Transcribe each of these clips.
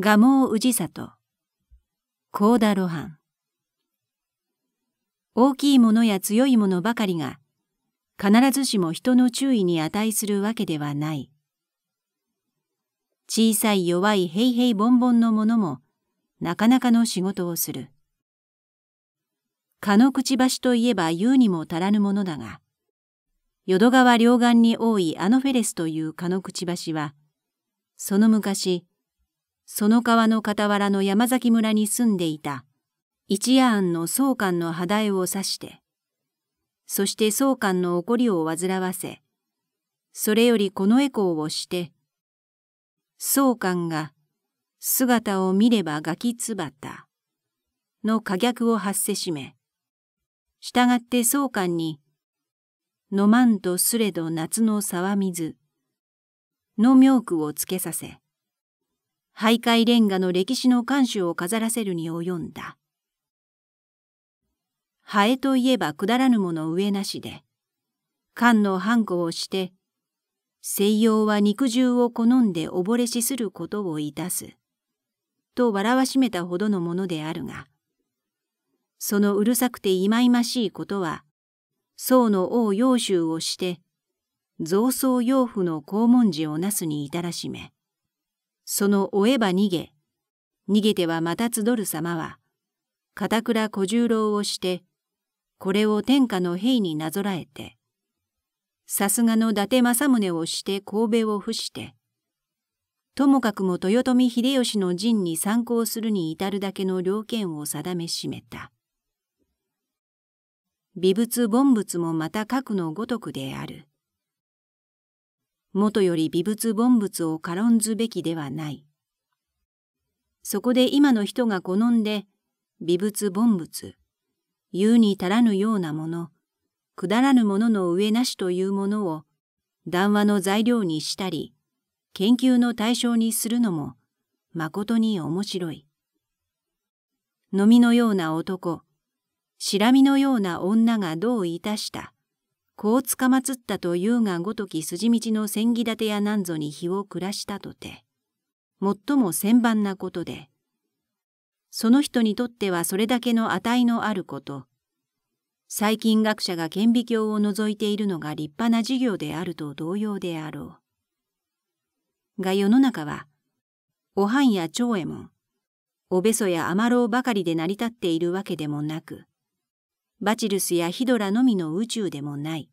蒲生氏里、高田露伴。大きいものや強いものばかりが、必ずしも人の注意に値するわけではない。小さい弱い平平ボンのものも、なかなかの仕事をする。蚊のくちばしといえば言うにも足らぬものだが、淀川両岸に多いあのフェレスという蚊のくちばしは、その昔、その川の傍らの山崎村に住んでいた一夜庵の宗官の肌絵を刺して、そして宗官の怒りを煩わせ、それよりこのエコーをして、宗官が姿を見ればガキツバタの可逆を発せしめ、従って宗官に、飲まんとすれど夏の沢水の妙句をつけさせ、徘徊レンガの歴史の慣習を飾らせるに及んだ。ハエといえばくだらぬもの上なしで、缶の反抗をして、西洋は肉汁を好んで溺れ死することをいたす、と笑わしめたほどのものであるが、そのうるさくていまいましいことは、宋の王楊州をして、造僧養父の公文字をなすに至らしめ、その追えば逃げ、逃げてはまた集る様は、片倉小十郎をして、これを天下の兵になぞらえて、さすがの伊達政宗をして神戸を伏して、ともかくも豊臣秀吉の陣に参考するに至るだけの了見を定めしめた。微物凡物もまた核のごとくである。元より微物凡物を軽んずべきではない。そこで今の人が好んで、微物凡物、言うに足らぬようなもの、くだらぬものの上なしというものを、談話の材料にしたり、研究の対象にするのも、誠に面白い。飲みのような男、しらみのような女がどういたした。こうつかまつったと優雅ごとき筋道の千木立てやなんぞに日を暮らしたとて、最も千番なことで、その人にとってはそれだけの値のあること、細菌学者が顕微鏡を覗いているのが立派な事業であると同様であろう。が世の中は、おはんや長右衛門、おべそや甘ろうばかりで成り立っているわけでもなく、バチルスやヒドラのみの宇宙でもない。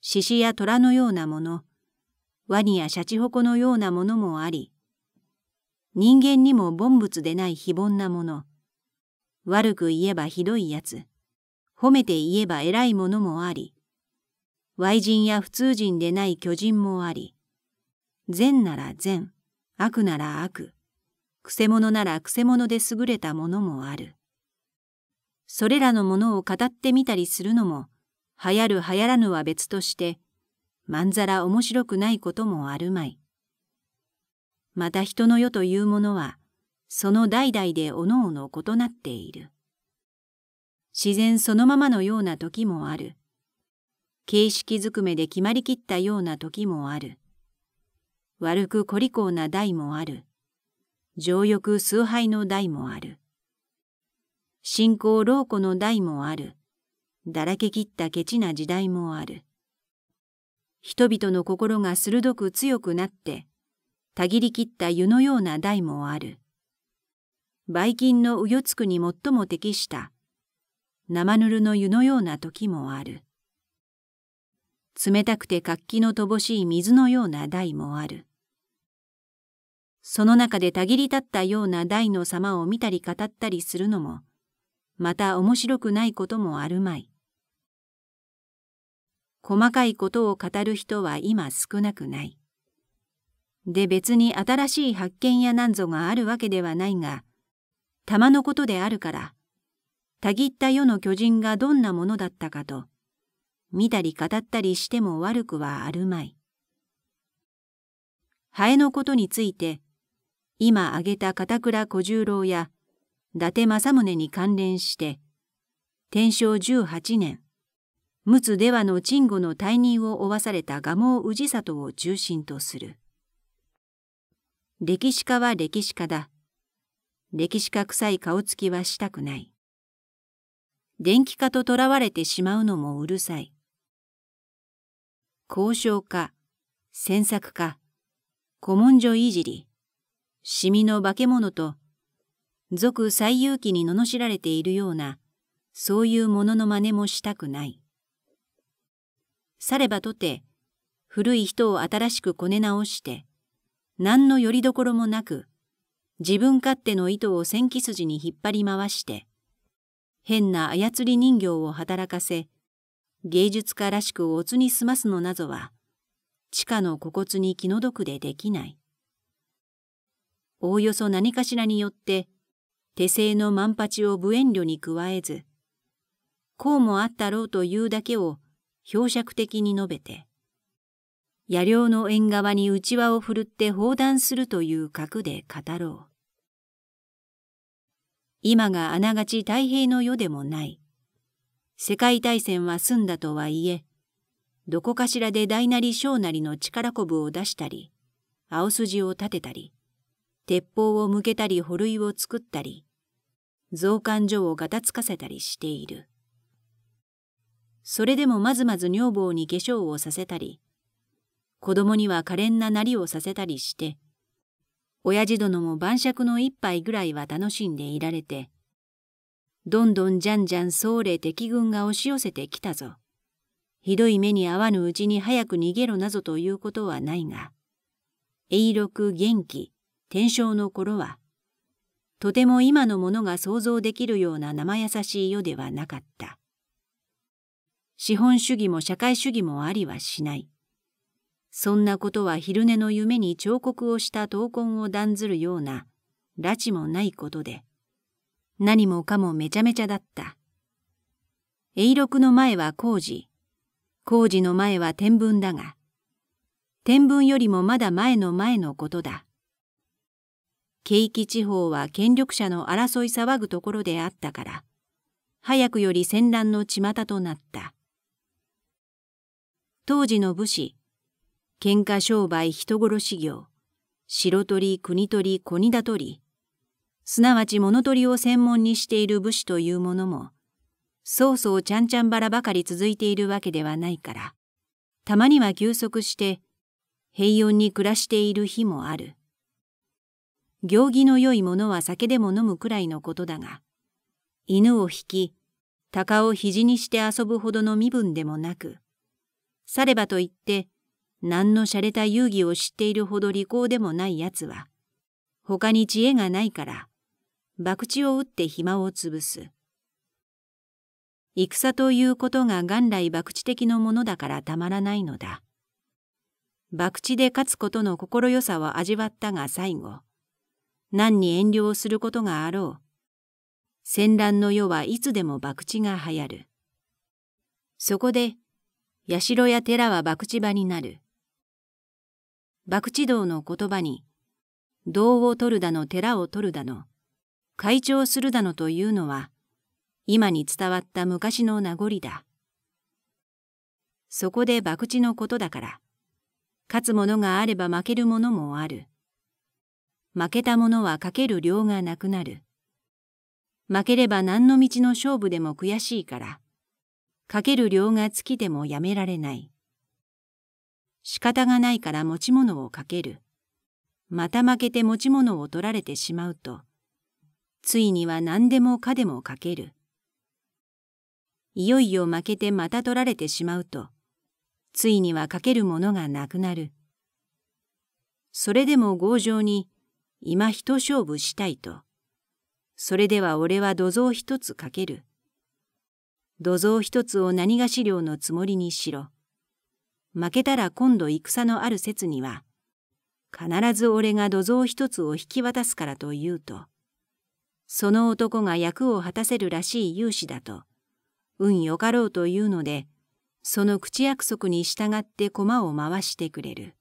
獅子や虎のようなもの、ワニやシャチホコのようなものもあり、人間にも凡物でない非凡なもの、悪く言えばひどいやつ、褒めて言えば偉いものもあり、外人や普通人でない巨人もあり、善なら善、悪なら悪、くせ者ならくせ者で優れたものもある。それらのものを語ってみたりするのも、流行る流行らぬは別として、まんざら面白くないこともあるまい。また人の世というものは、その代々でおのおの異なっている。自然そのままのような時もある。形式づくめで決まりきったような時もある。悪く孤利口な代もある。情欲崇拝の代もある。信仰老子の代もある。だらけきったケチな時代もある。人々の心が鋭く強くなって、たぎりきった湯のような代もある。ばいキのうよつくに最も適した、生ぬるの湯のような時もある。冷たくて活気の乏しい水のような台もある。その中でたぎり立ったような台の様を見たり語ったりするのも、また面白くないこともあるまい。細かいことを語る人は今少なくない。で別に新しい発見やなんぞがあるわけではないが、玉のことであるから、たぎった世の巨人がどんなものだったかと、見たり語ったりしても悪くはあるまい。ハエのことについて、今挙げた片倉小十郎や伊達政宗に関連して、天正18年、陸奥ではの鎮護の退任を負わされた蒲生氏里を中心とする。歴史家は歴史家だ。歴史家臭い顔つきはしたくない。電気化と囚われてしまうのもうるさい。交渉家、詮索家、古文書いじり、シミの化け物と俗最有気に罵られているような、そういうものの真似もしたくない。さればとて、古い人を新しくこね直して、何のよりどころもなく、自分勝手の糸を千木筋に引っ張り回して、変な操り人形を働かせ、芸術家らしくおつに済ますの謎は、地下の枯骨に気の毒でできない。おおよそ何かしらによって、手製の万八を無遠慮に加えず、こうもあったろうというだけを標尺的に述べて、野良の縁側に内輪を振るって砲弾するという格で語ろう。今があながち太平の世でもない。世界大戦は済んだとはいえ、どこかしらで大なり小なりの力こぶを出したり、青筋を立てたり、鉄砲を向けたり捕類を作ったり、増刊所をガタつかせたりしている。それでもまずまず女房に化粧をさせたり、子供には可憐ななりをさせたりして、親父殿も晩酌の一杯ぐらいは楽しんでいられて、どんどんじゃんじゃん僧侶敵軍が押し寄せてきたぞ。ひどい目に遭わぬうちに早く逃げろなぞということはないが、永禄元気、天正の頃は、とても今のものが想像できるような生優しい世ではなかった。資本主義も社会主義もありはしない。そんなことは昼寝の夢に彫刻をした闘魂を断ずるような、拉致もないことで、何もかもめちゃめちゃだった。永禄の前は工事、工事の前は天文だが、天文よりもまだ前の前のことだ。景気地方は権力者の争い騒ぐところであったから、早くより戦乱の巷となった。当時の武士、喧嘩商売人殺し業、白鳥、国鳥、小荷田鳥、すなわち物取りを専門にしている武士というものも、そうそうちゃんちゃんばらばかり続いているわけではないから、たまには休息して、平穏に暮らしている日もある。行儀の良い者は酒でも飲むくらいのことだが、犬を引き、鷹を肘にして遊ぶほどの身分でもなく、さればといって、何の洒落た遊戯を知っているほど利口でもない奴は、他に知恵がないから、博打を打って暇を潰す。戦ということが元来博打的のものだからたまらないのだ。博打で勝つことの心よさを味わったが最後、何に遠慮をすることがあろう。戦乱の世はいつでも博打が流行る。そこで、社や寺は博打場になる。博打道の言葉に、道を取るだの寺を取るだの、会長するだのというのは、今に伝わった昔の名残だ。そこで博打のことだから、勝つ者があれば負ける者もある。負けた者はかける量がなくなる。負ければ何の道の勝負でも悔しいから、かける量が尽きてもやめられない。仕方がないから持ち物をかける。また負けて持ち物を取られてしまうと、ついには何でもかでもかける。いよいよ負けてまた取られてしまうと、ついにはかけるものがなくなる。それでも強情に今一勝負したいと。それでは俺は土蔵一つかける。土蔵一つを何が資料のつもりにしろ。負けたら今度戦のある説には、必ず俺が土蔵一つを引き渡すからと言うと、その男が役を果たせるらしい勇士だと、運よかろうというので、その口約束に従って駒を回してくれる。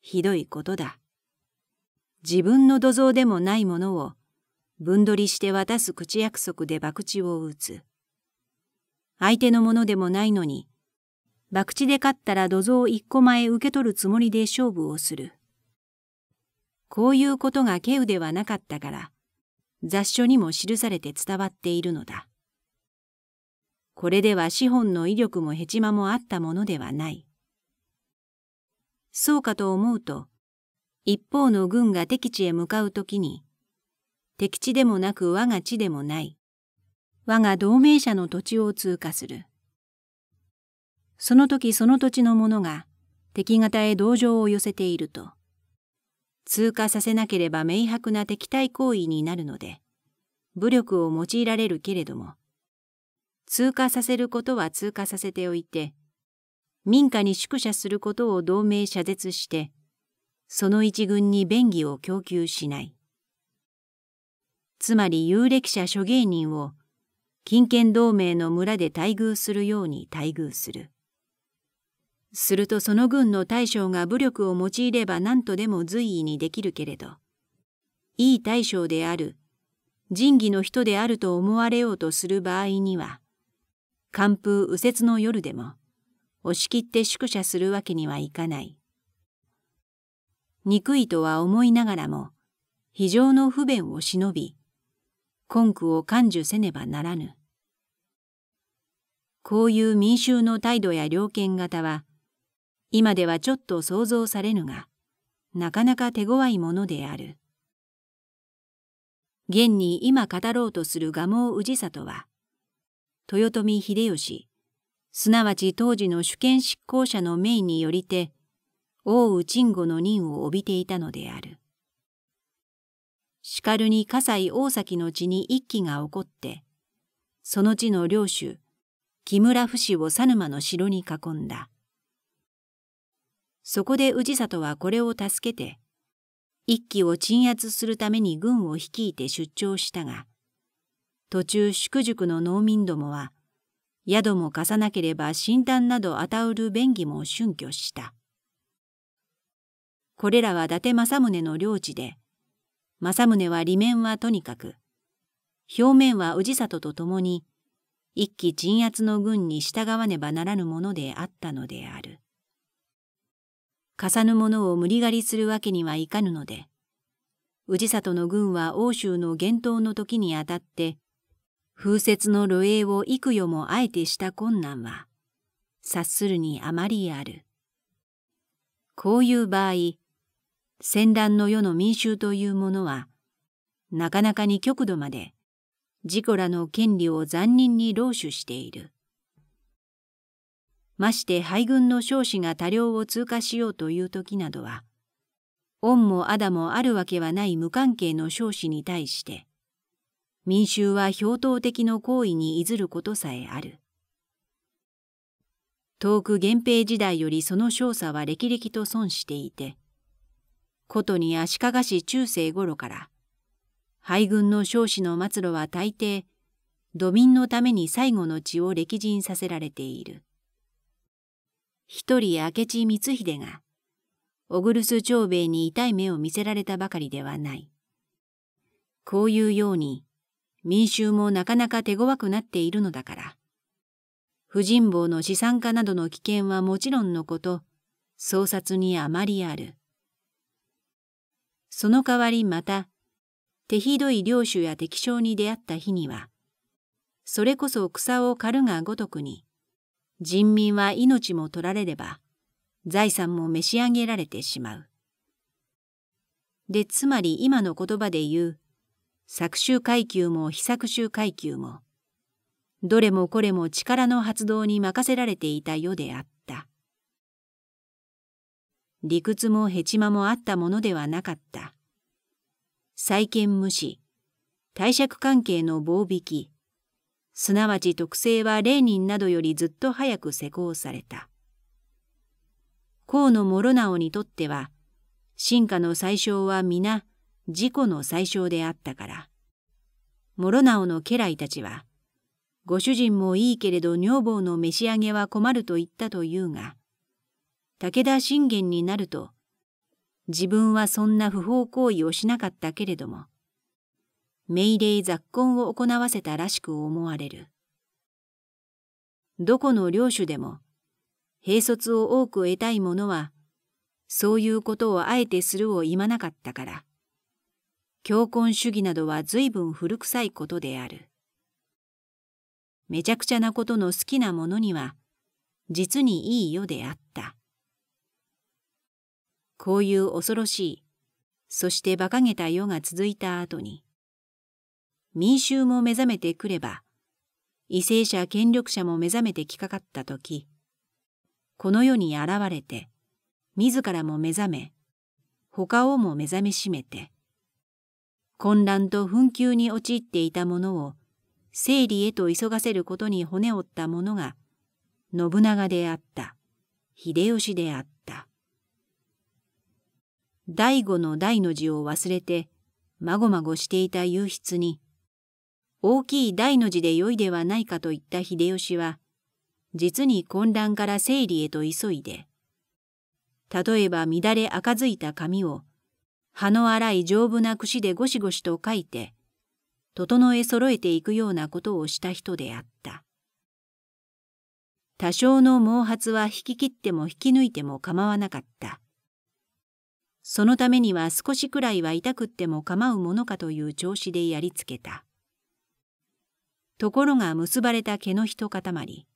ひどいことだ。自分の土蔵でもないものを分取りして渡す口約束で博打を打つ。相手のものでもないのに、博打で勝ったら土蔵一個前受け取るつもりで勝負をする。こういうことが稀有ではなかったから、雑書にも記されて伝わっているのだ。これでは資本の威力もヘチマもあったものではない。そうかと思うと、一方の軍が敵地へ向かうときに、敵地でもなく我が地でもない、我が同盟者の土地を通過する。その時その土地の者が敵方へ同情を寄せていると、通過させなければ明白な敵対行為になるので、武力を用いられるけれども、通過させることは通過させておいて、民家に宿舎することを同盟謝絶して、その一軍に便宜を供給しない。つまり有歴者諸芸人を金券同盟の村で待遇するように待遇する。するとその軍の大将が武力を用いれば何とでも随意にできるけれど、いい大将である、仁義の人であると思われようとする場合には、寒風右折の夜でも、押し切って宿舎するわけにはいかない。憎いとは思いながらも、非常の不便を忍び、根拠を感受せねばならぬ。こういう民衆の態度や良権型は、今ではちょっと想像されぬが、なかなか手強いものである。現に今語ろうとする蒲生氏里は、豊臣秀吉、すなわち当時の主権執行者の命によりて、王宇鎮吾の任を帯びていたのである。しかるに葛西大崎の地に一揆が起こって、その地の領主、木村不死を佐沼の城に囲んだ。そこで氏里はこれを助けて、一揆を鎮圧するために軍を率いて出張したが、途中宿塾の農民どもは、宿も貸さなければ診断などあたうる便宜も春挙した。これらは伊達政宗の領地で、政宗は裏面はとにかく、表面は氏里と共に、一気鎮圧の軍に従わねばならぬものであったのである。重ぬものを無理狩りするわけにはいかぬので、氏里の軍は欧州の厳冬の時にあたって、風雪の露営を幾よもあえてした困難は、察するにあまりある。こういう場合、戦乱の世の民衆というものは、なかなかに極度まで、自己らの権利を残忍に労取している。まして敗軍の少子が多量を通過しようという時などは、恩もあだもあるわけはない無関係の少子に対して、民衆は表頭的の行為にいずることさえある。遠く源平時代よりその少佐は歴々と損していて、ことに足利市中世頃から敗軍の少子の末路は大抵土民のために最後の血を歴陣させられている一人明智光秀がオグルス長兵衛に痛い目を見せられたばかりではないこういうように民衆もなかなか手強くなっているのだから婦人坊の資産家などの危険はもちろんのこと創殺にあまりある。その代わりまた、手ひどい領主や敵将に出会った日には、それこそ草を刈るがごとくに、人民は命も取られれば、財産も召し上げられてしまう。で、つまり今の言葉で言う、作習階級も非作習階級も、どれもこれも力の発動に任せられていた世であった。理屈もヘチマもあったものではなかった。債権無視、貸借関係の棒引き、すなわち特性はレーニンなどよりずっと早く施行された。河野諸直にとっては、進化の最小は皆、自己の最小であったから。諸直の家来たちは、ご主人もいいけれど女房の召し上げは困ると言ったというが、武田信玄になると、自分はそんな不法行為をしなかったけれども、命令雑婚を行わせたらしく思われる。どこの領主でも、兵卒を多く得たい者は、そういうことをあえてするを言わなかったから、教根主義などは随分古臭いことである。めちゃくちゃなことの好きなものには、実にいい世であった。こういう恐ろしい、そして馬鹿げた世が続いた後に、民衆も目覚めてくれば、為政者権力者も目覚めてきかかった時、この世に現れて、自らも目覚め、他をも目覚めしめて、混乱と紛糾に陥っていたものを整理へと急がせることに骨折ったものが信長であった秀吉であった第五の大の字を忘れて、まごまごしていた夕筆に、大きい大の字でよいではないかと言った秀吉は、実に混乱から整理へと急いで、例えば乱れ赤づいた紙を、葉の荒い丈夫な櫛でゴシゴシと書いて、整え揃えていくようなことをした人であった。多少の毛髪は引き切っても引き抜いても構わなかった。そのためには少しくらいは痛くっても構うものかという調子でやりつけた。ところが結ばれた毛の一塊。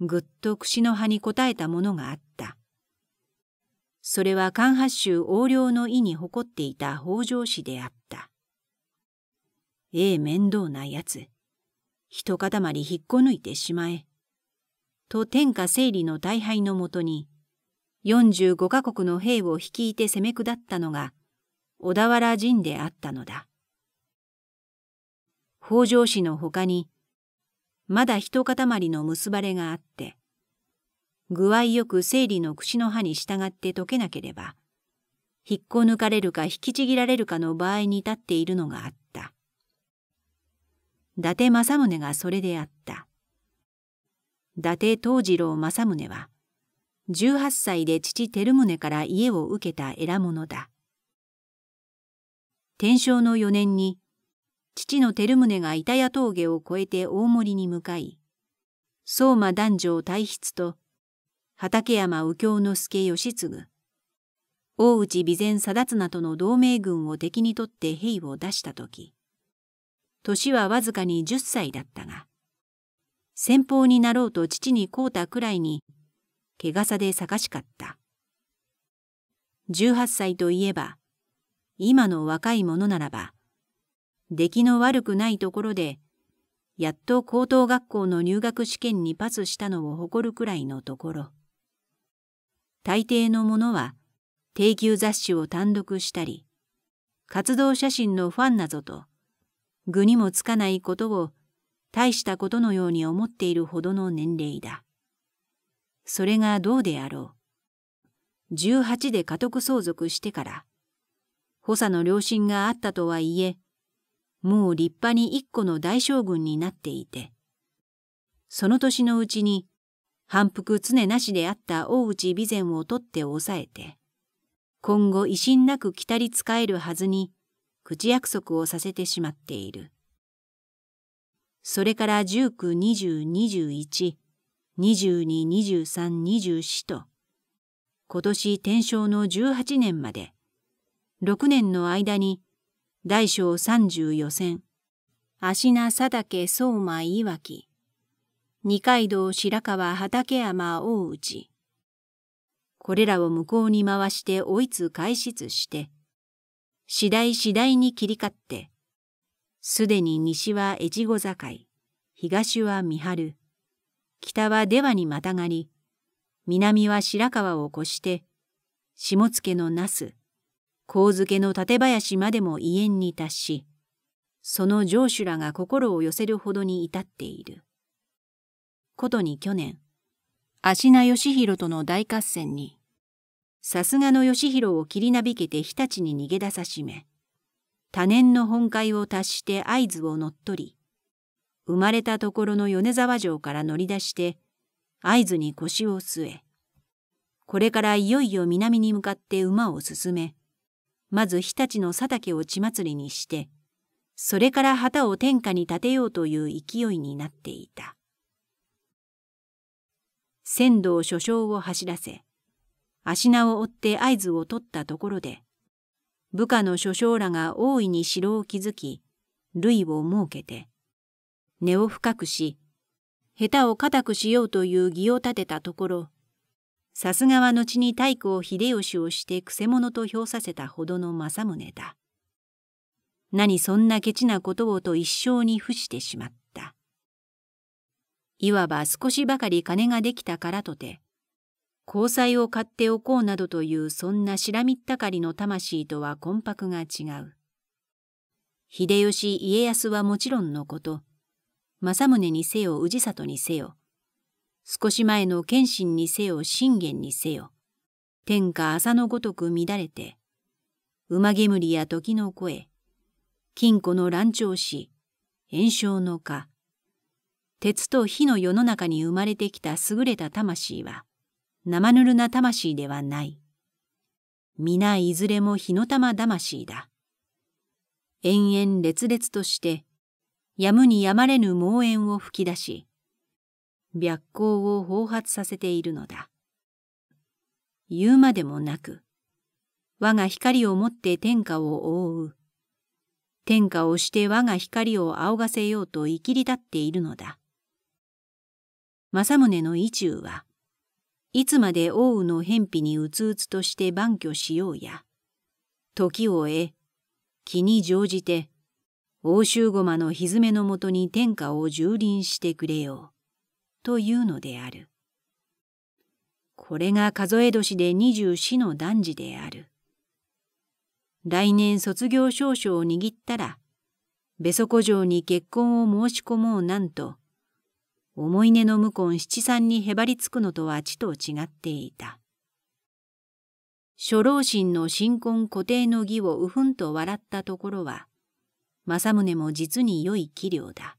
ぐっと櫛の葉に応えたものがあった。それは関八州横領の意に誇っていた北条氏であった。ええ面倒なやつ。一塊引っこ抜いてしまえ。と天下整理の大敗のもとに、45カ国の兵を率いて攻め下ったのが小田原陣であったのだ。北条氏の他にまだ一塊の結ばれがあって具合よく生理の口の歯に従って解けなければ引っこ抜かれるか引きちぎられるかの場合に立っているのがあった。伊達政宗がそれであった。伊達藤次郎政宗は18歳で父照宗から家を受けた偉者だ。天正の4年に、父の照宗が板谷峠を越えて大森に向かい、相馬男女大筆と、畠山右京之助義継、大内備前貞綱との同盟軍を敵にとって兵を出した時、年はわずかに10歳だったが、先方になろうと父に孝太たくらいに毛がで探しかった。18歳といえば、今の若い者ならば、出来の悪くないところで、やっと高等学校の入学試験にパスしたのを誇るくらいのところ。大抵の者は、定休雑誌を単独したり、活動写真のファンなぞと、具にもつかないことを大したことのように思っているほどの年齢だ。それがどうであろう。十八で家督相続してから、補佐の良心があったとはいえ、もう立派に一個の大将軍になっていて、その年のうちに反復常なしであった大内備前を取って抑えて、今後威信なく来たり使えるはずに、口約束をさせてしまっている。それから十九、二十、二十一。222324と今年天正の18年まで6年の間に大小34戦芦名佐竹相馬岩木二階堂白川畠山大内これらを向こうに回して追いつ開出して次第次第に切り勝ってすでに西は越後境東は三春北は出羽にまたがり、南は白川を越して、下野の那須、神漬の館林までも異縁に達し、その城主らが心を寄せるほどに至っている。ことに去年、芦名義弘との大合戦に、さすがの義弘を切りなびけて日立に逃げ出さしめ、多年の本会を達して合図を乗っ取り、生まれたところの米沢城から乗り出して会津に腰を据えこれからいよいよ南に向かって馬を進めまず日立の佐竹を血祭りにしてそれから旗を天下に立てようという勢いになっていた仙道諸将を走らせ足名を追って合図を取ったところで部下の諸将らが大いに城を築き類を設けて根を深くし、下手を固くしようという義を立てたところ、さすがは後に太閤秀吉をして癖者と評させたほどの政宗だ。何そんなケチなことをと一生に付してしまった。いわば少しばかり金ができたからとて、交際を買っておこうなどというそんなしらみったかりの魂とは魂魄が違う。秀吉家康はもちろんのこと、政宗にせよ氏里にせよ、少し前の謙信にせよ信玄にせよ、天下朝のごとく乱れて、馬煙や時の声、金庫の乱調子、炎症の火、鉄と火の世の中に生まれてきた優れた魂は、生ぬるな魂ではない。皆いずれも火の玉魂だ。延々烈烈として、やむにやまれぬ猛煙を吹き出し、白光を放発させているのだ。言うまでもなく、我が光をもって天下を覆う。天下をして我が光を仰がせようと生きり立っているのだ。政宗の意中は、いつまで王の偏僻にうつうつとして万居しようや、時を得、気に乗じて欧州駒のひずめのもとに天下を蹂躙してくれよ。というのである。これが数え年で二十四の男児である。来年卒業証書を握ったら、べそこ城に結婚を申し込もうなんと、思い根の無根七三にへばりつくのとはちと違っていた。初老心の新婚固定の儀をうふんと笑ったところは、政宗も実に良い器量だ。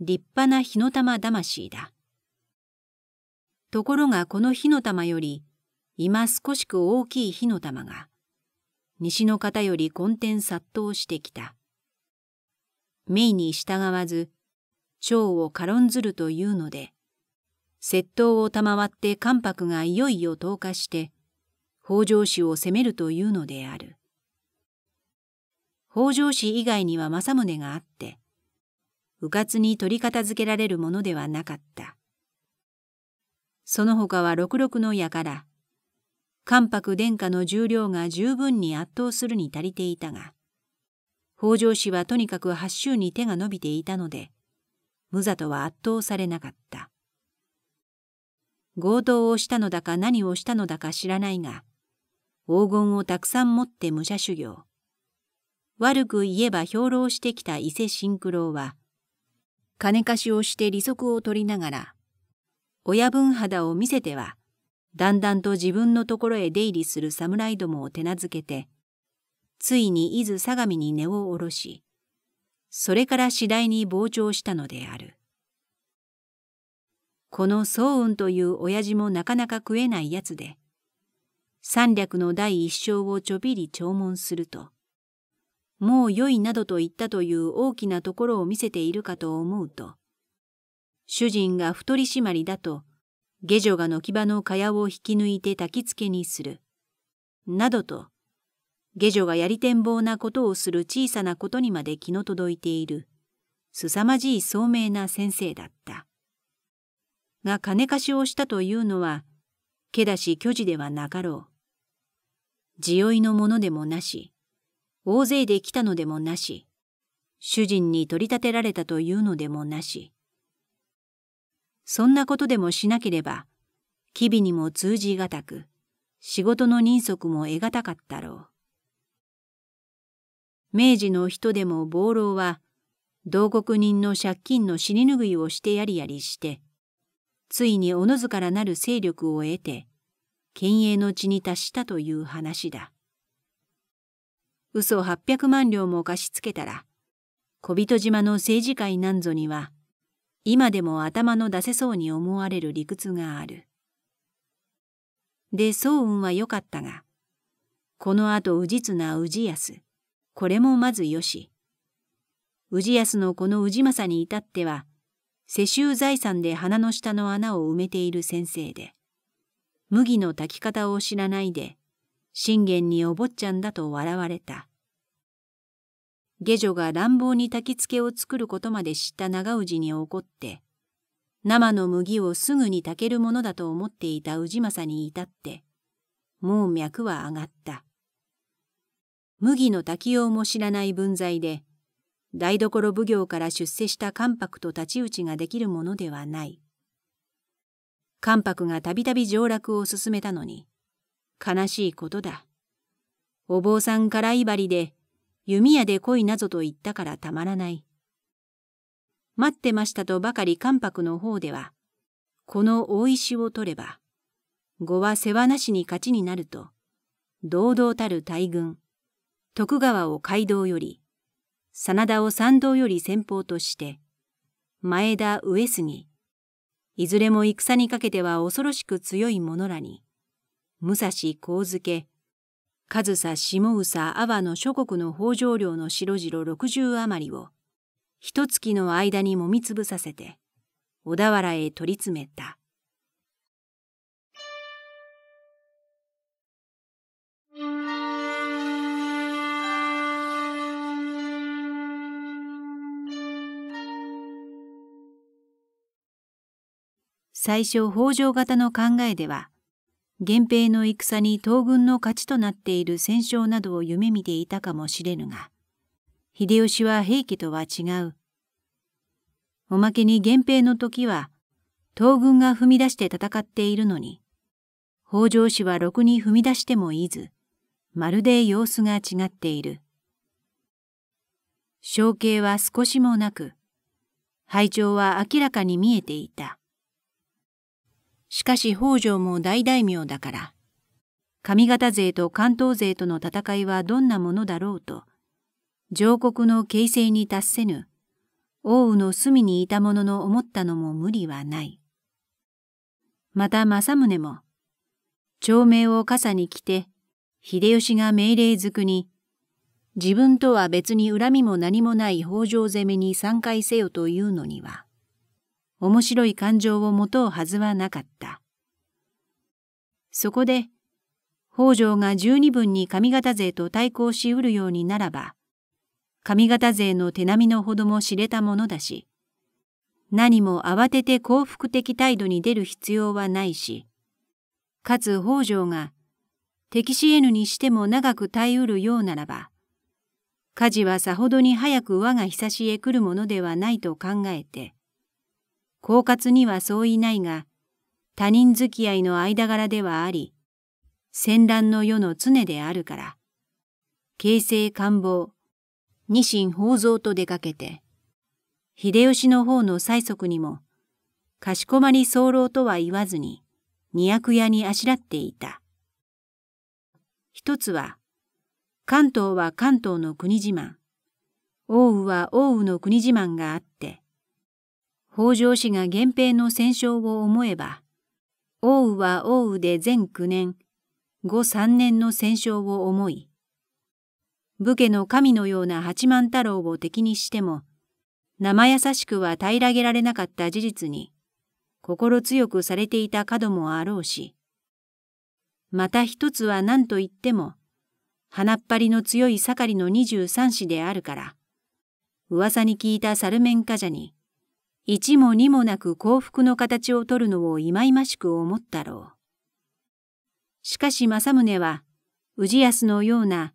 立派な火の玉魂だ。ところがこの火の玉より、今少しく大きい火の玉が、西の方より根天殺到してきた。命に従わず、蝶を軽んずるというので、窃盗を賜って関白がいよいよ投下して、北条氏を攻めるというのである。北条氏以外には政宗があって迂闊に取り片付けられるものではなかったその他は六六の矢から関白殿下の重量が十分に圧倒するに足りていたが北条氏はとにかく八州に手が伸びていたので無里は圧倒されなかった強盗をしたのだか何をしたのだか知らないが黄金をたくさん持って武者修行悪く言えば兵糧してきた伊勢新九郎は、金貸しをして利息を取りながら、親分肌を見せては、だんだんと自分のところへ出入りする侍どもを手なずけて、ついに伊豆相模に根を下ろし、それから次第に膨張したのである。この宗雲という親父もなかなか食えないやつで、三略の第一章をちょびり弔問すると、もう良いなどと言ったという大きなところを見せているかと思うと、主人が太り締まりだと、下女が軒場の蚊帳を引き抜いて焚き付けにする。などと、下女がやり展望なことをする小さなことにまで気の届いている、凄まじい聡明な先生だった。が金貸しをしたというのは、けだし虚児ではなかろう。地酔いのものでもなし、大勢で来たのでもなし、主人に取り立てられたというのでもなし。そんなことでもしなければ、機微にも通じがたく、仕事の人足も得がたかったろう。明治の人でも暴老は、同国人の借金の尻拭いをしてやりやりして、ついにおのずからなる勢力を得て、県営の地に達したという話だ。嘘を800万両も貸し付けたら、小人島の政治界なんぞには、今でも頭の出せそうに思われる理屈がある。で、宗雲は良かったが、この後氏綱氏康、これもまずよし。氏康のこの氏政に至っては、世襲財産で鼻の下の穴を埋めている先生で、麦の炊き方を知らないで、信玄にお坊ちゃんだと笑われた。下女が乱暴に焚き付けを作ることまで知った長氏に怒って、生の麦をすぐに炊けるものだと思っていた氏政に至って、もう脈は上がった。麦の炊きようも知らない分際で、台所奉行から出世した関白と太刀打ちができるものではない。関白がたびたび上洛を進めたのに、悲しいことだ。お坊さんからいばりで弓矢で来いなぞと言ったからたまらない。待ってましたとばかり関白の方では、この大石を取れば、後は世話なしに勝ちになると、堂々たる大軍、徳川を街道より、真田を参道より先方として、前田上杉、いずれも戦にかけては恐ろしく強い者らに、武蔵光介、上総下総阿波の諸国の北条領の白白60余りを一月の間にもみつぶさせて小田原へ取り詰めた最初北条型の考えでは源平の戦に東軍の勝ちとなっている戦勝などを夢見ていたかもしれぬが、秀吉は平家とは違う。おまけに源平の時は、東軍が踏み出して戦っているのに、北条氏はろくに踏み出してもいず、まるで様子が違っている。象形は少しもなく、拝聴は明らかに見えていた。しかし北条も大大名だから、上方勢と関東勢との戦いはどんなものだろうと、上国の形成に達せぬ、王羽の隅にいた者のの思ったのも無理はない。また政宗も、長命を傘に着て、秀吉が命令づくに、自分とは別に恨みも何もない北条攻めに参加せよというのには、面白い感情を持とうはずはなかった。そこで、北条が十二分に上方勢と対抗しうるようにならば、上方勢の手並みのほども知れたものだし、何も慌てて幸福的態度に出る必要はないし、かつ北条が敵し得ぬにしても長く耐えうるようならば、家事はさほどに早く我が久しへ来るものではないと考えて、狡猾にはそういないが、他人付き合いの間柄ではあり、戦乱の世の常であるから、形成官房、二神宝蔵と出かけて、秀吉の方の催促にも、かしこまり候とは言わずに、二役屋にあしらっていた。一つは、関東は関東の国自慢、奥羽は奥羽の国自慢があって、北条氏が源平の戦勝を思えば、王羽は王羽で全9年、後3年の戦勝を思い、武家の神のような八幡太郎を敵にしても、生優しくは平らげられなかった事実に、心強くされていた角もあろうし、また一つは何と言っても、鼻っ張りの強い盛りの23子であるから、噂に聞いた猿面ジ者に、一も二もなく幸福の形をとるのを忌々しく思ったろう。しかし政宗は、氏康のような、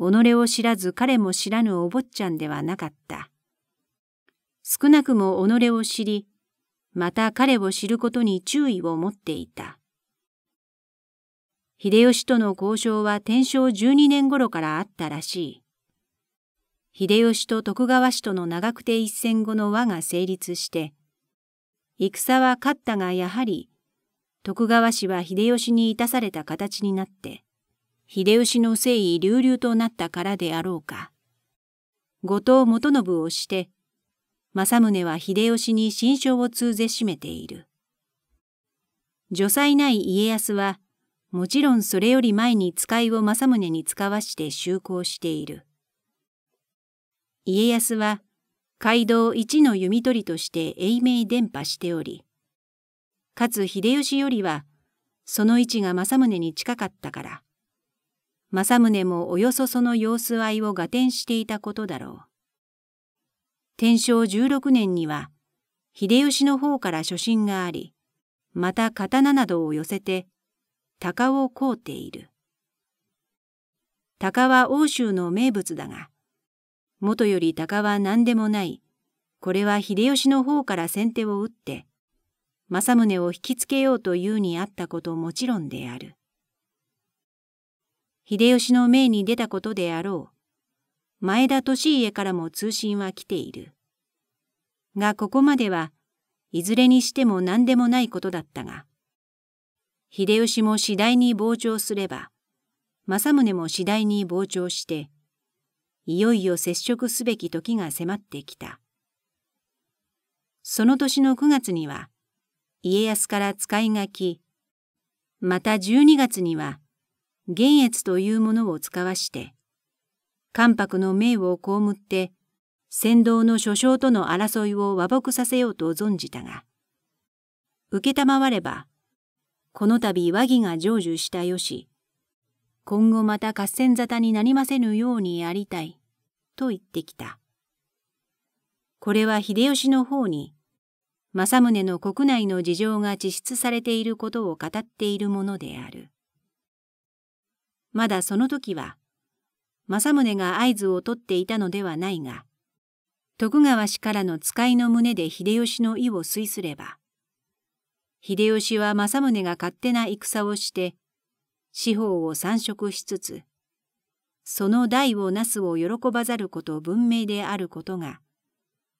己を知らず彼も知らぬお坊ちゃんではなかった。少なくも己を知り、また彼を知ることに注意を持っていた。秀吉との交渉は天正12年頃からあったらしい。秀吉と徳川氏との長久手一戦後の和が成立して、戦は勝ったがやはり、徳川氏は秀吉にいたされた形になって、秀吉の誠意隆々となったからであろうか。後藤元信をして、政宗は秀吉に心象を通ぜしめている。除災ない家康は、もちろんそれより前に使いを政宗に使わして就航している。家康は街道一の弓取りとして永明伝播しており、かつ秀吉よりはその位置が政宗に近かったから、政宗もおよそその様子合いを合点していたことだろう。天正十六年には、秀吉の方から初心があり、また刀などを寄せて、鷹を飼うている。鷹は欧州の名物だが、元より鷹は何でもない。これは秀吉の方から先手を打って、政宗を引きつけようというにあったこともちろんである。秀吉の命に出たことであろう。前田利家からも通信は来ている。がここまではいずれにしても何でもないことだったが、秀吉も次第に膨張すれば、政宗も次第に膨張して、いよいよ接触すべき時が迫ってきた。その年の9月には、家康から使い書き、また12月には、玄越というものを使わして、関白の命を被って、先導の諸将との争いを和睦させようと存じたが、承れば、この度和議が成就したよし、今後また合戦沙汰になりませぬようにやりたい、と言ってきた。これは秀吉の方に、政宗の国内の事情が実出されていることを語っているものである。まだその時は、政宗が合図を取っていたのではないが、徳川氏からの使いの胸で秀吉の意を推すれば、秀吉は政宗が勝手な戦をして、四方を三食しつつ、その大をなすを喜ばざること文明であることが、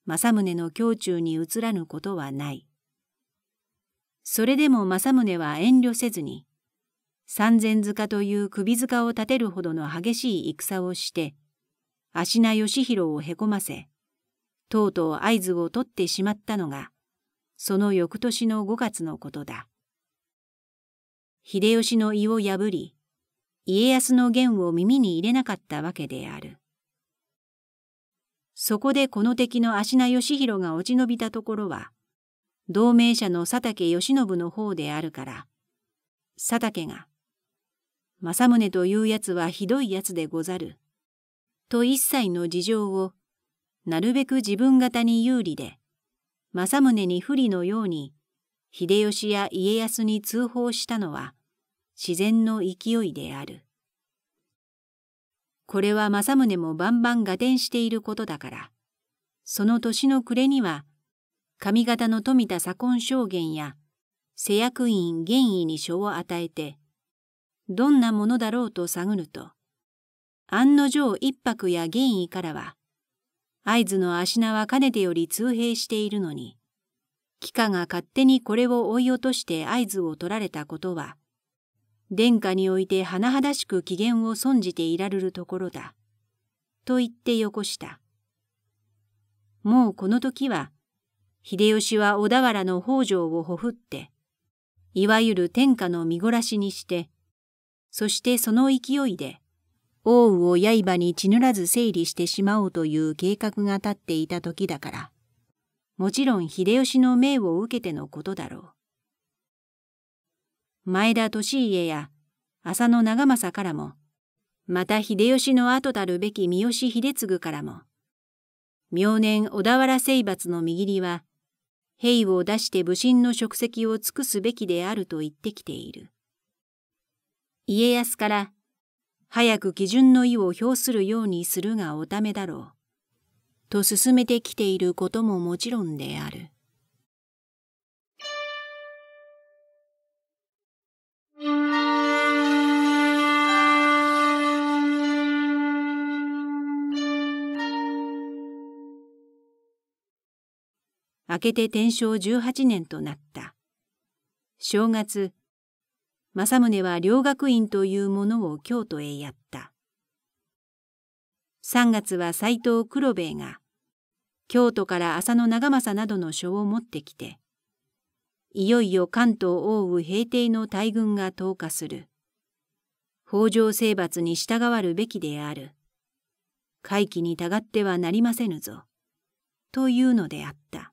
政宗の胸中に移らぬことはない。それでも政宗は遠慮せずに、三千塚という首塚を立てるほどの激しい戦をして、足名義弘をへこませ、とうとう合図を取ってしまったのが、その翌年の5月のことだ。秀吉の胃を破り、家康の言を耳に入れなかったわけである。そこでこの敵の足名義弘が落ち延びたところは、同盟者の佐竹義信の方であるから、佐竹が、政宗というやつはひどいやつでござる。と一切の事情を、なるべく自分方に有利で、政宗に不利のように秀吉や家康に通報したのは自然の勢いである。これは政宗もバンバン合点していることだから、その年の暮れには、上方の富田左近証言や施役院玄威に書を与えて、どんなものだろうと探ると、案の定一泊や玄意からは、会津の足名はかねてより通兵しているのに、帰化が勝手にこれを追い落として合図を取られたことは、殿下において甚だしく機嫌を損じていられるところだ。と言ってよこした。もうこの時は、秀吉は小田原の北条をほふって、いわゆる天下の見ごらしにして、そしてその勢いで、王羽を刃に血塗らず整理してしまおうという計画が立っていた時だから。もちろん秀吉の命を受けてのことだろう。前田利家や浅野長政からも、また秀吉の後たるべき三好秀次からも、明年小田原征伐の右利は、兵を出して武神の職責を尽くすべきであると言ってきている。家康から、早く基準の意を表するようにするがおためだろう。と進めてきていることももちろんである。明けて天正十八年となった。正月、政宗は両学院というものを京都へやった。3月は斎藤黒兵衛が京都から浅野長政などの書を持ってきていよいよ関東を覆う平定の大軍が投下する北条征伐に従わるべきである会期にたがってはなりませぬぞというのであった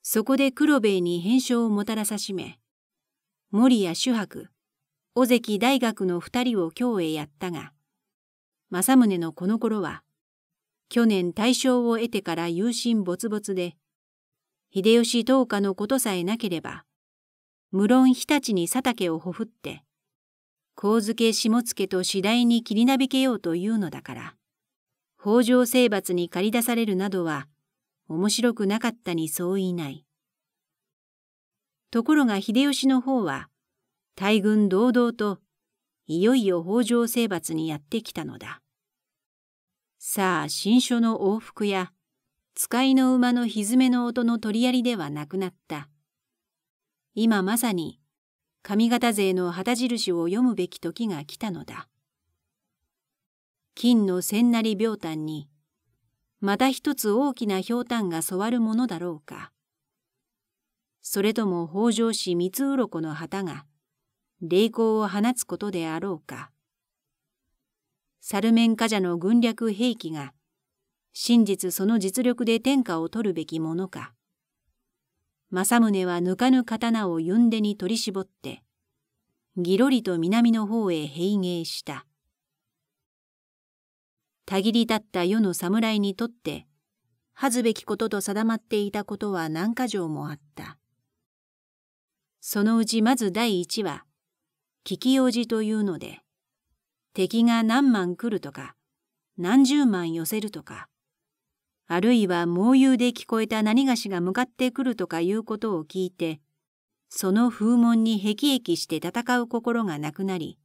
そこで黒兵衛に返書をもたらさしめ森谷主伯尾関大学の二人を京へやったが政宗のこの頃は、去年大正を得てから有心没没で、秀吉等下のことさえなければ、無論日立に佐竹をほふって、神付下付と次第に切りなびけようというのだから、北条征伐に駆り出されるなどは、面白くなかったにそう言いない。ところが秀吉の方は、大軍堂々といよいよ北条征伐にやってきたのだ。さあ、新書の往復や、使いの馬のひめの音の取りやりではなくなった。今まさに、上方勢の旗印を読むべき時が来たのだ。金の千なり病炭に、また一つ大きな氷炭が添わるものだろうか。それとも北条氏三鱗の旗が、霊光を放つことであろうか。サルメンカジャの軍略兵器が、真実その実力で天下を取るべきものか。政宗は抜かぬ刀をユンデに取り絞って、ぎろりと南の方へ平迎した。たぎり立った世の侍にとって、恥ずべきことと定まっていたことは何か条もあった。そのうちまず第一は、聞き用事というので、敵が何万来るとか、何十万寄せるとか、あるいは猛遊で聞こえた何がしが向かってくるとかいうことを聞いて、その風紋にへきへきして戦う心がなくなり、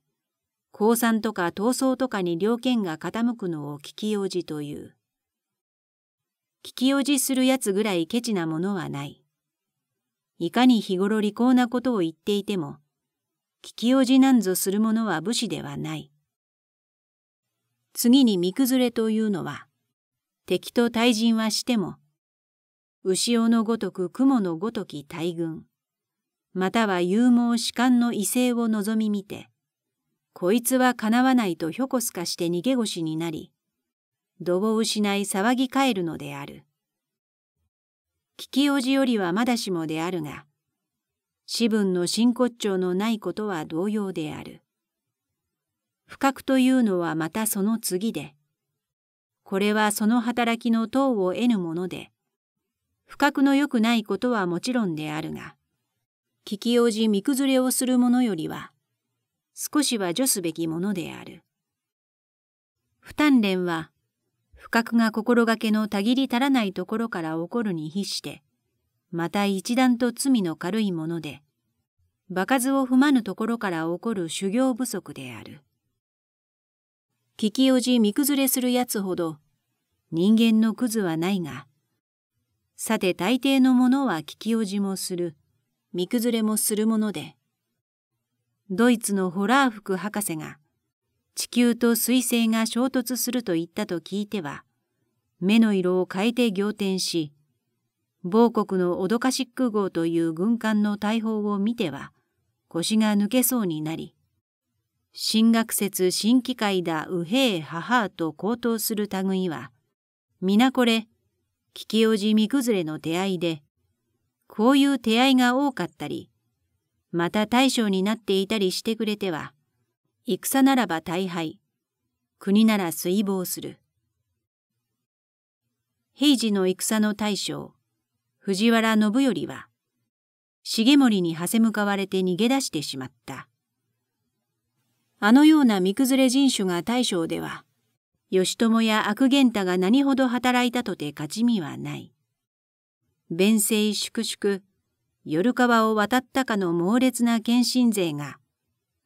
降参とか闘争とかに両剣が傾くのを聞き用事という。聞き用事するやつぐらいケチなものはない。いかに日頃利口なことを言っていても、聞きおじなんぞする者は武士ではない。次に見崩れというのは、敵と対人はしても、牛尾のごとく雲のごとき大軍、または勇猛士官の威勢を望み見て、こいつはかなわないとひょこすかして逃げ腰になり、度を失い騒ぎ返るのである。聞きおじよりはまだしもであるが、子分の真骨頂のないことは同様である。不覚というのはまたその次で、これはその働きの等を得ぬもので、不覚の良くないことはもちろんであるが、聞き用じ見崩れをするものよりは、少しは除すべきものである。不鍛錬は、不覚が心がけのたぎり足らないところから起こるに比して、また一段と罪の軽いもので、場数を踏まぬところから起こる修行不足である。聞きおじ見崩れするやつほど、人間のクズはないが、さて大抵のものは聞きおじもする、見崩れもするもので、ドイツのホラー服博士が、地球と彗星が衝突すると言ったと聞いては、目の色を変えて仰天し、某国のオドカシック号という軍艦の大砲を見ては、腰が抜けそうになり、新学説新機械だ右兵母と高騰する類は、皆これ、聞きおじ見崩れの出会いで、こういう出会いが多かったり、また大将になっていたりしてくれては、戦ならば大敗、国なら水防する。平時の戦の大将、藤原信頼は、重盛にはせ向かわれて逃げ出してしまった。あのような見崩れ人種が大将では、義朝や悪源太が何ほど働いたとて勝ち身はない。弁政粛々、夜川を渡ったかの猛烈な献身勢が、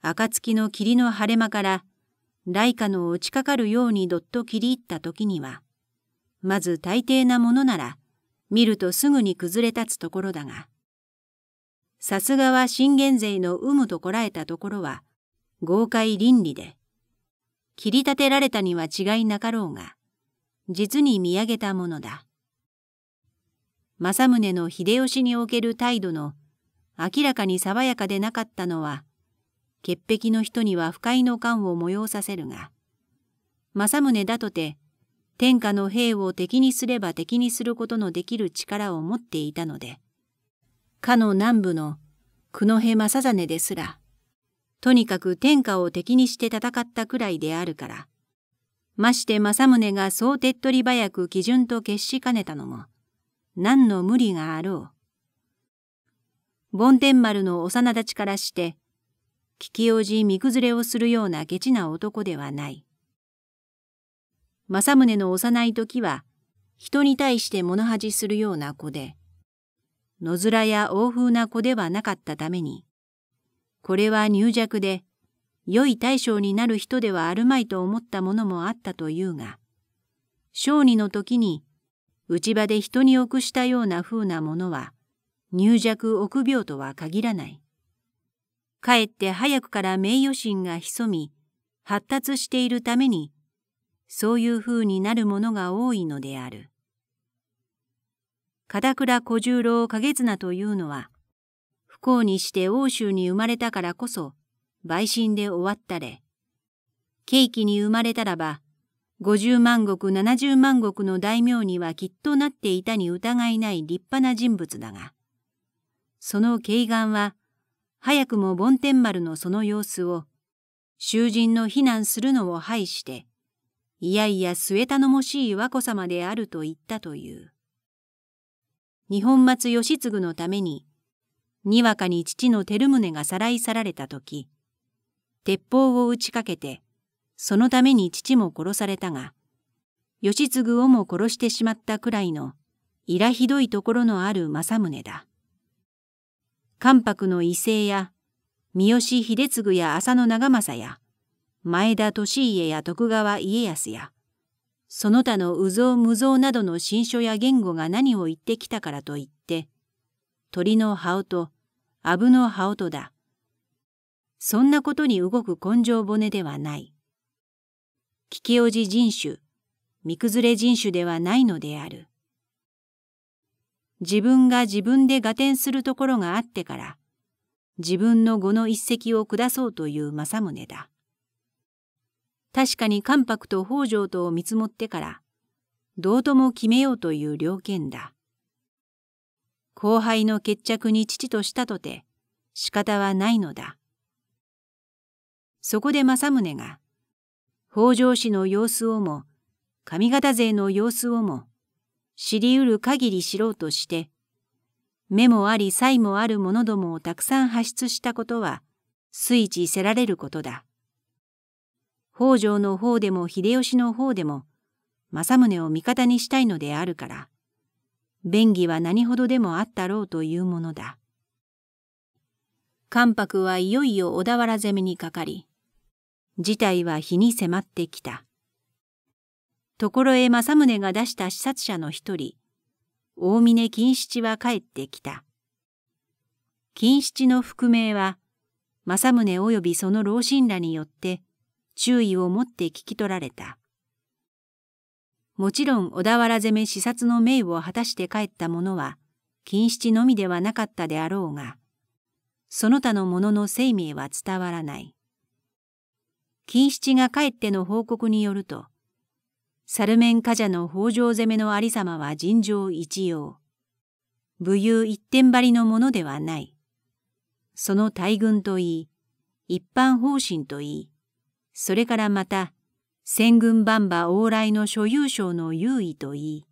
暁の霧の晴れ間から、雷下の落ちかかるようにどっと切り入った時には、まず大抵なものなら、見るとすぐに崩れ立つところだが、さすがは信玄勢の有無とこらえたところは、豪快倫理で、切り立てられたには違いなかろうが、実に見上げたものだ。政宗の秀吉における態度の明らかに爽やかでなかったのは、潔癖の人には不快の感を催させるが、政宗だとて天下の兵を敵にすれば敵にすることのできる力を持っていたので、かの南部の久野平正実ですら、とにかく天下を敵にして戦ったくらいであるから、まして政宗がそう手っ取り早く基準と決しかねたのも、何の無理があろう。梵天丸の幼立ちからして、聞きおじ見崩れをするような下チな男ではない。政宗の幼い時は人に対して物恥するような子で、野面や欧風な子ではなかったために、これは入弱で、良い大将になる人ではあるまいと思ったものもあったというが、小児の時に内場で人に臆したような風なものは、入弱臆病とは限らない。かえって早くから名誉心が潜み、発達しているために、そういうふうになるものが多いのである。片倉小十郎景綱というのは、不幸にして欧州に生まれたからこそ、陪審で終わったれ。景気に生まれたらば、五十万石七十万石の大名にはきっとなっていたに疑いない立派な人物だが、その慶願は、早くも梵天丸のその様子を、囚人の避難するのを排して、いやいや末頼もしい和子様であると言ったという。日本松義継のために、にわかに父の照宗がさらい去られた時、鉄砲を打ちかけて、そのために父も殺されたが、義継をも殺してしまったくらいの、いらひどいところのある政宗だ。関白の威勢や、三好秀次や浅野長政や、前田利家や徳川家康や、その他の有造無造などの新書や言語が何を言ってきたからといって、鳥の羽音、アブの羽音だ。そんなことに動く根性骨ではない。聞きおじ人種、見崩れ人種ではないのである。自分が自分で合点するところがあってから、自分の語の一石を下そうという政宗だ。確かに関白と北条とを見積もってから、どうとも決めようという了見だ。後輩の決着に父としたとて仕方はないのだ。そこで政宗が、北条氏の様子をも、上方勢の様子をも、知り得る限り知ろうとして、目もあり才もある者どもをたくさん発出したことは、推知せられることだ。北条の方でも秀吉の方でも政宗を味方にしたいのであるから、便宜は何ほどでもあったろうというものだ。関白はいよいよ小田原攻めにかかり、事態は日に迫ってきた。ところへ政宗が出した視察者の一人、大峰金七は帰ってきた。金七の覆名は、政宗及びその老臣らによって注意を持って聞き取られた。もちろん小田原攻め視察の命を果たして帰った者は、金七のみではなかったであろうが、その他の者の生命は伝わらない。金七が帰っての報告によると、サルンカ冠者の北条攻めの有様は尋常一様。武勇一点張りのものではない。その大軍といい、一般方針といい、それからまた、千軍万馬往来の所有賞の優位といい、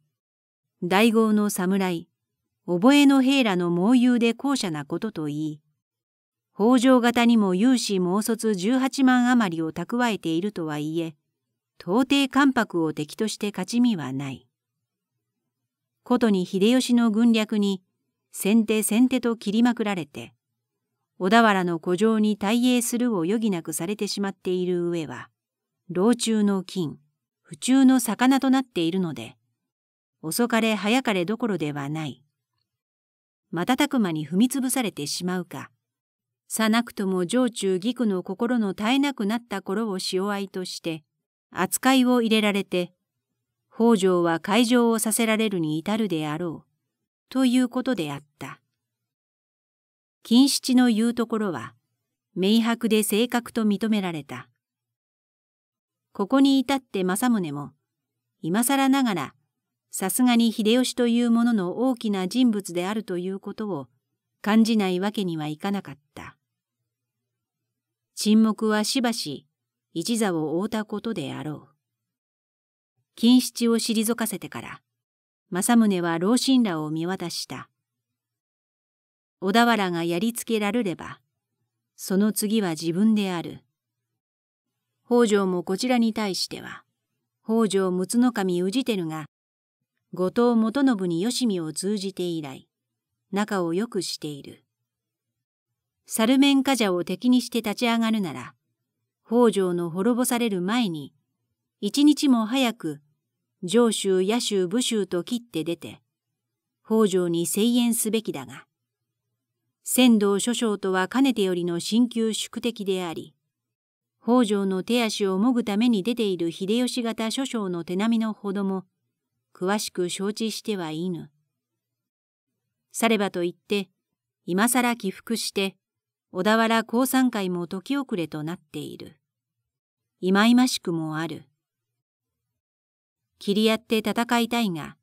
大豪の侍、覚えの兵らの猛勇で高者なことといい、北条型にも有志猛卒十八万余りを蓄えているとはいえ、到底関白を敵として勝ち身はない。ことに秀吉の軍略に、先手先手と切りまくられて、小田原の古城に大栄するを余儀なくされてしまっている上は、老中の金、不中の魚となっているので、遅かれ早かれどころではない。瞬く間に踏みつぶされてしまうか、さなくとも上中義区の心の絶えなくなった頃を潮合いとして、扱いを入れられて、北条は会場をさせられるに至るであろう、ということであった。金七の言うところは、明白で正確と認められた。ここに至って政宗も、今更ながら、さすがに秀吉というものの大きな人物であるということを感じないわけにはいかなかった。沈黙はしばし一座を覆ったことであろう。金七を退かせてから、政宗は老臣らを見渡した。小田原がやりつけられれば、その次は自分である。北条もこちらに対しては、北条睦の神氏るが、後藤元信によしみを通じて以来、仲を良くしている。サルメンカジャを敵にして立ち上がるなら、北条の滅ぼされる前に、一日も早く、上州野州武州と切って出て、北条に声援すべきだが、仙道諸将とはかねてよりの新旧宿敵であり、北条の手足をもぐために出ている秀吉型諸将の手並みのほども、詳しく承知してはいぬ。さればと言って、今更起伏して、小田原降参会も時遅れとなっている。忌々しくもある。切り合って戦いたいが、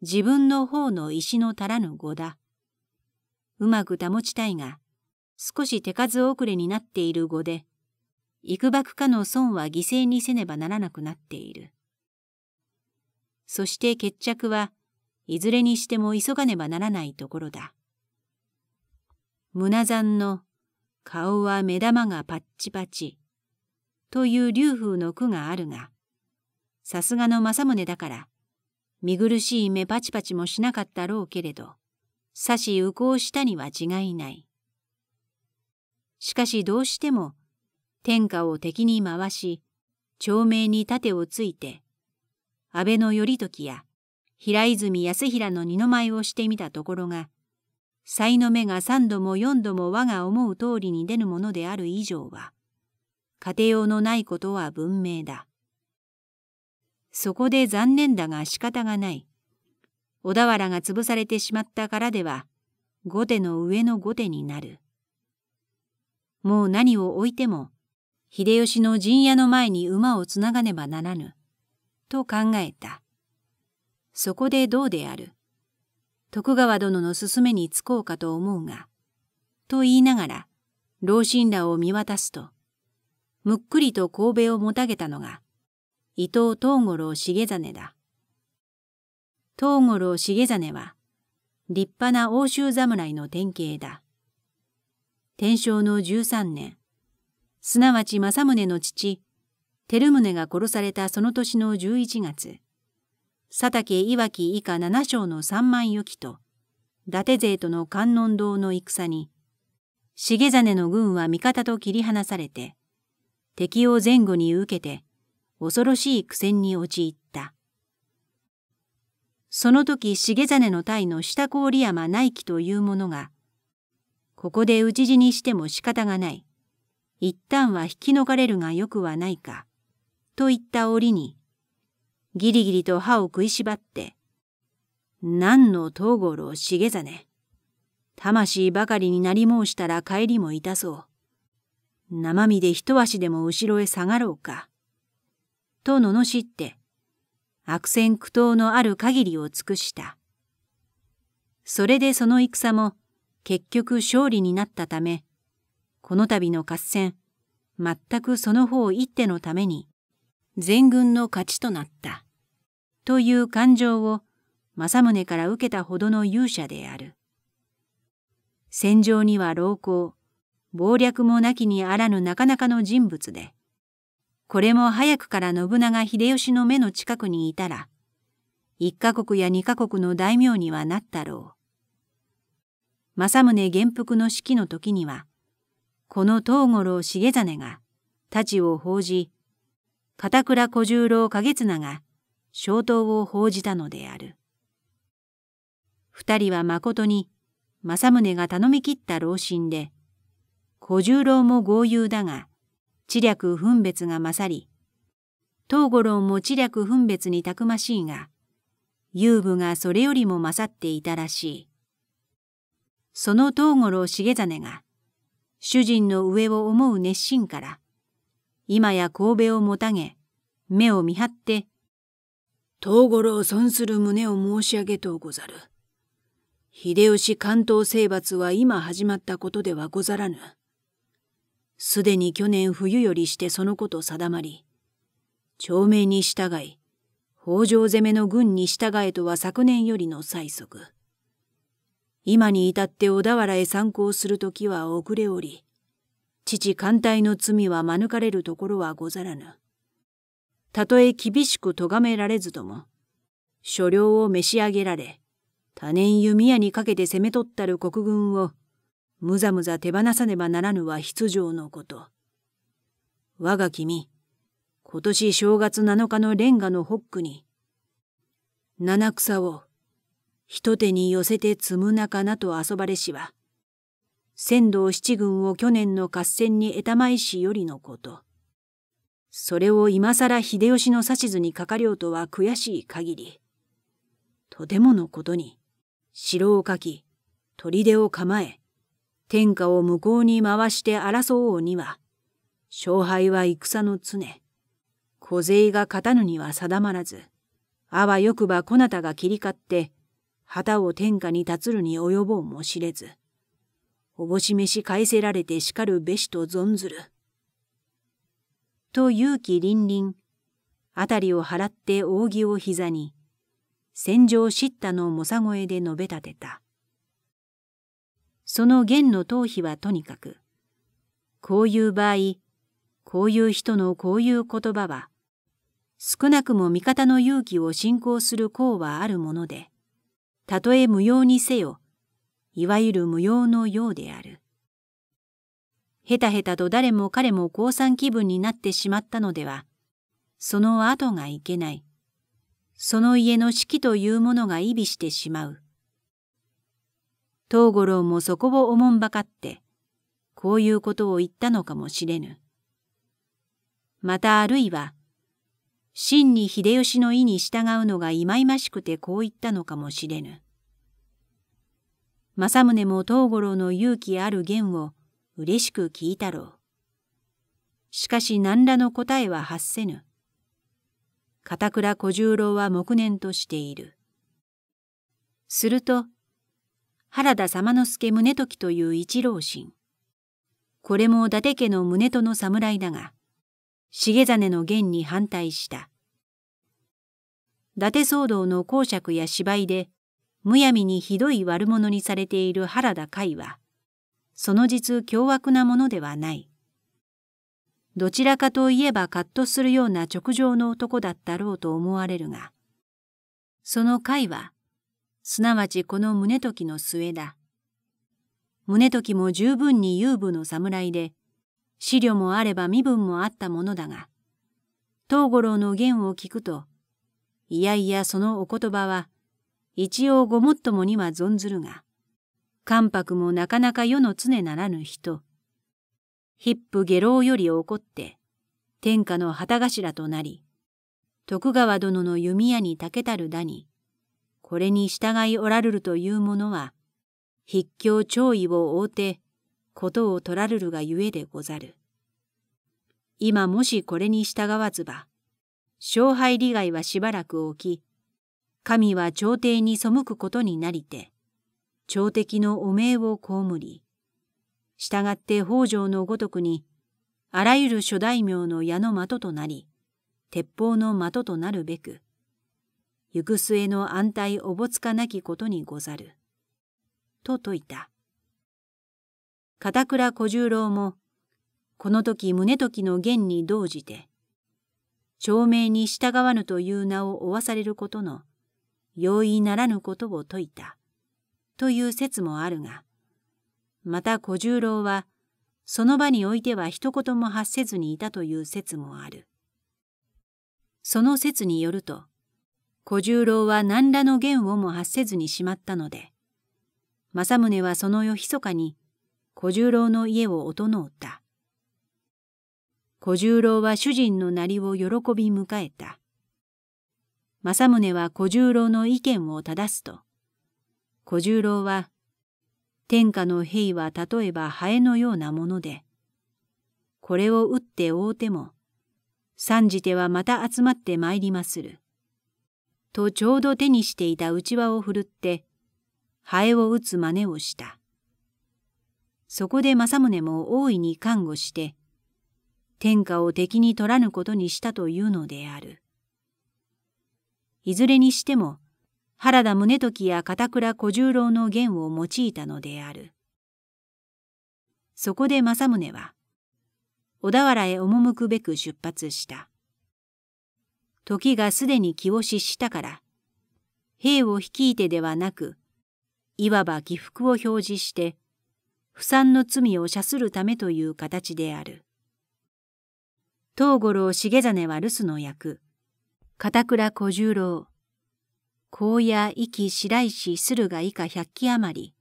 自分の方の石の足らぬ語だ。うまく保ちたいが、少し手数遅れになっている語で、幾幕かの損は犠牲にせねばならなくなっている。そして決着はいずれにしても急がねばならないところだ。胸山の顔は目玉がパッチパチという竜風の句があるが、さすがの政宗だから、見苦しい目パチパチもしなかったろうけれど、さし右行したには違いない。しかしどうしても天下を敵に回し、長命に盾をついて、安倍の頼時や平泉康平の二の舞をしてみたところが、才の目が三度も四度も我が思う通りに出ぬものである以上は、家庭用のないことは文明だ。そこで残念だが仕方がない。小田原が潰されてしまったからでは後手の上の後手になる。もう何を置いても秀吉の陣屋の前に馬をつながねばならぬ。と考えた。そこでどうである。徳川殿の勧めにつこうかと思うが。と言いながら、老臣らを見渡すと、むっくりと神戸をもたげたのが、伊藤藤五郎重真だ。東五郎重真は、立派な欧州侍の典型だ。天正の十三年、すなわち政宗の父、照宗が殺されたその年の十一月、佐竹岩木以下七章の三万余騎と、伊達勢との観音堂の戦に、重真の軍は味方と切り離されて、敵を前後に受けて、恐ろしい苦戦に陥った。その時重実の隊の下郡山内記という者が、ここで討ち死にしても仕方がない。一旦は引き逃れるがよくはないか。と言った折に、ギリギリと歯を食いしばって、何の東五郎重実。魂ばかりになり申したら帰りも痛そう。生身で一足でも後ろへ下がろうか。と罵って、悪戦苦闘のある限りを尽くした。それでその戦も結局勝利になったため、この度の合戦、全くその方一手のために、全軍の勝ちとなった。という感情を政宗から受けたほどの勇者である。戦場には老行、謀略もなきにあらぬなかなかの人物で、これも早くから信長秀吉の目の近くにいたら、一カ国や二カ国の大名にはなったろう。政宗元服の式の時には、この東五郎重真が、太刀を報じ、片倉小十郎景綱が、消灯を報じたのである。二人は誠に、政宗が頼み切った老臣で、小十郎も豪遊だが、知略分別が勝り、東五郎も知略分別にたくましいが、遊部がそれよりも勝っていたらしい。その東五郎重真が、主人の上を思う熱心から、今や神戸をもたげ、目を見張って、東五郎損する旨を申し上げとうござる。秀吉関東征伐は今始まったことではござらぬ。すでに去年冬よりしてそのこと定まり、長命に従い、北条攻めの軍に従えとは昨年よりの催促。今に至って小田原へ参考する時は遅れおり、父艦隊の罪は免れるところはござらぬ。たとえ厳しく咎められずとも、所領を召し上げられ、多年弓矢にかけて攻め取ったる国軍をむざむざ手放さねばならぬは必定のこと。我が君、今年正月七日のレンガのホックに、七草を一手に寄せて積むなかなと遊ばれしは、仙道七軍を去年の合戦に得たまいしよりのこと。それを今更秀吉の指図にかかりょうとは悔しい限り。とてものことに、城を書き、砦を構え、天下を向こうに回して争おうには、勝敗は戦の常。小勢が勝たぬには定まらず、あわよくばこなたが切り勝って、旗を天下に立つるに及ぼうも知れず、おぼし召し返せられて叱るべしと存ずる。と勇気凛々、あたりを払って扇を膝に、戦場叱咤の模さ声で述べ立てた。その弦の頭皮はとにかく、こういう場合、こういう人のこういう言葉は、少なくも味方の勇気を信仰する功はあるもので、たとえ無用にせよ、いわゆる無用のようである。へたへたと誰も彼も降参気分になってしまったのでは、その後がいけない。その家の式というものが意味してしまう。藤五郎もそこをおもんばかって、こういうことを言ったのかもしれぬ。またあるいは、真に秀吉の意に従うのが忌々しくてこう言ったのかもしれぬ。政宗も藤五郎の勇気ある言を嬉しく聞いたろう。しかし何らの答えは発せぬ。片倉小十郎は黙念としている。すると、原田様之助宗時という一郎神。これも伊達家の宗戸の侍だが、重実の言に反対した。伊達騒動の公爵や芝居で、むやみにひどい悪者にされている原田海は、その実凶悪なものではない。どちらかといえばカッとするような直情の男だったろうと思われるが、その海は、すなわちこの宗時の末だ。宗時も十分に遊部の侍で、資料もあれば身分もあったものだが、東五郎の言を聞くと、いやいやそのお言葉は、一応ごもっともには存ずるが、関白もなかなか世の常ならぬ人。ヒップ下郎より怒って、天下の旗頭となり、徳川殿の弓矢に竹たるだに、これに従いおらるるというものは、筆教弔意を負うて、ことを取られるがゆえでござる。今もしこれに従わずば、勝敗利害はしばらく置き、神は朝廷に背くことになりて、朝敵の汚名を被り、従って北条のごとくに、あらゆる諸大名の矢の的となり、鉄砲の的となるべく、行く末の安泰おぼつかなきことにござる。と説いた。片倉小十郎も、この時宗時の言に動じて、長明に従わぬという名を負わされることの、容易ならぬことを説いた、という説もあるが、また小十郎は、その場においては一言も発せずにいたという説もある。その説によると、小十郎は何らの言をも発せずにしまったので、政宗はその夜密かに小十郎の家を整のった。小十郎は主人のなりを喜び迎えた。政宗は小十郎の意見を正すと、小十郎は、天下の兵は例えばハエのようなもので、これを打って追うても、三じてはまた集まって参りまする。とちょうど手にしていたうちわを振るって、ハエを打つ真似をした。そこで政宗も大いに看護して、天下を敵に取らぬことにしたというのである。いずれにしても、原田宗時や片倉小十郎の言を用いたのである。そこで政宗は、小田原へ赴くべく出発した。時がすでに気を失したから、兵を率いてではなく、いわば義服を表示して、不散の罪を謝するためという形である。藤五郎重真は留守の役、片倉小十郎、高野壱岐白石駿河以下百機余り、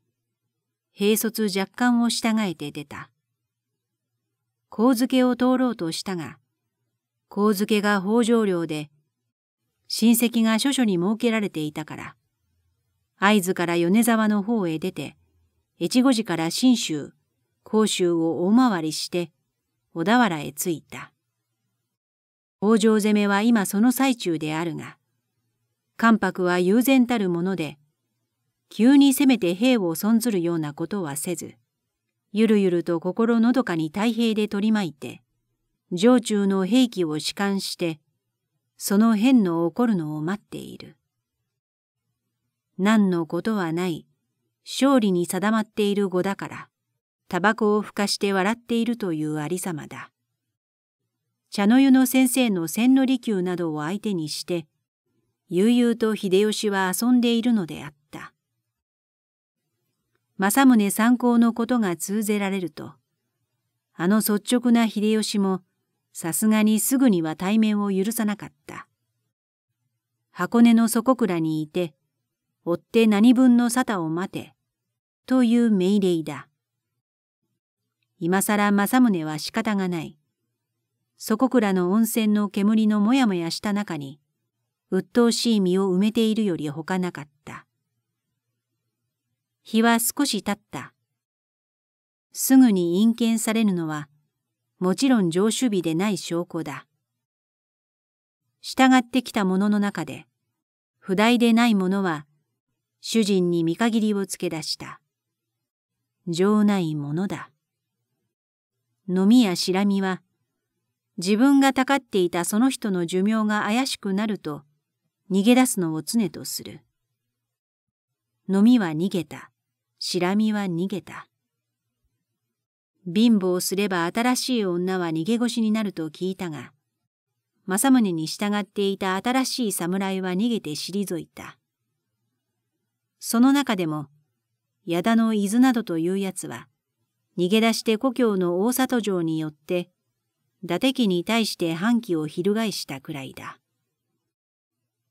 兵卒若干を従えて出た。神付けを通ろうとしたが、神付けが北条領で親戚が諸所に設けられていたから。会津から米沢の方へ出て、越後寺から信州、甲州を大回りして、小田原へ着いた。北条攻めは今その最中であるが、関白は悠然たるもので、急に攻めて兵を損ずるようなことはせず、ゆるゆると心のどかに太平で取り巻いて、城中の兵器を弛緩して、その変の起こるのを待っている。何のことはない、勝利に定まっている語だから、タバコをふかして笑っているというありさまだ。茶の湯の先生の千利休などを相手にして、悠々と秀吉は遊んでいるのであった。政宗参考のことが通ぜられると、あの率直な秀吉もさすがにすぐには対面を許さなかった。箱根の底倉にいて、追って何分の沙汰を待て、という命令だ。今更政宗は仕方がない。底倉の温泉の煙のもやもやした中に、鬱陶しい身を埋めているより他なかった。日は少し経った。すぐに陰見されぬのはもちろん常守備でない証拠だ。従ってきたものの中で、不代でないものは、主人に見限りをつけ出した。情ないものだ。飲みやしらみは、自分がたかっていたその人の寿命が怪しくなると、逃げ出すのを常とする。飲みは逃げた、しらみは逃げた。貧乏すれば新しい女は逃げ腰になると聞いたが、政宗に従っていた新しい侍は逃げて退いた。その中でも、矢田の伊豆などというやつは、逃げ出して故郷の大里城によって、伊達家に対して反旗を翻したくらいだ。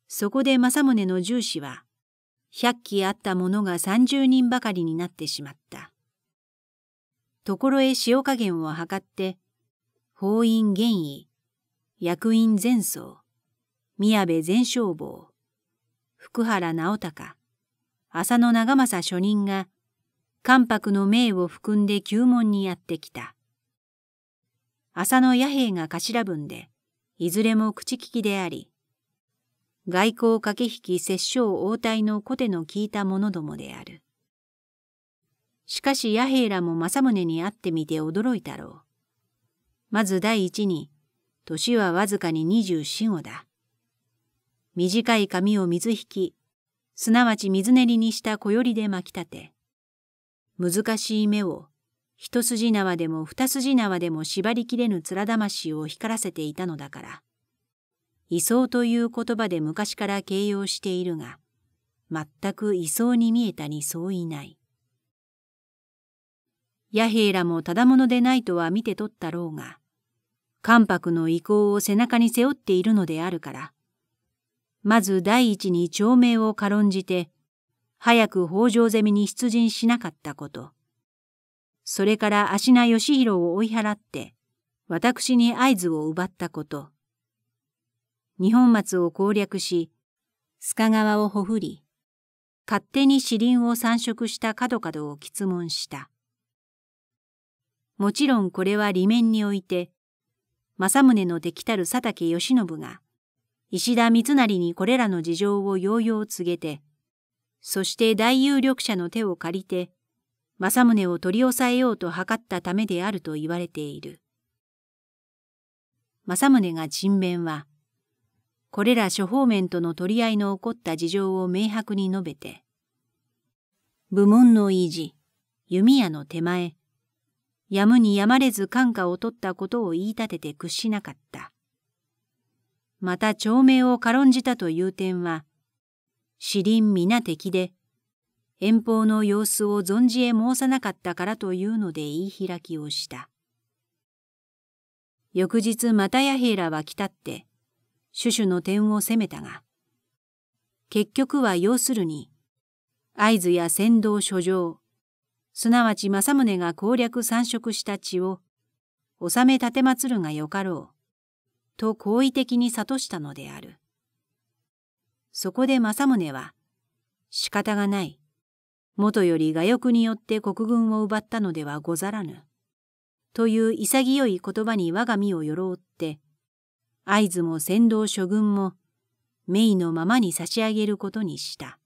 そこで政宗の重視は、百機あったものが三十人ばかりになってしまった。ところへ塩加減を測って、法院現意、役員前奏、宮部前消防、福原直隆、浅野長政初任が、関白の命を含んで旧門にやってきた。浅野弥平が頭文で、いずれも口利きであり、外交駆け引き殺生応対の小手の利いた者どもである。しかし弥平らも政宗に会ってみて驚いたろう。まず第一に、年はわずかに二十四五だ。短い髪を水引き、すなわち水練りにした小よりで巻き立て、難しい目を一筋縄でも二筋縄でも縛りきれぬ面魂を光らせていたのだから、位相という言葉で昔から形容しているが、全く位相に見えたに相違ない。弥平らもただものでないとは見て取ったろうが、関白の意向を背中に背負っているのであるから、まず第一に長命を軽んじて、早く北条攻めに出陣しなかったこと。それから足名義弘を追い払って、私に合図を奪ったこと。二本松を攻略し、須賀川をほふり、勝手に死林を散食した角角を質問した。もちろんこれは裏面において、政宗の敵たる佐竹義信が、石田三成にこれらの事情をようよう告げて、そして大有力者の手を借りて、政宗を取り押さえようと図ったためであると言われている。政宗が人弁は、これら諸方面との取り合いの起こった事情を明白に述べて、部門の維持、弓矢の手前、やむにやまれず感化を取ったことを言い立てて屈しなかった。また長命を軽んじたという点は、死林皆敵で、遠方の様子を存じへ申さなかったからというので言い開きをした。翌日またや平らは来たって、種々の点を責めたが、結局は要するに、合図や先導書状、すなわち政宗が攻略参食した血を、納め立てるがよかろう、と好意的に諭したのである。そこで政宗は、仕方がない。元より我欲によって国軍を奪ったのではござらぬ。という潔い言葉に我が身をよろって、合図も先導諸軍も、名のままに差し上げることにした。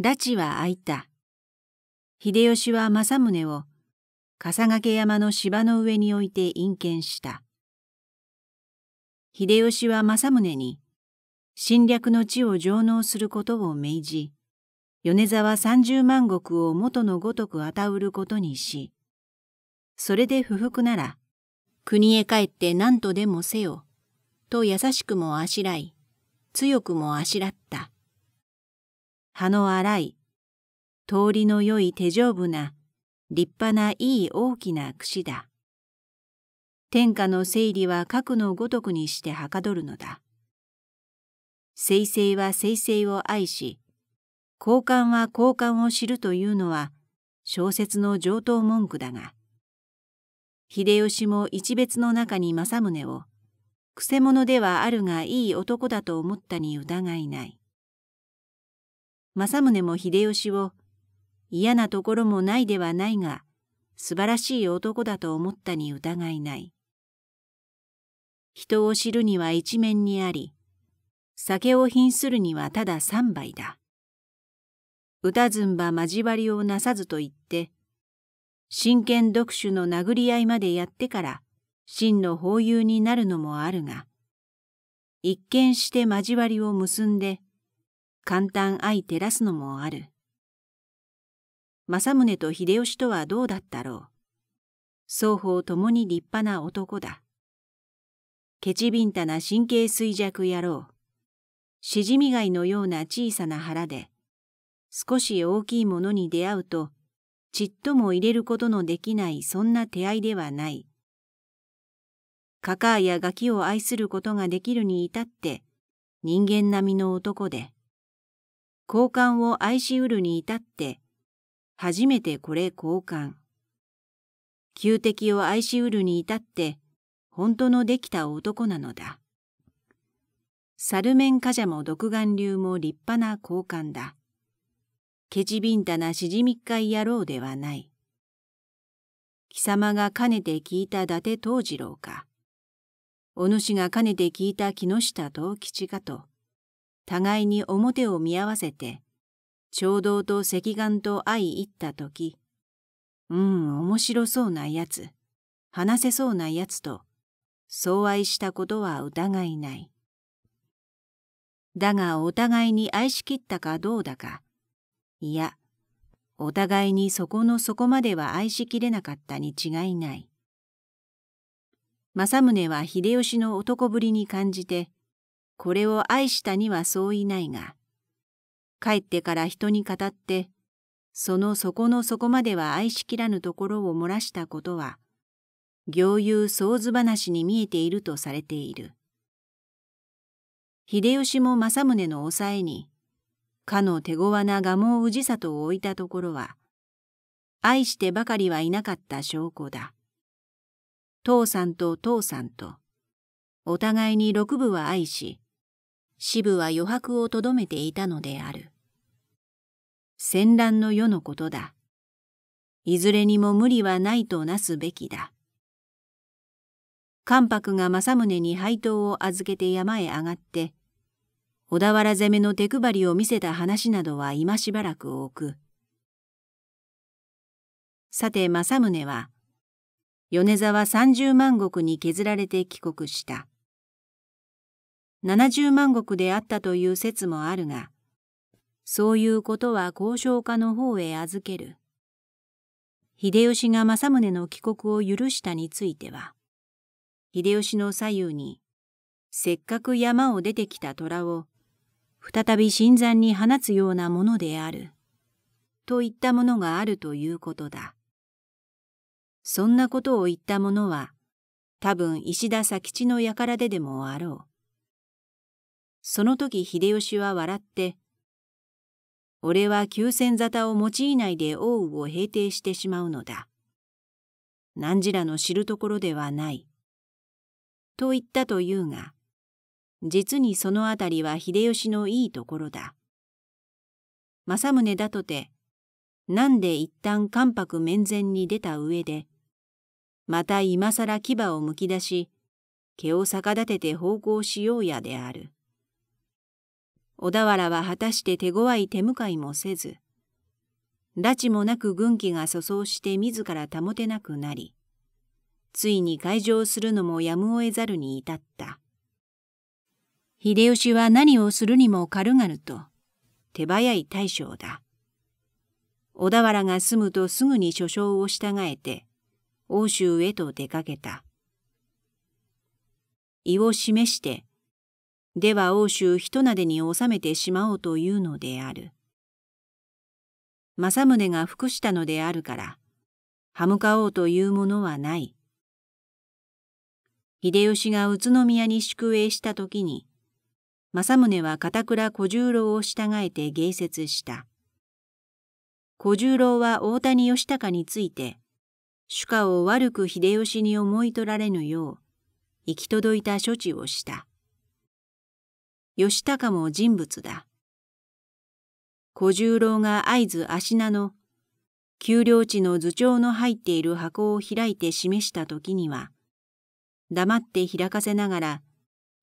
拉致は開いた。秀吉は政宗を笠掛山の芝の上に置いて隠見した。秀吉は政宗に侵略の地を上納することを命じ、米沢三十万石を元のごとくあたうることにし、それで不服なら、国へ帰って何とでもせよ、と優しくもあしらい、強くもあしらっ葉の荒い、通りの良い手丈夫な、立派ないい大きな櫛だ。天下の整理は核のごとくにしてはかどるのだ。生成は生成を愛し、交換は交換を知るというのは小説の上等文句だが、秀吉も一別の中に政宗を、くせ者ではあるがいい男だと思ったに疑いない。政宗も秀吉を嫌なところもないではないが素晴らしい男だと思ったに疑いない。人を知るには一面にあり、酒を品するにはただ三杯だ。歌ずんば交わりをなさずと言って、真剣読書の殴り合いまでやってから真の法友になるのもあるが、一見して交わりを結んで、簡単相照らすのもある。政宗と秀吉とはどうだったろう。双方ともに立派な男だ。ケチビンタな神経衰弱野郎。しじみ貝のような小さな腹で、少し大きいものに出会うと、ちっとも入れることのできないそんな手合いではない。カカアやガキを愛することができるに至って、人間並みの男で、交換を愛しうるに至って、初めてこれ交換。旧敵を愛しうるに至って、本当のできた男なのだ。サルメンカジャも独眼流も立派な交換だ。ケチビンタなしじみっかい野郎ではない。貴様がかねて聞いた伊達藤次郎か。お主がかねて聞いた木下藤吉かと。互いに表を見合わせて、衝動と石眼と相いったとき、うん、面白そうなやつ、話せそうなやつと、相愛したことは疑いない。だがお互いに愛しきったかどうだか、いや、お互いにそこの底までは愛しきれなかったに違いない。政宗は秀吉の男ぶりに感じて、これを愛したにはそういないが、帰ってから人に語って、その底の底までは愛しきらぬところを漏らしたことは、行友相図話に見えているとされている。秀吉も政宗の抑えに、かの手強な蒲生氏里を置いたところは、愛してばかりはいなかった証拠だ。父さんと父さんと、お互いに六部は愛し、支部は余白をとどめていたのである。戦乱の世のことだ。いずれにも無理はないとなすべきだ。関白が政宗に配当を預けて山へ上がって、小田原攻めの手配りを見せた話などは今しばらく置く。さて政宗は、米沢三十万石に削られて帰国した。70万石であったという説もあるが、そういうことは交渉家の方へ預ける。秀吉が政宗の帰国を許したについては、秀吉の左右に、せっかく山を出てきた虎を、再び新山に放つようなものである、といったものがあるということだ。そんなことを言った者は、多分石田佐吉の輩ででもあろう。その時秀吉は笑って、俺は九千沙汰を用いないで奥羽を平定してしまうのだ。何らの知るところではない。と言ったというが、実にそのあたりは秀吉のいいところだ。政宗だとて、なんで一旦関白面前に出た上で、また今更牙をむき出し、毛を逆立てて奉公しようやである。小田原は果たして手強い手向かいもせず、拉致もなく軍機が粗相して自ら保てなくなり、ついに開場するのもやむを得ざるに至った。秀吉は何をするにも軽々と、手早い大将だ。小田原が住むとすぐに所掌を従えて、欧州へと出かけた。意を示して、では欧州人なでに収めてしまおうというのである。政宗が服したのであるから、歯向かおうというものはない。秀吉が宇都宮に宿営した時に、政宗は片倉小十郎を従えて芸説した。小十郎は大谷義高について、主家を悪く秀吉に思い取られぬよう、行き届いた処置をした。義高も人物だ。小十郎が合図足名の丘陵地の頭頂の入っている箱を開いて示した時には、黙って開かせながら、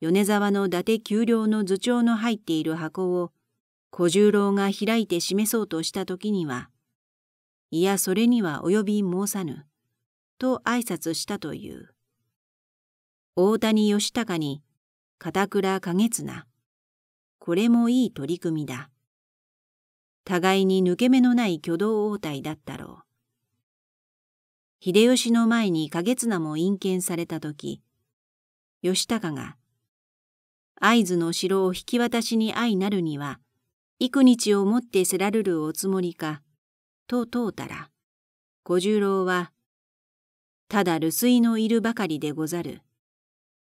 米沢の伊達丘陵の頭頂の入っている箱を小十郎が開いて示そうとした時には、いやそれには及び申さぬ、と挨拶したという。大谷義高に、片倉景綱、これもいい取り組みだ。互いに抜け目のない挙動応対だったろう。秀吉の前に影綱も陰見された時、義高が、合図の城を引き渡しに相なるには、幾日をもってせらるるおつもりか、と問うたら、小十郎は、ただ留守居のいるばかりでござる。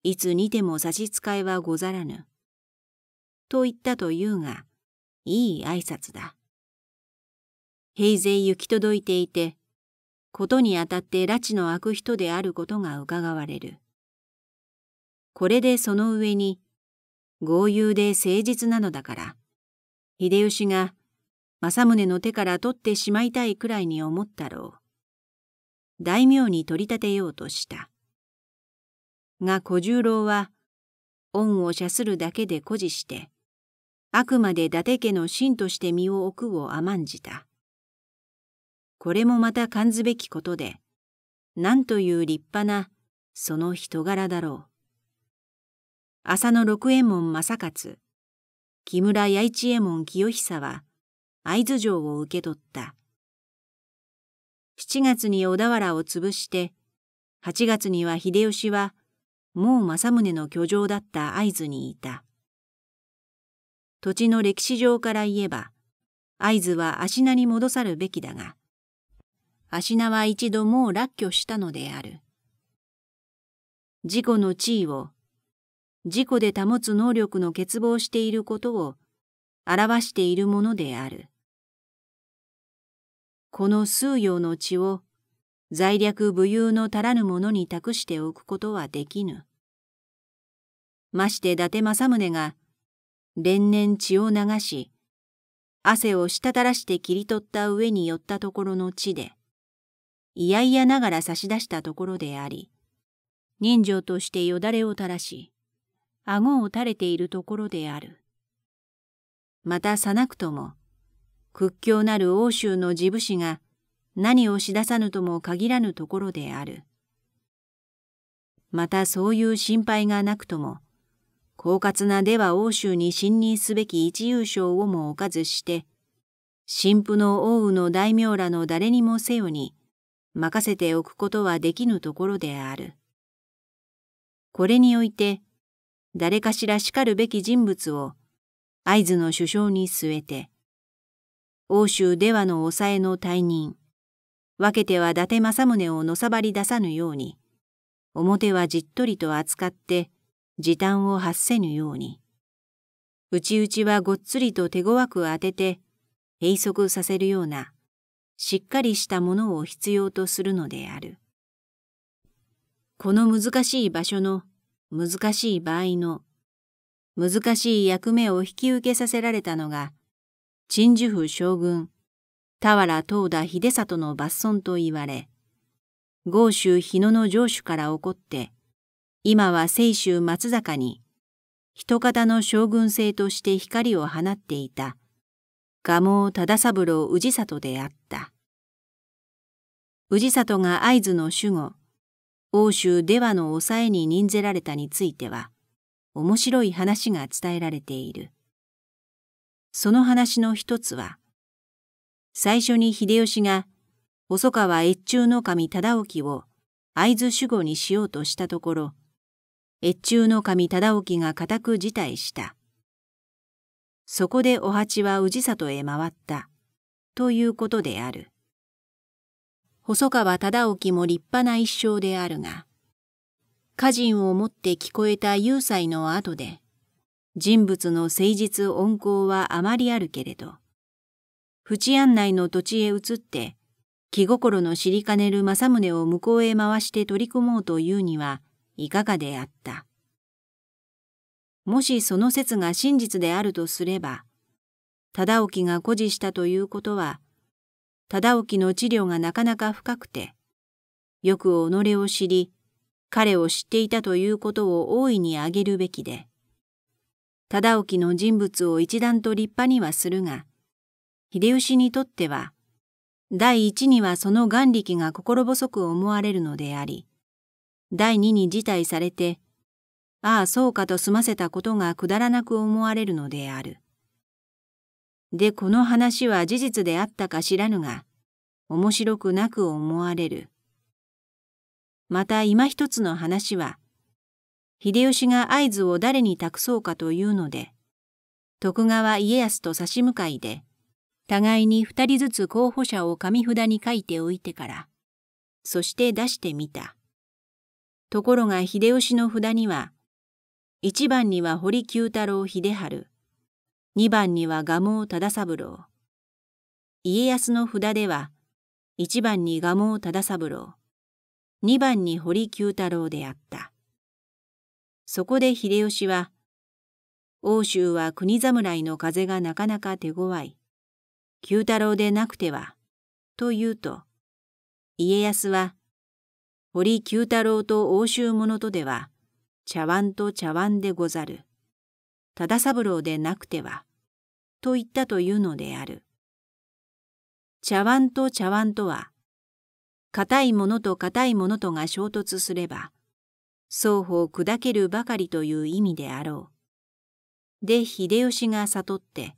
いつにても差し支えはござらぬ。と言ったというが、いい挨拶だ。平勢行き届いていて、ことにあたって拉致の悪人であることが伺われる。これでその上に、豪遊で誠実なのだから、秀吉が政宗の手から取ってしまいたいくらいに思ったろう。大名に取り立てようとした。が小十郎は、恩を射するだけで誇示して、あくまで伊達家の真として身を置くを甘んじた。これもまた感ずべきことで、なんという立派なその人柄だろう。浅野六右衛門正勝、木村八一右衛門清久は会津城を受け取った。7月に小田原を潰して、8月には秀吉はもう政宗の居城だった会津にいた。土地の歴史上から言えば、会津は芦名に戻さるべきだが、芦名は一度もう落去したのである。自己の地位を、自己で保つ能力の欠乏していることを表しているものである。この数葉の血を在略武勇の足らぬ者に託しておくことはできぬ。まして伊達政宗が連々血を流し、汗を滴らして切り取った上に寄ったところの地で、いやいやながら差し出したところであり、人情としてよだれを垂らし、顎を垂れているところである。またさなくとも、屈強なる欧州の地武士が何をしださぬとも限らぬところである。またそういう心配がなくとも、狡猾なでは欧州に信任すべき一優勝をもおかずして、神父の王羽の大名らの誰にもせよに、任せておくことはできぬところである。これにおいて、誰かしらしかるべき人物を、会津の首相に据えて、欧州ではの抑えの退任、分けては伊達政宗をのさばり出さぬように、表はじっとりと扱って、時短を発せぬように。内々はごっつりと手強く当てて、閉塞させるような、しっかりしたものを必要とするのである。この難しい場所の、難しい場合の、難しい役目を引き受けさせられたのが、陳寿府将軍、田原東田秀里の抜損と言われ、豪州日野の城主から起こって、今は清州松坂に、人方の将軍制として光を放っていた、賀茂忠三郎氏里であった。氏里が会津の守護、欧州ではの抑えに任ぜられたについては、面白い話が伝えられている。その話の一つは、最初に秀吉が細川越中守忠興を会津守護にしようとしたところ、越中の神忠興が固く辞退した。そこでお八は氏里へ回った、ということである。細川忠興も立派な一生であるが、歌人をもって聞こえた有才の後で、人物の誠実温厚はあまりあるけれど、淵案内の土地へ移って、気心の知りかねる政宗を向こうへ回して取り組もうというには、いかがであった。もしその説が真実であるとすれば、忠興が誇示したということは、忠興の治療がなかなか深くて、よく己を知り、彼を知っていたということを大いに挙げるべきで、忠興の人物を一段と立派にはするが、秀吉にとっては、第一にはその眼力が心細く思われるのであり、第二に辞退されて、ああそうかと済ませたことがくだらなく思われるのである。でこの話は事実であったか知らぬが、面白くなく思われる。また今一つの話は、秀吉が合図を誰に託そうかというので、徳川家康と差し向かいで、互いに二人ずつ候補者を紙札に書いておいてから、そして出してみた。ところが秀吉の札には、一番には堀九太郎秀春、二番には蒲生忠三郎。家康の札では、一番に蒲生忠三郎、二番に堀九太郎であった。そこで秀吉は、欧州は国侍の風がなかなか手ごわい。九太郎でなくては、と言うと、家康は、堀九太郎と奥州者とでは、茶碗と茶碗でござる。忠三郎でなくては、と言ったというのである。茶碗と茶碗とは、硬いものと硬いものとが衝突すれば、双方砕けるばかりという意味であろう。で、秀吉が悟って、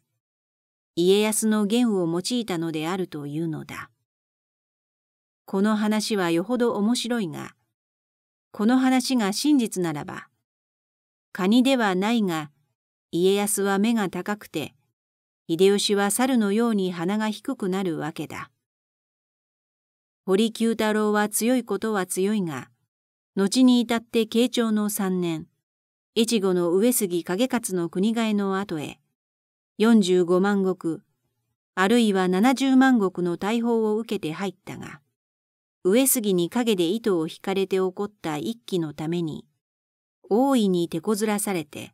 家康の言を用いたのであるというのだ。この話はよほど面白いが、この話が真実ならば、カニではないが、家康は目が高くて、秀吉は猿のように鼻が低くなるわけだ。堀九太郎は強いことは強いが、後に至って慶長の3年、越後の上杉景勝の国替えの後へ、45万石、あるいは70万石の大砲を受けて入ったが、上杉に陰で糸を引かれて起こった一揆のために、大いに手こずらされて、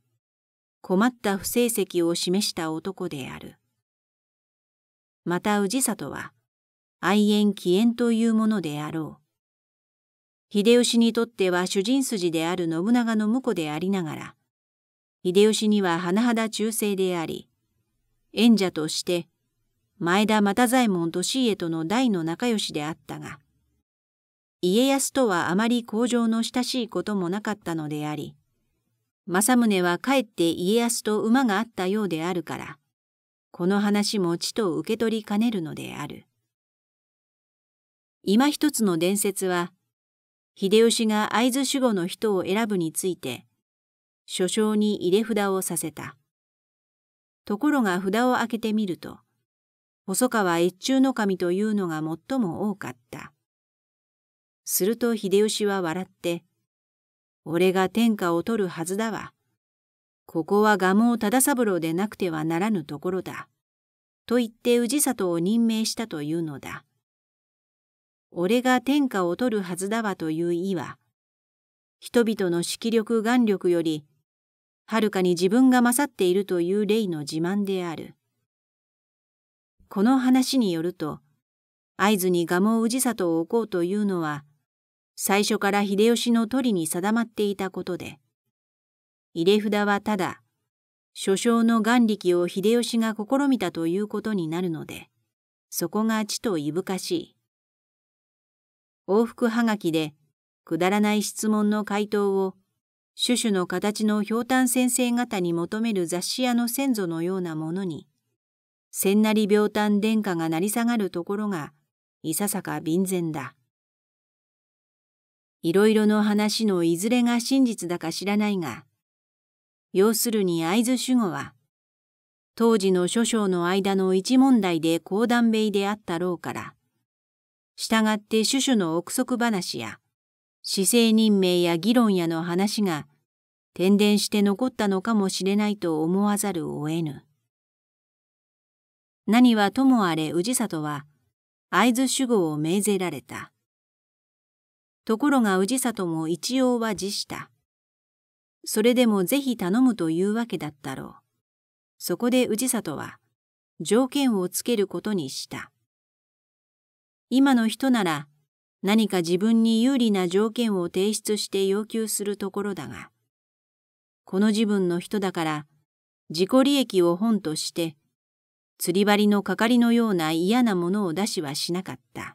困った不成績を示した男である。また氏里は、愛縁起縁というものであろう。秀吉にとっては主人筋である信長の婿でありながら、秀吉には甚だ忠誠であり、演者として前田又左衛門利家との大の仲良しであったが、家康とはあまり向上の親しいこともなかったのであり、政宗はかえって家康と馬があったようであるから、この話も地と受け取りかねるのである。今一つの伝説は、秀吉が会津守護の人を選ぶについて、所掌に入れ札をさせた。ところが札を開けてみると、細川越中守というのが最も多かった。すると秀吉は笑って、俺が天下を取るはずだわ。ここは蒲生忠三郎でなくてはならぬところだ。と言って氏里を任命したというのだ。俺が天下を取るはずだわという意は、人々の色力眼力より、はるかに自分が勝っているという例の自慢である。この話によると、会津に蒲生氏里を置こうというのは、最初から秀吉の取りに定まっていたことで、入れ札はただ、諸将の眼力を秀吉が試みたということになるので、そこがちといぶかしい。往復はがきで、くだらない質問の回答を、種々の形のひょうたん先生方に求める雑誌屋の先祖のようなものに、千なり病炭殿下が成り下がるところが、いささか便然だ。いろいろの話のいずれが真実だか知らないが、要するに会津守護は、当時の諸将の間の一問題で講談米であったろうから、従って諸々の憶測話や、市政任命や議論やの話が、転伝して残ったのかもしれないと思わざるを得ぬ。何はともあれ氏里は、会津守護を命ぜられた。ところが氏里も一応は辞した。それでもぜひ頼むというわけだったろう。そこで氏里は条件をつけることにした。今の人なら何か自分に有利な条件を提出して要求するところだが、この自分の人だから自己利益を本として釣り針のかかりのような嫌なものを出しはしなかった。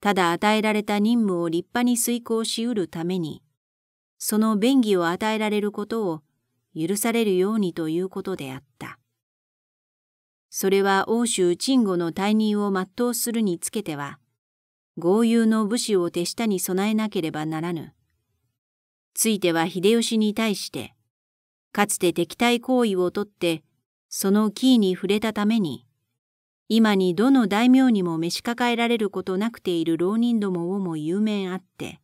ただ与えられた任務を立派に遂行しうるために、その便宜を与えられることを許されるようにということであった。それは欧州鎮護の退任を全うするにつけては、豪遊の武士を手下に備えなければならぬ。ついては秀吉に対して、かつて敵対行為をとって、そのキーに触れたために、今にどの大名にも召し抱えられることなくている浪人どもをも有名あって、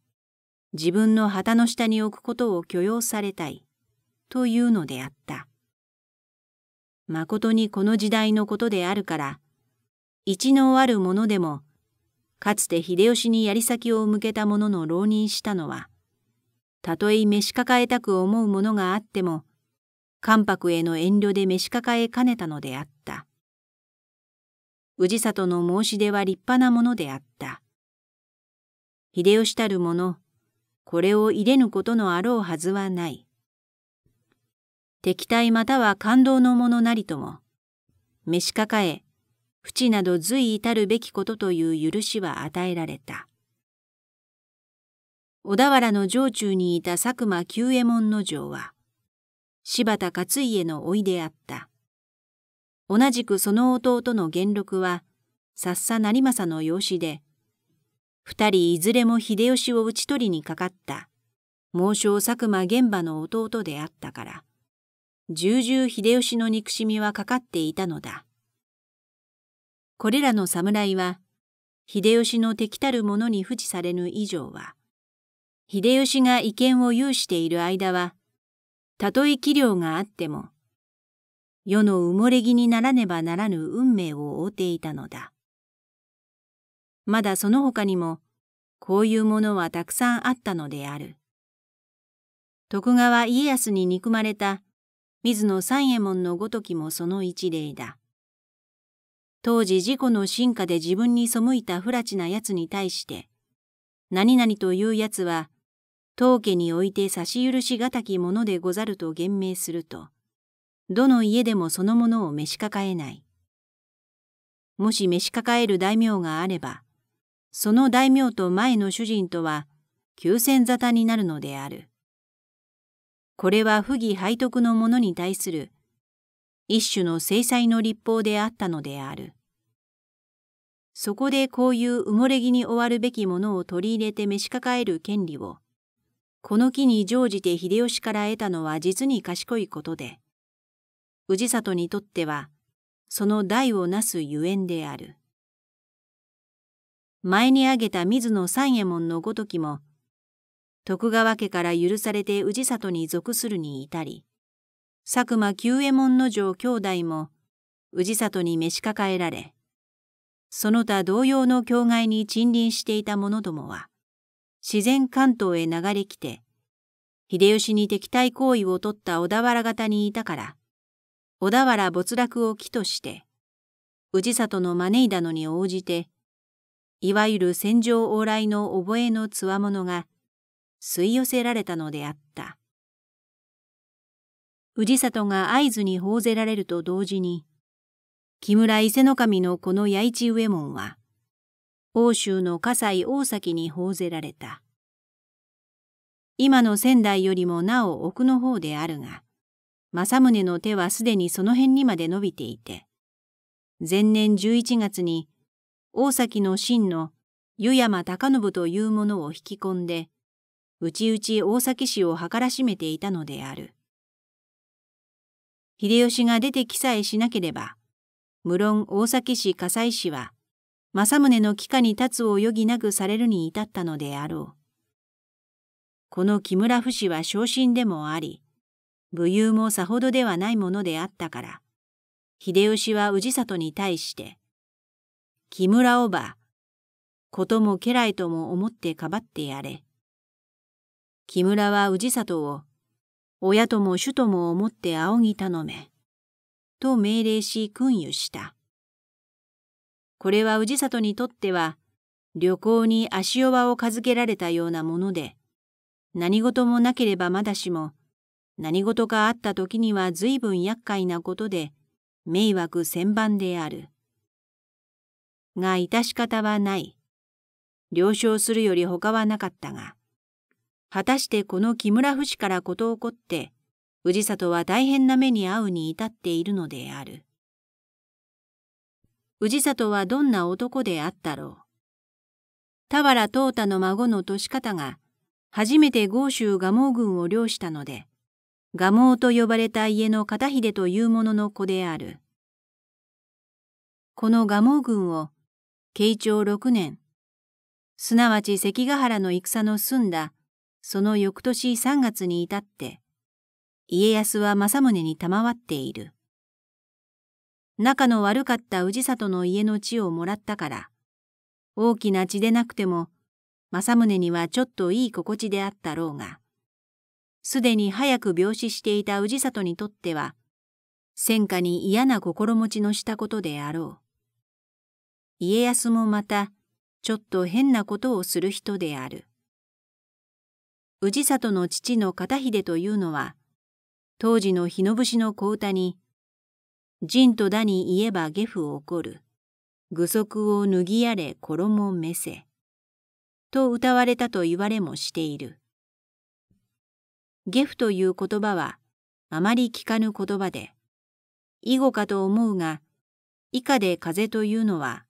自分の旗の下に置くことを許容されたい、というのであった。誠にこの時代のことであるから、一能ある者でも、かつて秀吉に槍先を向けた者の浪人したのは、たとえ召し抱えたく思うものがあっても、関白への遠慮で召し抱えかねたのであった。氏里の申し出は立派なものであった。秀吉たる者、これを入れぬことのあろうはずはない。敵対または感動のものなりとも、召し抱え、淵など随至るべきことという許しは与えられた。小田原の城中にいた佐久間久右衛門の城は、柴田勝家の甥であった。同じくその弟の元禄は、さっさ成政の養子で、二人いずれも秀吉を討ち取りにかかった、猛将佐久間玄馬の弟であったから、重々秀吉の憎しみはかかっていたのだ。これらの侍は、秀吉の敵たる者に不治されぬ以上は、秀吉が意見を有している間は、たとえ器量があっても、世の埋もれ木にならねばならぬ運命を追うていたのだ。まだその他にも、こういうものはたくさんあったのである。徳川家康に憎まれた水野三右衛門のごときもその一例だ。当時事故の進化で自分に背いた不埒な奴に対して、何々という奴は、当家において差し許しがたきものでござると言明すると、どの家でもそのものを召し抱えない。もし召し抱える大名があれば、その大名と前の主人とは、急戦沙汰になるのである。これは不義背徳の者に対する、一種の制裁の立法であったのである。そこでこういう埋もれ木に終わるべきものを取り入れて召し抱える権利を、この木に乗じて秀吉から得たのは実に賢いことで、氏里にとっては、その代をなすゆえんである。前に挙げた水野三右衛門のごときも、徳川家から許されて氏里に属するに至り、佐久間久右衛門の城兄弟も、氏里に召し抱えられ、その他同様の境外に沈臨していた者どもは、自然関東へ流れ来て、秀吉に敵対行為を取った小田原方にいたから、小田原没落を起として、氏里の招いたのに応じて、いわゆる戦場往来の覚えのつわものが吸い寄せられたのであった。氏里が合図に奉ぜられると同時に、木村伊勢守のこの八市右衛門は、欧州の葛西大崎に奉ぜられた。今の仙台よりもなお奥の方であるが、政宗の手はすでにその辺にまで伸びていて、前年11月に大崎の真の湯山高信というものを引き込んで、内々大崎氏を計らしめていたのである。秀吉が出てきさえしなければ、無論大崎氏火災氏は、政宗の帰下に立つを余儀なくされるに至ったのであろう。この木村不死は昇進でもあり、武勇もさほどではないものであったから秀吉は氏里に対して「木村おばことも家来とも思ってかばってやれ」木村は氏里を親とも主とも思って仰ぎ頼め」と命令し訓諭した。これは氏里にとっては旅行に足弱を数けられたようなもので何事もなければまだしも何事かあった時には随分厄介なことで、迷惑千番である。が致し方はない。了承するより他はなかったが、果たしてこの木村節から事起こって、氏里は大変な目に遭うに至っているのである。氏里はどんな男であったろう。田原藤太の孫の年方が、初めて豪州蒲生軍を漁したので、蒲生と呼ばれた家の片秀という者の子である。この蒲生軍を、慶長6年、すなわち関ヶ原の戦の済んだ、その翌年3月に至って、家康は政宗に賜っている。仲の悪かった氏里の家の地をもらったから、大きな血でなくても、政宗にはちょっといい心地であったろうが、すでに早く病死していた氏里にとっては、戦火に嫌な心持ちのしたことであろう。家康もまた、ちょっと変なことをする人である。氏里の父の片秀というのは、当時の日の節の小唄に、仁とだに言えば下婦を怒る。具足を脱ぎやれ衣めせ。と歌われたと言われもしている。ゲフという言葉はあまり聞かぬ言葉で、以後かと思うが、以下で風というのは、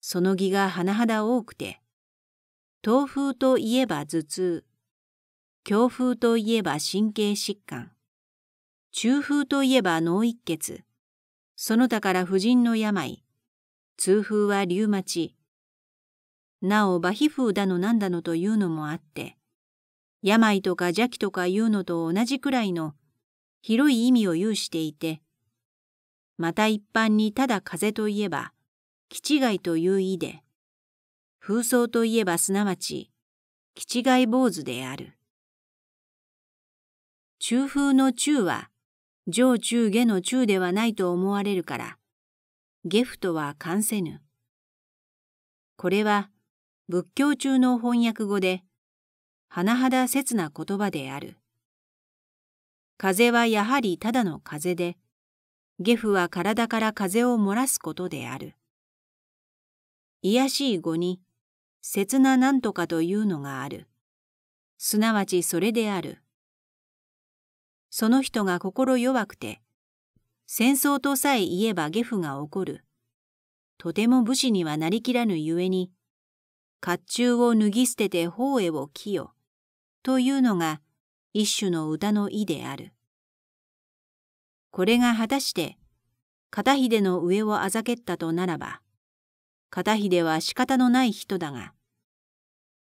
その儀が甚だ多くて、東風といえば頭痛、強風といえば神経疾患、中風といえば脳一血、その他から婦人の病、痛風はリウマチ、なお馬皮風だのなんだのというのもあって、病とか邪気とかいうのと同じくらいの広い意味を有していて、また一般にただ風といえば、気違いという意で、風葬といえばすなわち、気違い坊主である。中風の中は、上中下の中ではないと思われるから、下府とは関せぬ。これは、仏教中の翻訳語で、甚だ切な言葉である。風はやはりただの風で、ゲフは体から風を漏らすことである。癒しい語に、切な何とかというのがある。すなわちそれである。その人が心弱くて、戦争とさえ言えばゲフが起こる。とても武士にはなりきらぬゆえに、甲冑を脱ぎ捨てて方へを着よ。というのが一種の歌の意である。これが果たして片秀の上をあざけったとならば、片秀は仕方のない人だが、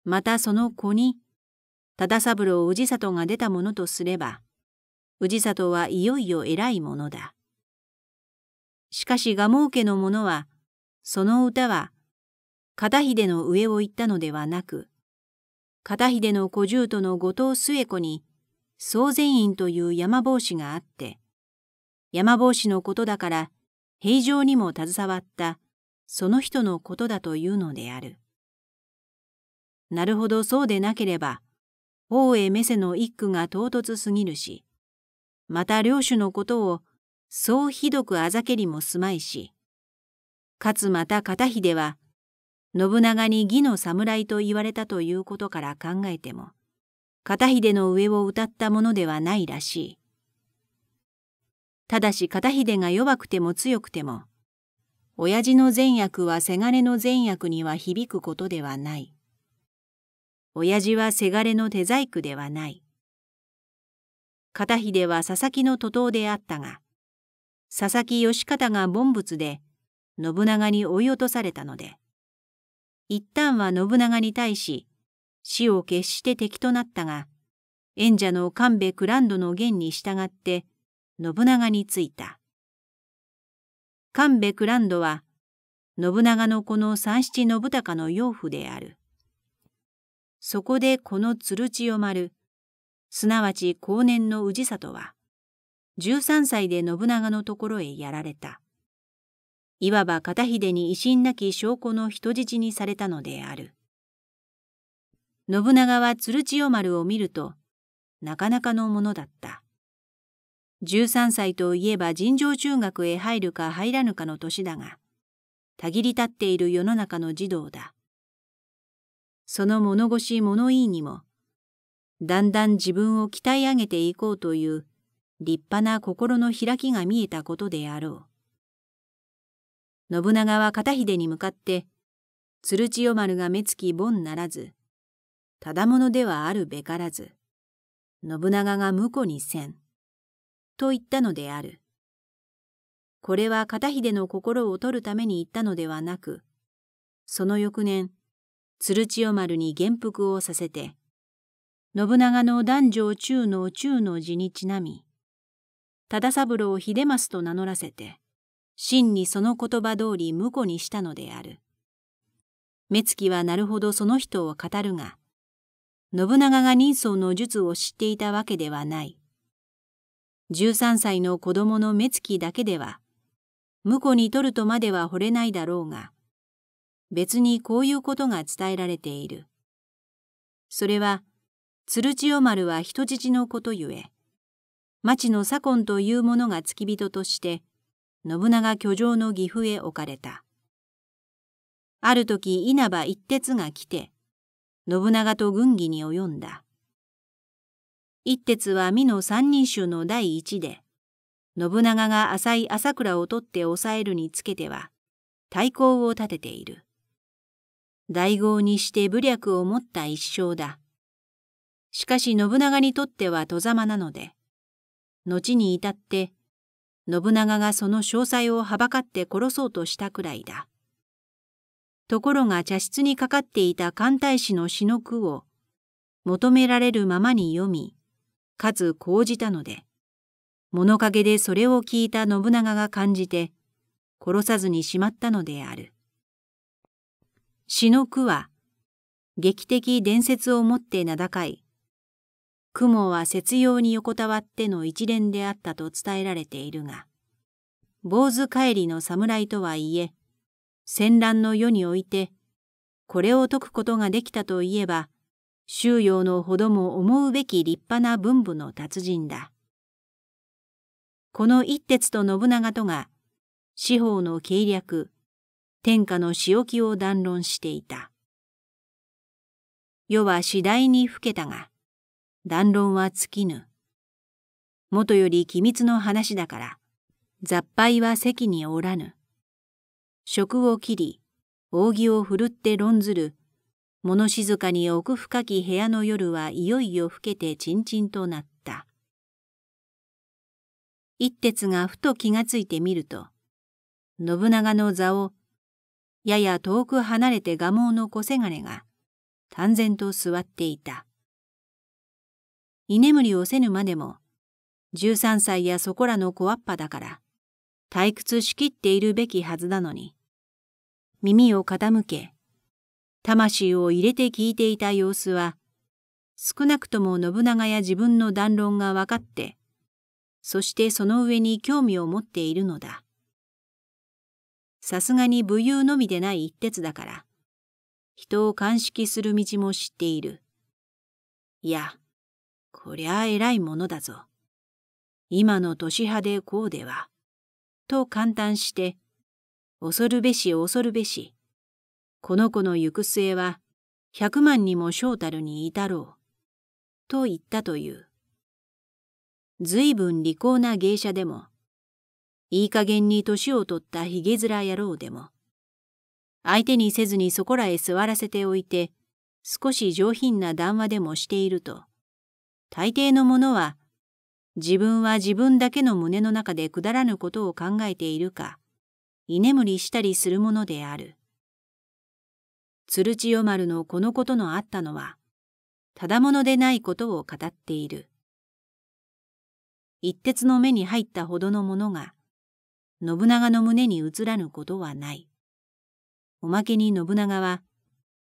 またその子に忠三郎氏里が出たものとすれば、氏里はいよいよ偉いものだ。しかし蒲生家の者は、その歌は片秀の上を行ったのではなく、片秀の小獣との後藤末子に宗善院という山帽子があって、山帽子のことだから平常にも携わったその人のことだというのである。なるほどそうでなければ、大へメセの一句が唐突すぎるし、また領主のことをそうひどくあざけりもすまいし、かつまた片秀は信長に義の侍と言われたということから考えても、片秀の上を歌ったものではないらしい。ただし片秀が弱くても強くても、親父の善悪はせがれの善悪には響くことではない。親父はせがれの手細工ではない。片秀は佐々木の徒党であったが、佐々木義方が凡物で信長に追い落とされたので、一旦は信長に対し、死を決して敵となったが、演者の神戸クランドの言に従って信長についた。神戸クランドは信長の子の三七信孝の養父である。そこでこの鶴千代丸、すなわち後年の氏里は、13歳で信長のところへやられた。いわば片秀に威信なき証拠の人質にされたのである。信長は鶴千代丸を見ると、なかなかのものだった。十三歳といえば尋常中学へ入るか入らぬかの年だが、たぎり立っている世の中の児童だ。その物腰物言いにも、だんだん自分を鍛え上げていこうという立派な心の開きが見えたことであろう。信長は片秀に向かって、鶴千代丸が目つき凡ならず、ただものではあるべからず、信長が婿にせん、と言ったのである。これは片秀の心を取るために言ったのではなく、その翌年、鶴千代丸に元服をさせて、信長の男女中の中の字にちなみ、忠三郎秀政と名乗らせて、真にその言葉通り婿にしたのである。目つはなるほどその人を語るが、信長が人相の術を知っていたわけではない。13歳の子供の目つきだけでは、婿に取るとまでは惚れないだろうが、別にこういうことが伝えられている。それは、鶴千代丸は人質のことゆえ、町の左近という者が付き人として、信長居城の岐阜へ置かれた。ある時稲葉一徹が来て、信長と軍議に及んだ。一徹は美の三人衆の第一で、信長が浅い朝倉を取って抑えるにつけては、対抗を立てている。大号にして武略を持った一生だ。しかし信長にとっては戸様なので、後に至って信長がその詳細をはばかって殺そうとしたくらいだ。ところが茶室にかかっていた艦隊士の詩の句を求められるままに読み、かつ講じたので、物陰でそれを聞いた信長が感じて、殺さずにしまったのである。詩の句は、劇的伝説をもって名高い、雲は雪用に横たわっての一連であったと伝えられているが、坊主帰りの侍とはいえ、戦乱の世において、これを解くことができたといえば、収容のほども思うべき立派な文武の達人だ。この一徹と信長とが、司法の計略、天下の仕置きを談論していた。世は次第に老けたが、談論は尽きぬ。もとより機密の話だから、雑敗は席におらぬ。職を切り、扇を振るって論ずる、物静かに奥深き部屋の夜はいよいよ更けてちんちんとなった。一徹がふと気がついてみると、信長の座を、やや遠く離れて蒲生の小せがれが、淡然と座っていた。居眠りをせぬまでも、十三歳やそこらの小わっぱだから、退屈しきっているべきはずなのに、耳を傾け、魂を入れて聞いていた様子は、少なくとも信長や自分の談論が分かって、そしてその上に興味を持っているのだ。さすがに武勇のみでない一徹だから、人を鑑識する道も知っている。いや、こりゃあ偉いものだぞ。今の年派でこうでは。と簡単して、恐るべし恐るべし。この子の行く末は、百万にも正たるに至ろう。と言ったという。随分利口な芸者でも、いい加減に年を取ったひげ面野郎でも、相手にせずにそこらへ座らせておいて、少し上品な談話でもしていると、大抵のものは自分は自分だけの胸の中でくだらぬことを考えているか、居眠りしたりするものである。鶴千代丸のこのことのあったのは、ただものでないことを語っている。一徹の目に入ったほどのものが、信長の胸に映らぬことはない。おまけに信長は、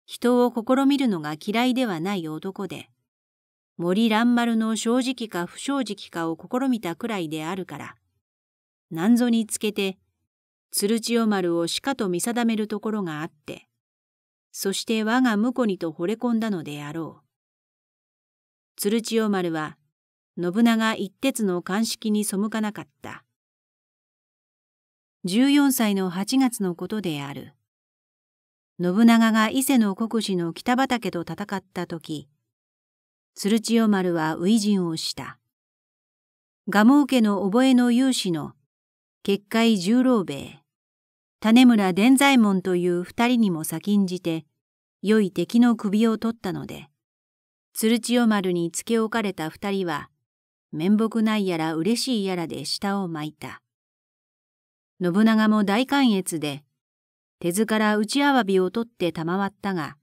人を試みるのが嫌いではない男で、森蘭丸の正直か不正直かを試みたくらいであるから、なんぞにつけて、鶴千代丸を鹿と見定めるところがあって、そして我が婿にと惚れ込んだのであろう。鶴千代丸は、信長一徹の鑑識に背かなかった。十四歳の八月のことである。信長が伊勢の国寺の北畠と戦った時、鶴千代丸は初陣をした。蒲生家の覚えの勇士の結界十郎兵衛、種村伝左衛門という二人にも先んじて、良い敵の首を取ったので、鶴千代丸に付け置かれた二人は、面目ないやら嬉しいやらで舌を巻いた。信長も大関越で、手図から内あわびを取って賜ったが、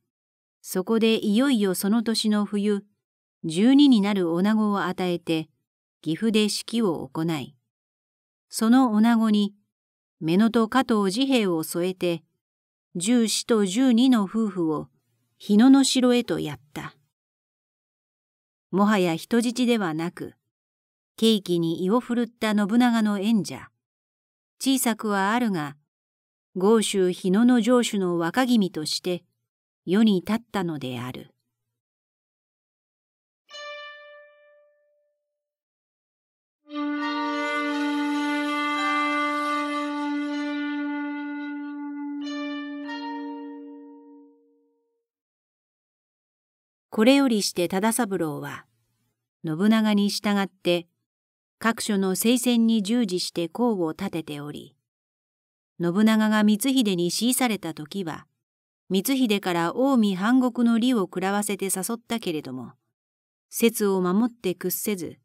そこでいよいよその年の冬、12になる女子を与えて、岐阜で式を行い、その女子に、目のと加藤治兵衛を添えて、十四と十二の夫婦を日野の城へとやった。もはや人質ではなく、ケーに胃を振るった信長の縁者。小さくはあるが、豪州日野の城主の若君として世に立ったのである。これよりして忠三郎は、信長に従って各所の聖戦に従事して功を立てており、信長が光秀に強いされた時は、光秀から近江半国の利を食らわせて誘ったけれども、説を守って屈せず、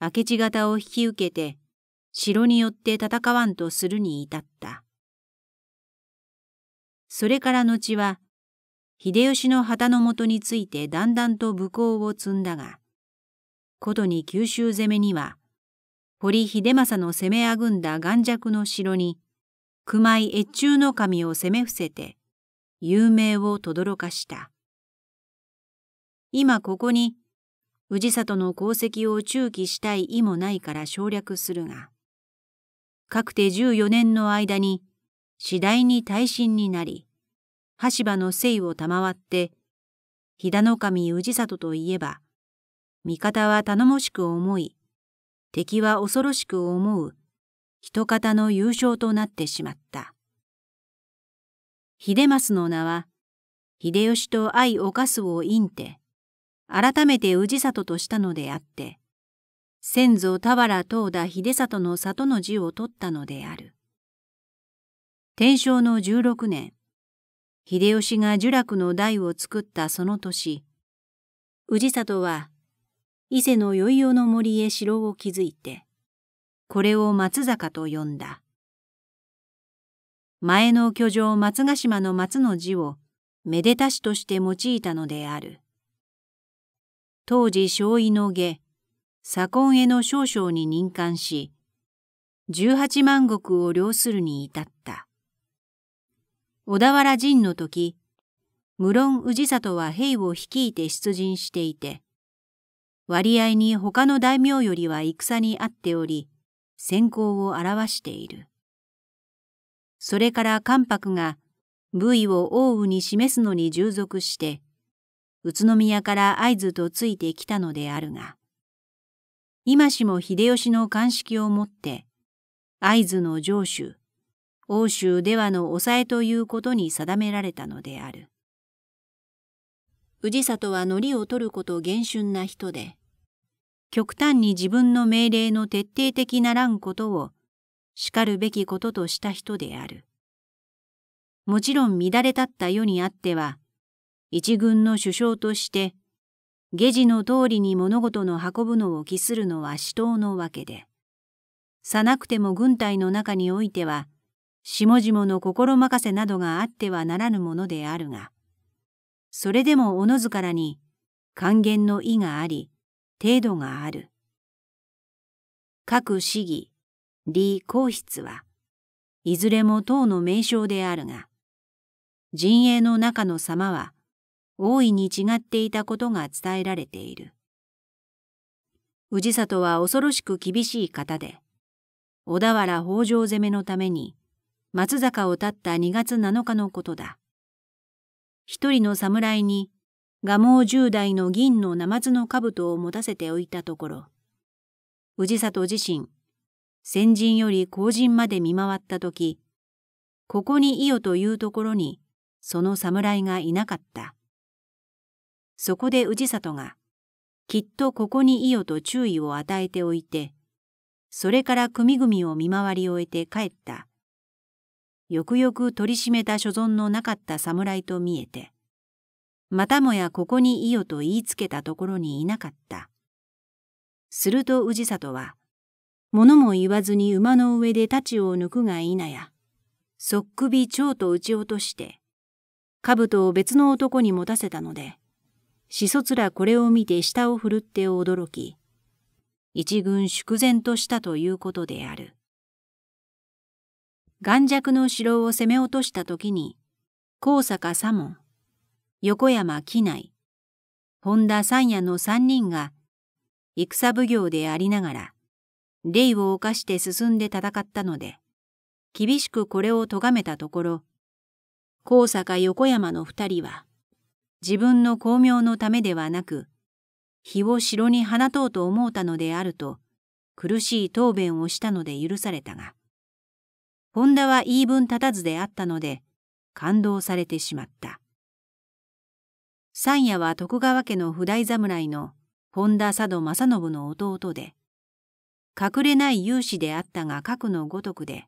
明智方を引き受けて、城によって戦わんとするに至った。それから後は、秀吉の旗のもとについてだんだんと武功を積んだが、ことに九州攻めには、堀秀政の攻めあぐんだ眼弱の城に、熊井越中の神を攻め伏せて、有名を轟かした。今ここに、氏里の功績を中期したい意もないから省略するが、かくて14年の間に、次第に耐震になり、羽柴の姓を賜って、飛騨の神氏里といえば、味方は頼もしく思い、敵は恐ろしく思う、人方の優勝となってしまった。秀政の名は、秀吉と愛を犯すを因て、改めて氏里としたのであって、先祖田原東田秀里の里の字を取ったのである。天正の十六年、秀吉が呪楽の台を作ったその年、氏里は伊勢の宵夜の森へ城を築いて、これを松坂と呼んだ。前の居城松ヶ島の松の字をめでたしとして用いたのである。当時小井の下、左近への少将に任官し、18万石を領するに至った。小田原陣の時、無論氏里は兵を率いて出陣していて、割合に他の大名よりは戦にあっており、先行を表している。それから関白が部位を王羽に示すのに従属して、宇都宮から合図とついてきたのであるが、今しも秀吉の鑑識をもって、合図の城主、欧州ではの抑えということに定められたのである。氏里は糊を取ること厳峻な人で、極端に自分の命令の徹底的ならんことを叱るべきこととした人である。もちろん乱れ立った世にあっては、一軍の首相として、下地の通りに物事の運ぶのを期するのは死闘のわけで、さなくても軍隊の中においては、下々の心任せなどがあってはならぬものであるが、それでもおのずからに還元の意があり、程度がある。各市議、李皇室は、いずれも党の名称であるが、陣営の中の様は、大いに違っていたことが伝えられている。氏里は恐ろしく厳しい方で、小田原北条攻めのために、松坂を立った2月7日のことだ。一人の侍に、蒲生十代の銀のズの兜を持たせておいたところ、氏里自身、先人より後人まで見回ったとき、ここにいよというところに、その侍がいなかった。そこで氏里が、きっとここにいよと注意を与えておいて、それから組々を見回り終えて帰った。よくよく取り締めた所存のなかった侍と見えて、またもやここにいよと言いつけたところにいなかった。すると氏里は、物も言わずに馬の上で太刀を抜くが否や、そっくび蝶と打ち落として、兜を別の男に持たせたので、始卒らこれを見て舌を振るって驚き、一軍祝然としたということである。眼弱の城を攻め落とした時に、高坂左門、横山機内、本田三夜の三人が、戦奉行でありながら、礼を犯して進んで戦ったので、厳しくこれを咎めたところ、高坂横山の二人は、自分の巧妙のためではなく、火を城に放とうと思うたのであると、苦しい答弁をしたので許されたが、本田は言い分立たずであったので、感動されてしまった。三夜は徳川家の不代侍の本田佐渡正信の弟で、隠れない勇士であったが核のごとくで、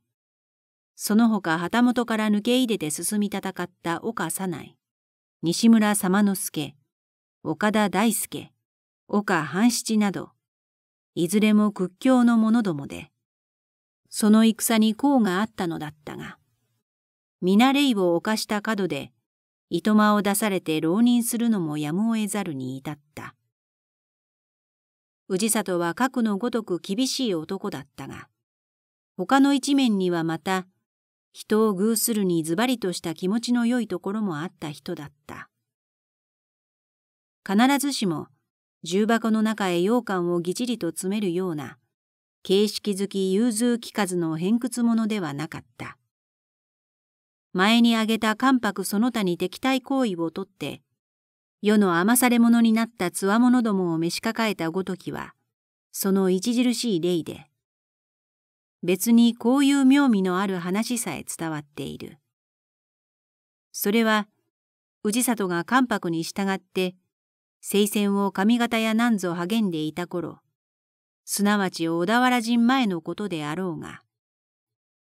その他旗本から抜け入れて進み戦った岡左内、西村様之助、岡田大輔、岡半七など、いずれも屈強の者どもで、その戦に功があったのだったが、皆礼を犯した角で、糸間を出されて浪人するのもやむを得ざるに至った。氏里は核のごとく厳しい男だったが、他の一面にはまた、人を偶するにズバリとした気持ちの良いところもあった人だった。必ずしも、重箱の中へ羊羹をぎじりと詰めるような、形式好き融通きかずの偏屈者ではなかった。前に挙げた関白その他に敵対行為をとって、世の甘され者になったつわものどもを召し抱えたごときは、その著しい例で、別にこういう妙味のある話さえ伝わっている。それは、氏里が関白に従って、聖戦を上方や南ぞ励んでいた頃、すなわち小田原人前のことであろうが、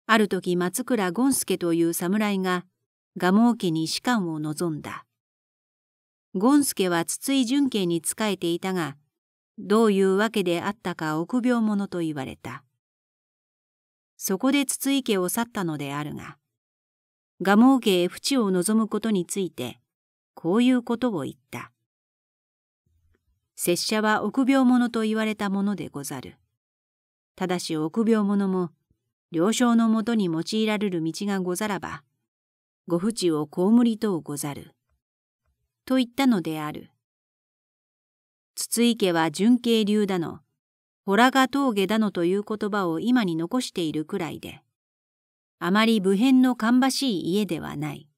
ある時松倉権助という侍が、蒲生家に士官を望んだ。権助は筒井純慶に仕えていたが、どういうわけであったか臆病者と言われた。そこで筒井家を去ったのであるが、蒲生家へ淵を望むことについて、こういうことを言った。拙者は臆病者と言われたものでござる。ただし臆病者も、了承のもとに用いられる道がござらば、ご不知を被りとうござる。と言ったのである。筒井家は純慶流だの、洞が峠だのという言葉を今に残しているくらいで、あまり武変の芳しい家ではない。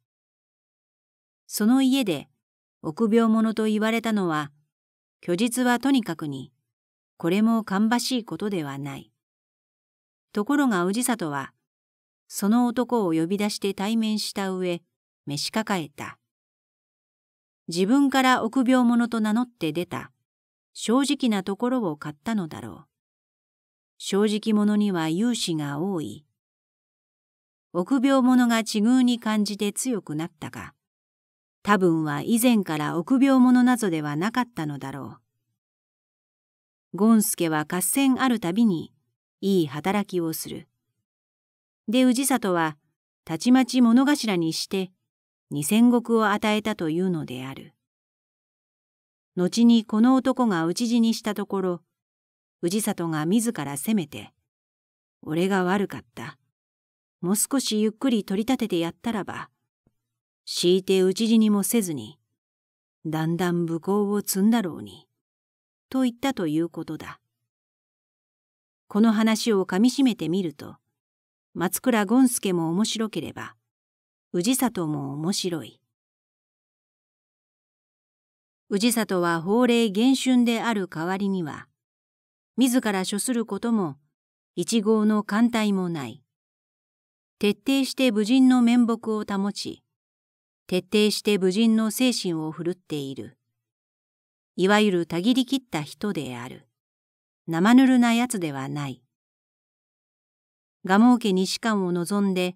その家で、臆病者と言われたのは、虚実はとにかくに、これも芳しいことではない。ところが氏里は、その男を呼び出して対面した上、召し抱えた。自分から臆病者と名乗って出た、正直なところを買ったのだろう。正直者には勇士が多い。臆病者が地遇に感じて強くなったが、多分は以前から臆病者などではなかったのだろう。ゴンスケは合戦あるたびにいい働きをする。で氏里はたちまち物頭にして二千石を与えたというのである。後にこの男が討ち死にしたところ氏里が自ら責めて「俺が悪かった。もう少しゆっくり取り立ててやったらば」強いて討ち死にもせずに、だんだん武功を積んだろうに、と言ったということだ。この話をかみしめてみると、松倉権助も面白ければ、氏里も面白い。氏里は法令厳春である代わりには、自ら処することも、一号の艦隊もない。徹底して武人の面目を保ち、徹底して武人の精神を振るっている。いわゆるたぎり切った人である。生ぬるなやつではない。蒲生家に士官を望んで、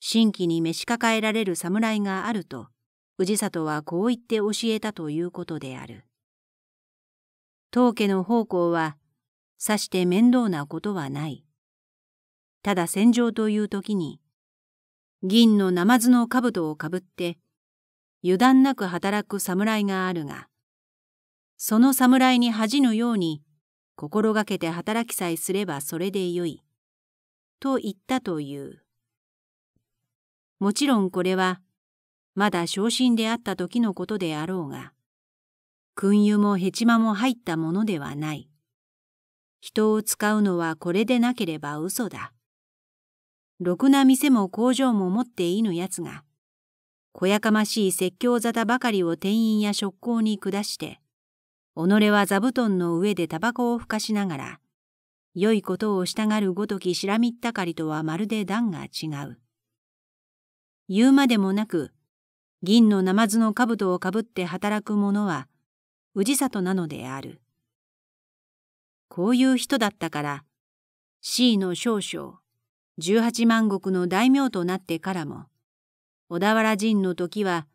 新規に召し抱えられる侍があると、氏里はこう言って教えたということである。当家の奉公は、さして面倒なことはない。ただ戦場という時に、銀のナマズの兜をかぶって、油断なく働く侍があるが、その侍に恥のように心がけて働きさえすればそれでよい。と言ったという。もちろんこれは、まだ昇進であった時のことであろうが、訓油もヘチマも入ったものではない。人を使うのはこれでなければ嘘だ。ろくな店も工場も持っていぬやつが、こやかましい説教沙汰ばかりを店員や職工に下して、己は座布団の上でタバコをふかしながら、良いことをしたがるごときしらみったかりとはまるで段が違う。言うまでもなく、銀のズの兜をかぶって働く者は、氏里なのである。こういう人だったから、C の少将、18万石の大名となってからも、小田原人の時は、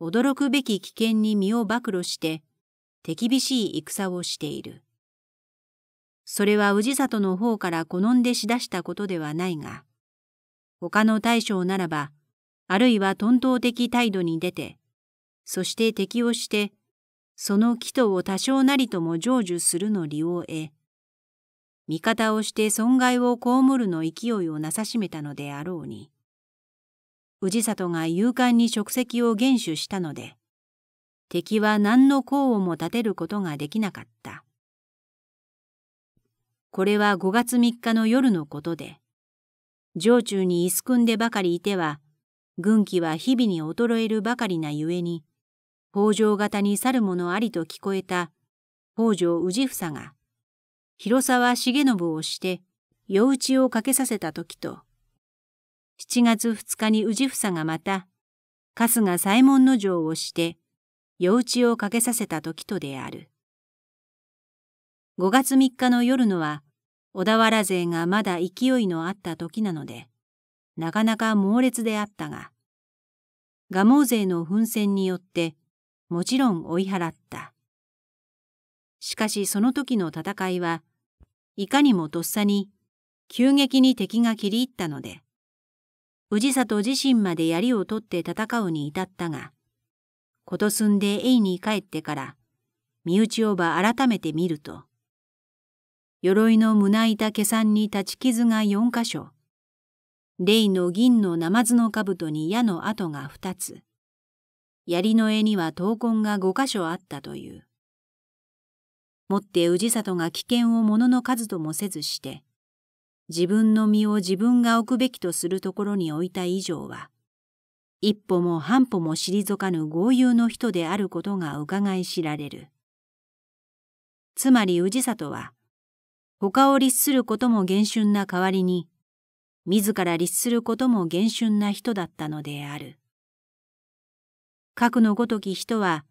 驚くべき危険に身を暴露して、手厳しい戦をしている。それは氏里の方から好んでしだしたことではないが、他の大将ならば、あるいは頓頭的態度に出て、そして敵をして、その祈祷を多少なりとも成就するの利を得、味方をして損害を被るの勢いをなさしめたのであろうに。氏里が勇敢に職責を厳守したので敵は何の功をも立てることができなかったこれは5月3日の夜のことで城中に居すくんでばかりいては軍旗は日々に衰えるばかりなゆえに北条型に去るものありと聞こえた北条氏房が広沢重信をして夜討ちをかけさせた時と7月2日に氏房がまた、春日左衛門の城をして、夜稚ちをかけさせた時とである。5月3日の夜のは、小田原勢がまだ勢いのあった時なので、なかなか猛烈であったが、蒲生勢の奮戦によって、もちろん追い払った。しかしその時の戦いは、いかにもとっさに、急激に敵が切り入ったので、氏里自身まで槍を取って戦うに至ったが、ことすんで永に帰ってから、身内をば改めて見ると、鎧の胸板毛さんに立ち傷が四箇所、霊の銀のズの兜に矢の跡が二つ、槍の絵には闘魂が五箇所あったという。もって氏里が危険をものの数ともせずして、自分の身を自分が置くべきとするところに置いた以上は、一歩も半歩も退かぬ豪遊の人であることがうかがい知られる。つまり氏里は、他を律することも厳春な代わりに、自ら律することも厳春な人だったのである。核のごとき人は、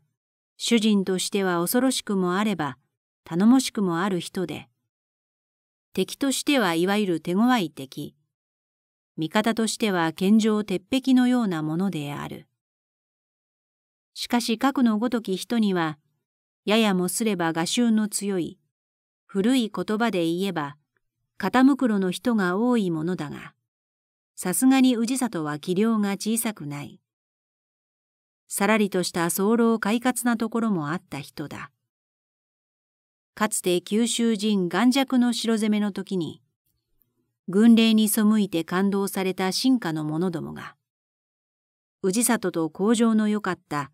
主人としては恐ろしくもあれば、頼もしくもある人で、敵としてはいわゆる手強い敵。味方としては健常鉄壁のようなものである。しかし核のごとき人には、ややもすれば画集の強い、古い言葉で言えば、片袋の人が多いものだが、さすがに氏里は器量が小さくない。さらりとした早漏快活なところもあった人だ。かつて九州人頑弱の城攻めの時に、軍令に背いて感動された進化の者どもが、氏里と工場の良かった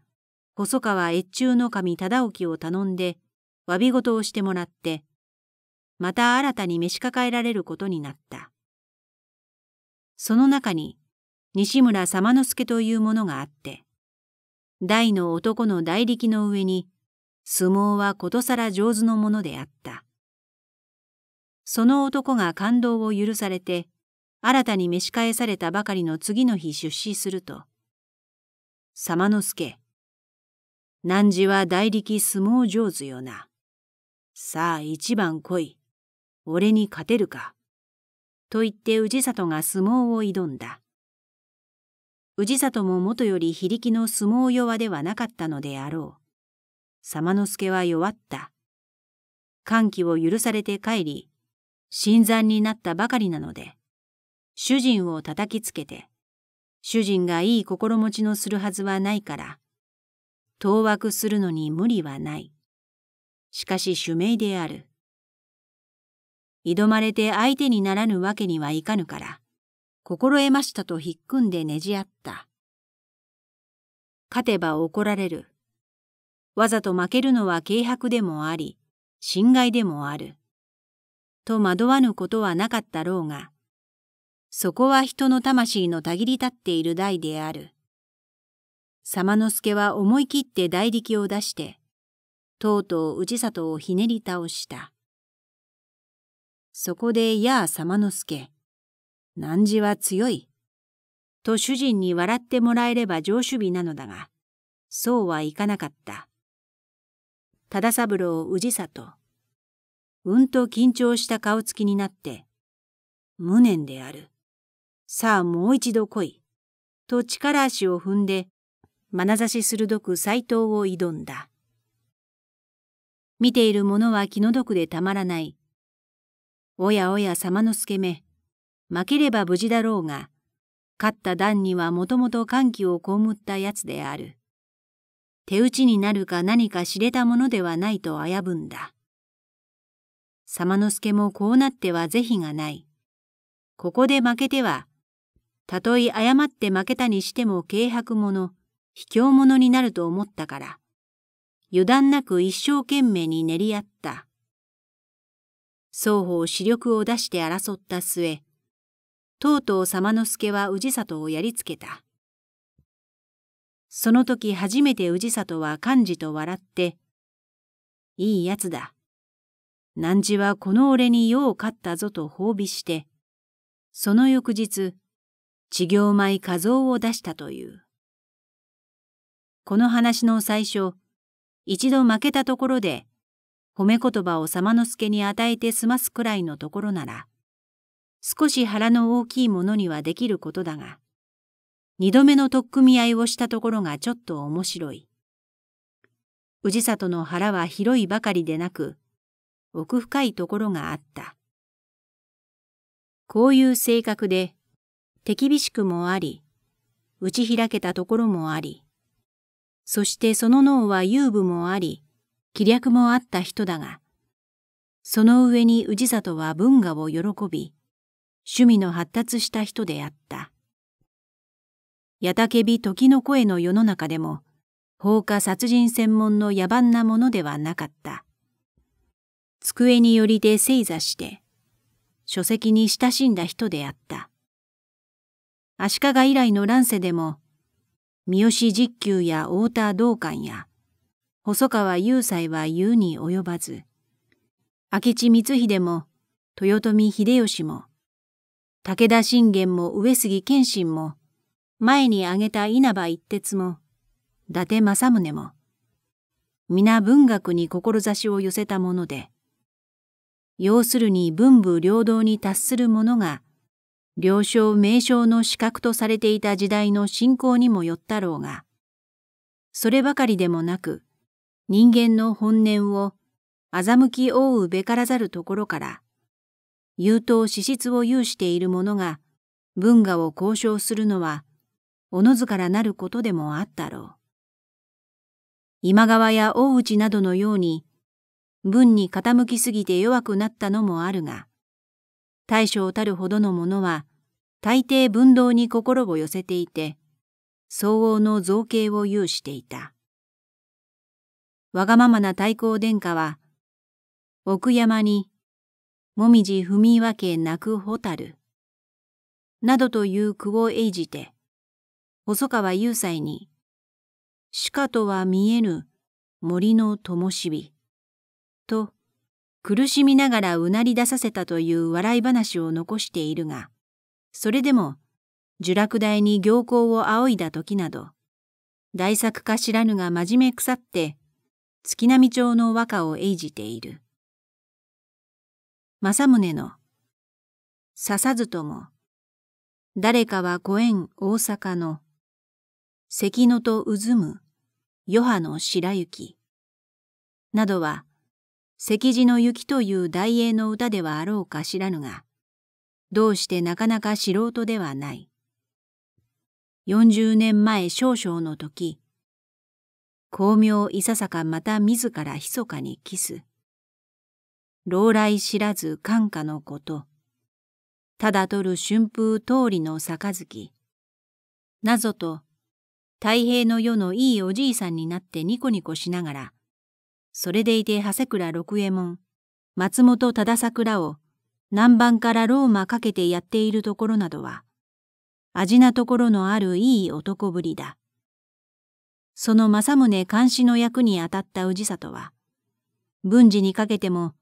細川越中の神忠興を頼んで、詫び事をしてもらって、また新たに召し抱えられることになった。その中に、西村様之助というものがあって、大の男の大力の上に、相撲はことさら上手のものであった。その男が感動を許されて、新たに召し返されたばかりの次の日出資すると、様之助、汝は大力相撲上手よな。さあ一番来い。俺に勝てるか。と言って氏里が相撲を挑んだ。氏里も元より非力の相撲弱ではなかったのであろう。様之助は弱った。歓喜を許されて帰り、新参になったばかりなので、主人を叩きつけて、主人がいい心持ちのするはずはないから、当惑するのに無理はない。しかし主命である。挑まれて相手にならぬわけにはいかぬから、心得ましたと引っ組んでねじあった。勝てば怒られる。わざと負けるのは軽薄でもあり、侵害でもある。と惑わぬことはなかったろうが、そこは人の魂のたぎり立っている代である。様之助は思い切って代力を出して、とうとう氏里をひねり倒した。そこでやあ様之助、何時は強い。と主人に笑ってもらえれば上首尾なのだが、そうはいかなかった。忠三郎氏里。うんと緊張した顔つきになって、無念である。さあもう一度来い。と力足を踏んで、眼差し鋭く斎藤を挑んだ。見ている者は気の毒でたまらない。おやおや様の助め、負ければ無事だろうが、勝った段にはもともと歓喜を被ったやつである。手打ちになるか何か知れたものではないと危ぶんだ。様之助もこうなっては是非がない。ここで負けては、たとえ誤って負けたにしても軽薄者、卑怯者になると思ったから、油断なく一生懸命に練り合った。双方視力を出して争った末、とうとう様之助は氏里をやりつけた。その時初めて氏里は幹事と笑って、いいやつだ。何時はこの俺によう勝ったぞと褒美して、その翌日、稚行米画像を出したという。この話の最初、一度負けたところで、褒め言葉を様之助に与えて済ますくらいのところなら、少し腹の大きいものにはできることだが、二度目の取っ組み合いをしたところがちょっと面白い。氏里の腹は広いばかりでなく、奥深いところがあった。こういう性格で、手厳しくもあり、打ち開けたところもあり、そしてその脳は遊部もあり、気略もあった人だが、その上に氏里は文化を喜び、趣味の発達した人であった。やたけび時の声の世の中でも、放火殺人専門の野蛮なものではなかった。机によりで正座して、書籍に親しんだ人であった。足利以来の乱世でも、三好実久や太田道館や、細川雄斎は言うに及ばず、明智光秀も、豊臣秀吉も、武田信玄も上杉謙信も、前に挙げた稲葉一徹も、伊達政宗も、皆文学に志を寄せたもので、要するに文武両道に達するものが、了承名称の資格とされていた時代の信仰にもよったろうが、そればかりでもなく、人間の本念を欺き覆うべからざるところから、優等資質を有している者が文化を交渉するのはおのずからなることでもあったろう。今川や大内などのように、文に傾きすぎて弱くなったのもあるが、大将たるほどの者は、大抵文道に心を寄せていて、相応の造形を有していた。わがままな太閤殿下は、奥山に、もみじ踏み分け泣く蛍、などという句を演じて、細川雄斎に、鹿とは見えぬ森の灯火と苦しみながらうなり出させたという笑い話を残しているが、それでも呪落台に行幸を仰いだ時など、大作か知らぬが真面目腐って、月並町の和歌を栄じている。政宗の、刺さずとも、誰かはご縁大阪の、関野と渦む、余波の白雪。などは、関地の雪という大英の歌ではあろうか知らぬが、どうしてなかなか素人ではない。40年前少々の時、巧妙いささかまた自ら密かにキス。老来知らず感化のこと。ただ取る春風通りの杯。なぞと太平の世のいいおじいさんになってニコニコしながら、それでいて長谷倉六右衛門、松本忠桜を南蛮からローマかけてやっているところなどは、味なところのあるいい男ぶりだ。その政宗監視の役に当たった氏里は、文治にかけても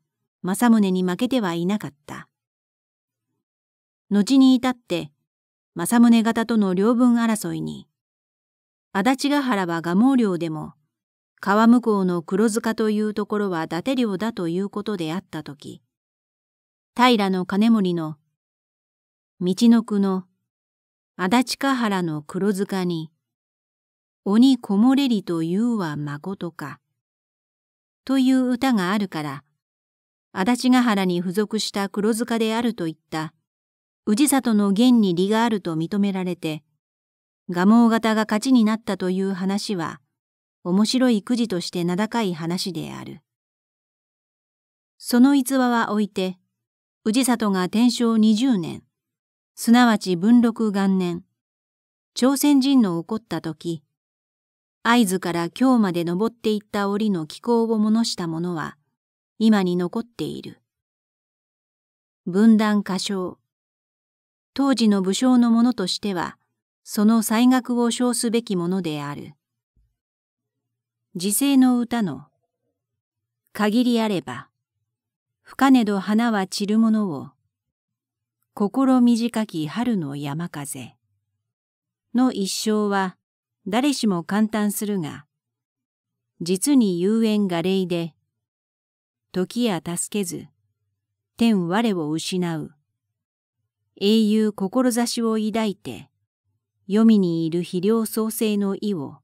政宗に負けてはいなかった。後に至って、政宗方との領分争いに、足立ヶ原は蒲生領でも、川向こうの黒塚というところは伊達領だということであったとき、平の金森の、道の区の、足立ヶ原の黒塚に、鬼こもれりというはまことか、という歌があるから、足立ヶ原に付属した黒塚であるといった、氏里の源に理があると認められて、蒲生型が勝ちになったという話は、面白いくじとして名高い話である。その逸話は置いて、氏里が天正20年、すなわち文禄元年、朝鮮人の起こった時、会津から京まで登っていった折の気候を物したものは、今に残っている。分断過小。当時の武将のものとしては、その才学を称すべきものである。時世の歌の、限りあれば、深根ど花は散るものを、心短き春の山風の一生は誰しも簡単するが、実に遊園が礼で、時や助けず、天我を失う、英雄志を抱いて、黄泉にいる肥料創生の意を、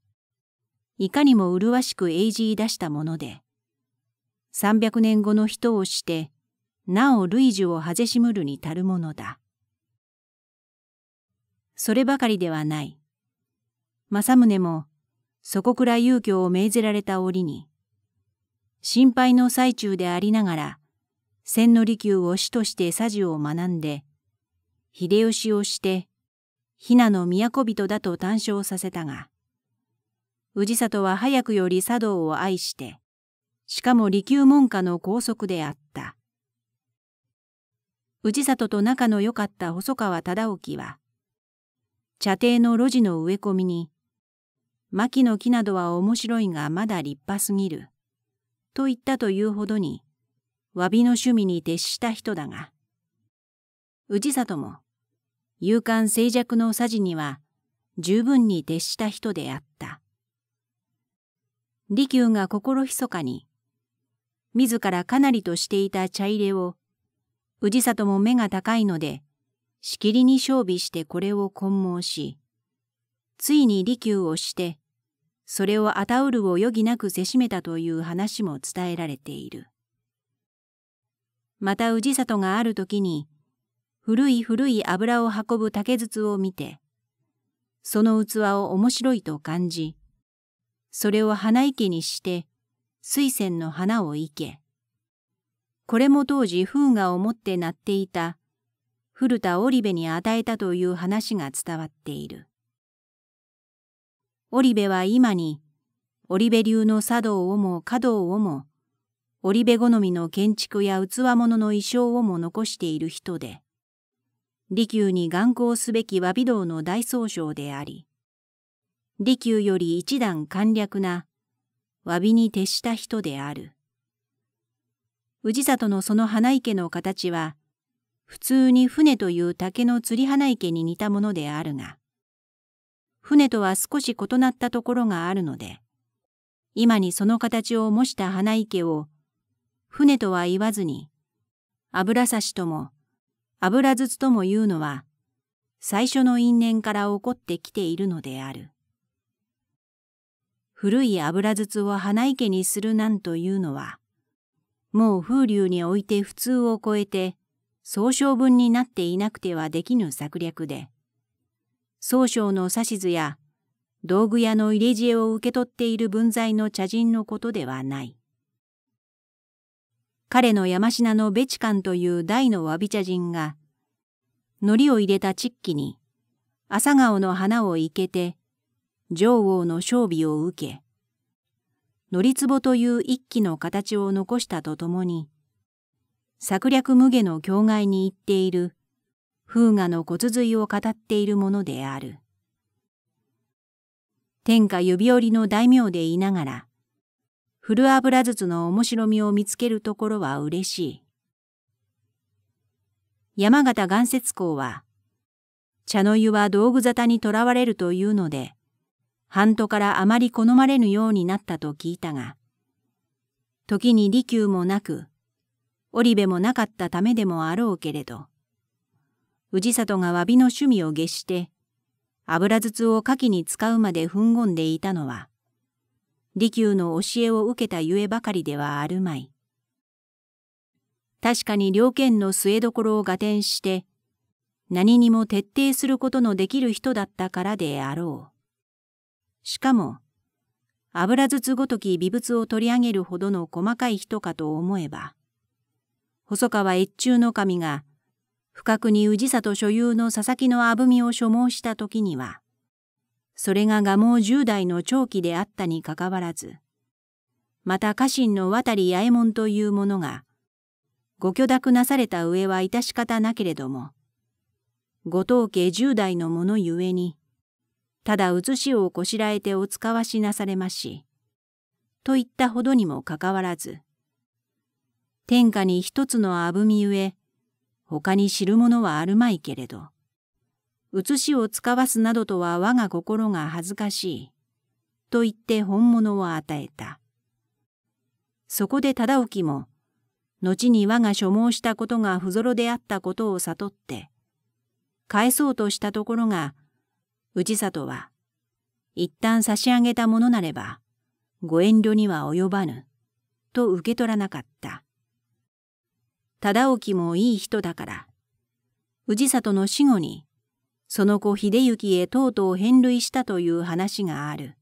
いかにも麗しく栄じ出したもので、300年後の人をして、なお類樹をはぜしむるに足るものだ。そればかりではない。政宗も、そこくら遊興を命ぜられた折に、心配の最中でありながら、千利休を師として佐治を学んで、秀吉をして、ひなの都人だと談笑させたが、氏里は早くより茶道を愛して、しかも利休門下の高速であった。氏里と仲の良かった細川忠興は、茶亭の路地の植え込みに、牧の木などは面白いがまだ立派すぎる、と言ったというほどに、詫びの趣味に徹した人だが、氏里も、勇敢静寂のさじには十分に徹した人であった。利休が心密かに、自らかなりとしていた茶入れを、氏里も目が高いので、しきりに勝備してこれを混毛し、ついに利休をして、それをあたうるを余儀なくせしめたという話も伝えられている。また氏里がある時に、古い古い油を運ぶ竹筒を見て、その器を面白いと感じ、それを花池にして、水仙の花を生け、これも当時風雅を持って鳴っていた古田織部に与えたという話が伝わっている。織部は今に織部流の茶道をも華道をも織部好みの建築や器物の衣装をも残している人で、利休に眼光すべき和美道の大総称であり、利休より一段簡略な和美に徹した人である。氏里のその花池の形は、普通に船という竹の釣り花池に似たものであるが、船とは少し異なったところがあるので、今にその形を模した花池を、船とは言わずに、油差しとも油筒ともいうのは、最初の因縁から起こってきているのである。古い油筒を花池にするなんというのは、もう風流において普通を超えて、総称文になっていなくてはできぬ策略で、総称の指図や道具屋の入れ知恵を受け取っている文在の茶人のことではない。彼の山科のベチカンという大のわび茶人が、糊を入れたチッキに、朝顔の花を生けて、上王の勝備を受け、糊壺という一揆の形を残したとともに、策略無下の境外に行っている、風雅の骨髄を語っているものである。天下指折りの大名でいながら、古油筒の面白みを見つけるところは嬉しい。山形岩雪港は、茶の湯は道具沙汰にとらわれるというので、半島からあまり好まれぬようになったと聞いたが、時に利休もなく、織部もなかったためでもあろうけれど、氏里が詫びの趣味を下して、油筒を牡蠣に使うまで踏んごんでいたのは、利休の教えを受けたゆえばかりではあるまい。確かに両県の据えどころを合点して、何にも徹底することのできる人だったからであろう。しかも、油筒ごとき微物を取り上げるほどの細かい人かと思えば、細川越中の神が、不覚に氏里所有の佐々木のあぶみを所望した時には、それが蒲生十代の長期であったにかかわらず、また家臣の渡り八右衛門という者が、ご許諾なされた上は致し方なけれども、ご当家十代の者ゆえに、ただ写しをこしらえてお使わしなされまし、といったほどにもかかわらず、天下に一つのあぶみゆえ、他に知るものはあるまいけれど、写しを使わすなどとは我が心が恥ずかしい。と言って本物を与えた。そこで忠興も、後に我が所望したことが不揃であったことを悟って、返そうとしたところが、氏里は、一旦差し上げたものなれば、ご遠慮には及ばぬ、と受け取らなかった。忠興もいい人だから、氏里の死後に、その後秀行へとうとう返類したという話がある。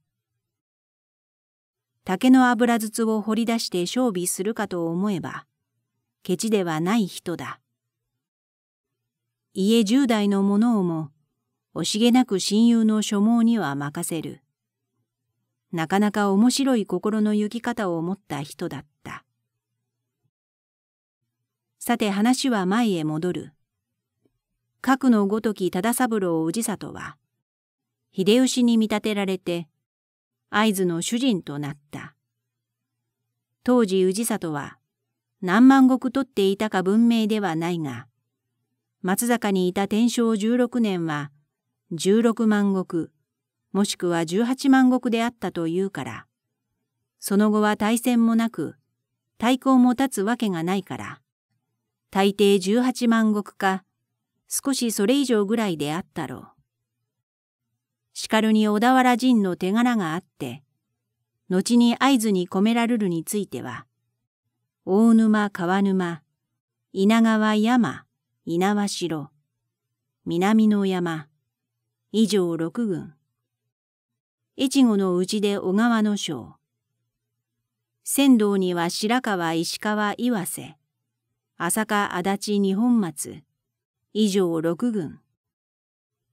竹の油筒を掘り出して勝負するかと思えば、ケチではない人だ。家十代の者をも、惜しげなく親友の所望には任せる。なかなか面白い心の行き方を持った人だった。さて話は前へ戻る。核のごとき忠三郎氏里は、秀吉に見立てられて、会津の主人となった。当時氏里は、何万石取っていたか文明ではないが、松坂にいた天正16年は、16万石、もしくは18万石であったというから、その後は対戦もなく、対抗も立つわけがないから、大抵18万石か少しそれ以上ぐらいであったろう。しかるに小田原人の手柄があって、後に合図に込められるについては、大沼川沼、稲川山、稲和城、南の山、以上六軍。越後のうちで小川の省。仙道には白川石川岩瀬、浅香足立二本松、以上6軍、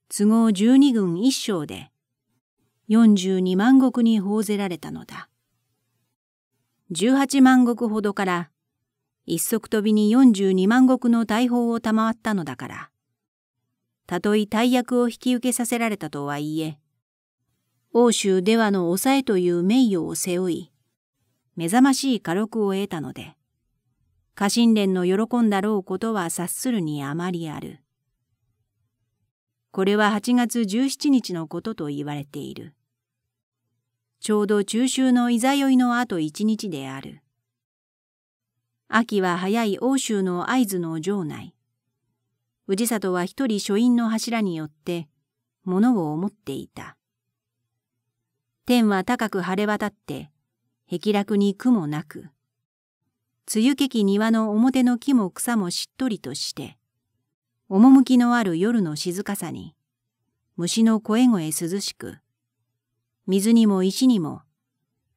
都合12軍1章で、42万石に報ぜられたのだ。18万石ほどから、一足飛びに42万石の大砲を賜ったのだから、たとえ大役を引き受けさせられたとはいえ、欧州ではの抑えという名誉を背負い、目覚ましい火力を得たので、家臣連の喜んだろうことは察するにあまりある。これは8月17日のことと言われている。ちょうど中秋のいざ酔いのあと一日である。秋は早い欧州の会津の城内。氏里は一人書院の柱によって物を思っていた。天は高く晴れ渡って、壁落に雲なく、梅雨けき庭の表の木も草もしっとりとして、趣のある夜の静かさに、虫の声声涼しく、水にも石にも、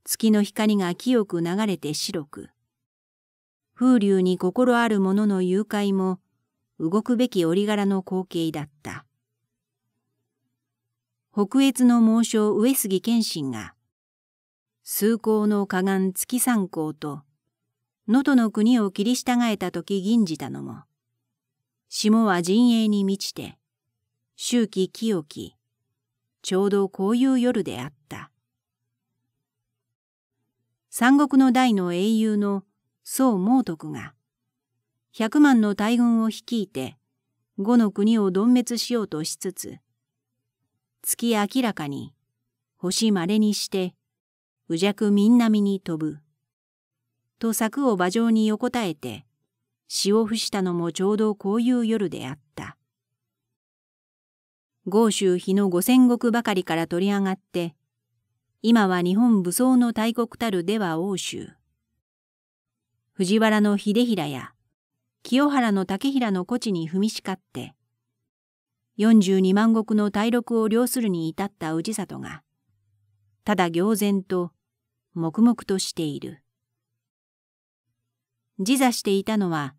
月の光が清く流れて白く、風流に心ある者の誘拐も、動くべき折柄の光景だった。北越の猛将上杉謙信が、崇高の河岸月三光と能登の国を切り従えた時吟じたのも、霜は陣営に満ちて、周期清き、ちょうどこういう夜であった。三国の大の英雄の宋孟徳が、百万の大軍を率いて、五の国を鈍滅しようとしつつ、月明らかに、星稀にして、うじゃくみんなみに飛ぶ。と柵を馬上に横たえて、詩を伏したのもちょうどこういう夜であった。豪州日の五千石ばかりから取り上がって、今は日本武装の大国たるでは欧州。藤原の秀平や清原の竹平の古地に踏みしかって、42万石の大六を領するに至った氏里が、ただ行然と黙々としている。自座していたのは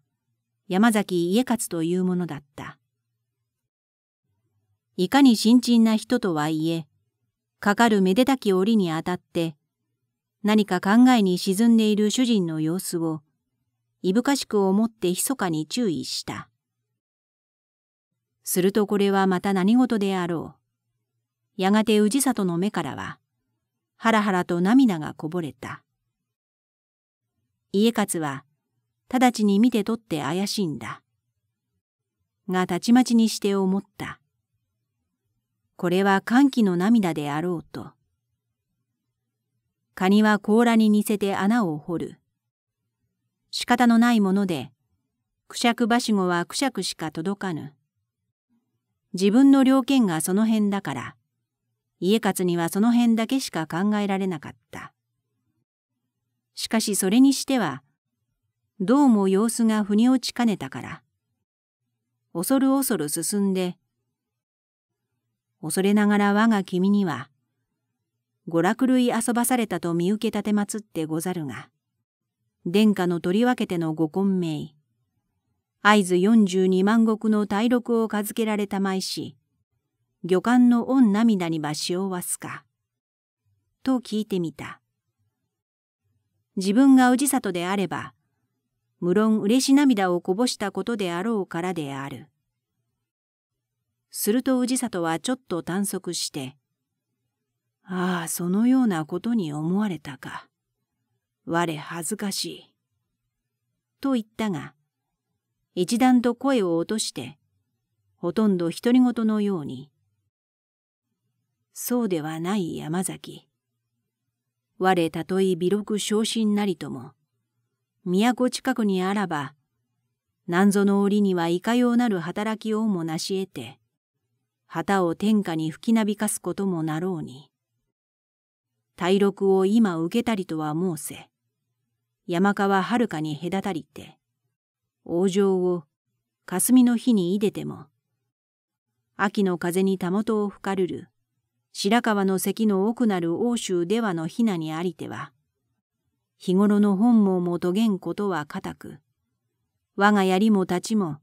山崎家勝というものだった。いかに新陳な人とはいえ、かかるめでたき折にあたって、何か考えに沈んでいる主人の様子を、いぶかしく思って密かに注意した。するとこれはまた何事であろう。やがて氏里の目からは、はらはらと涙がこぼれた。家勝は、直ちに見て取って怪しいんだ。がたちまちにして思った。これは歓喜の涙であろうと。カニは甲羅に似せて穴を掘る。仕方のないもので、くしゃくばしごはくしゃくしか届かぬ。自分の了見がその辺だから、家勝にはその辺だけしか考えられなかった。しかしそれにしては、どうも様子が腑に落ちかねたから、恐る恐る進んで、恐れながら我が君には、娯楽類遊ばされたと見受けたてまつってござるが、殿下のとりわけてのご混迷、合図42万石の大禄を授けられたまいし、魚館の御涙にはをわすか。と聞いてみた。自分が氏里であれば、無論嬉し涙をこぼしたことであろうからである。すると氏里はちょっと探索して、ああ、そのようなことに思われたか。我恥ずかしい。と言ったが、一段と声を落として、ほとんど独り言のように、そうではない山崎。我たとえ微力昇進なりとも、都近くにあらば、なんぞの折にはいかようなる働きをもなし得て、旗を天下に吹きなびかすこともなろうに。大禄を今受けたりとは申せ、山川はるかに隔たりて、王城を霞の日にいでても、秋の風にたもとを吹かるる、白川の関の奥なる奥州ではの雛にありては、日頃の本望も遂げんことは固く、我が槍も太刀も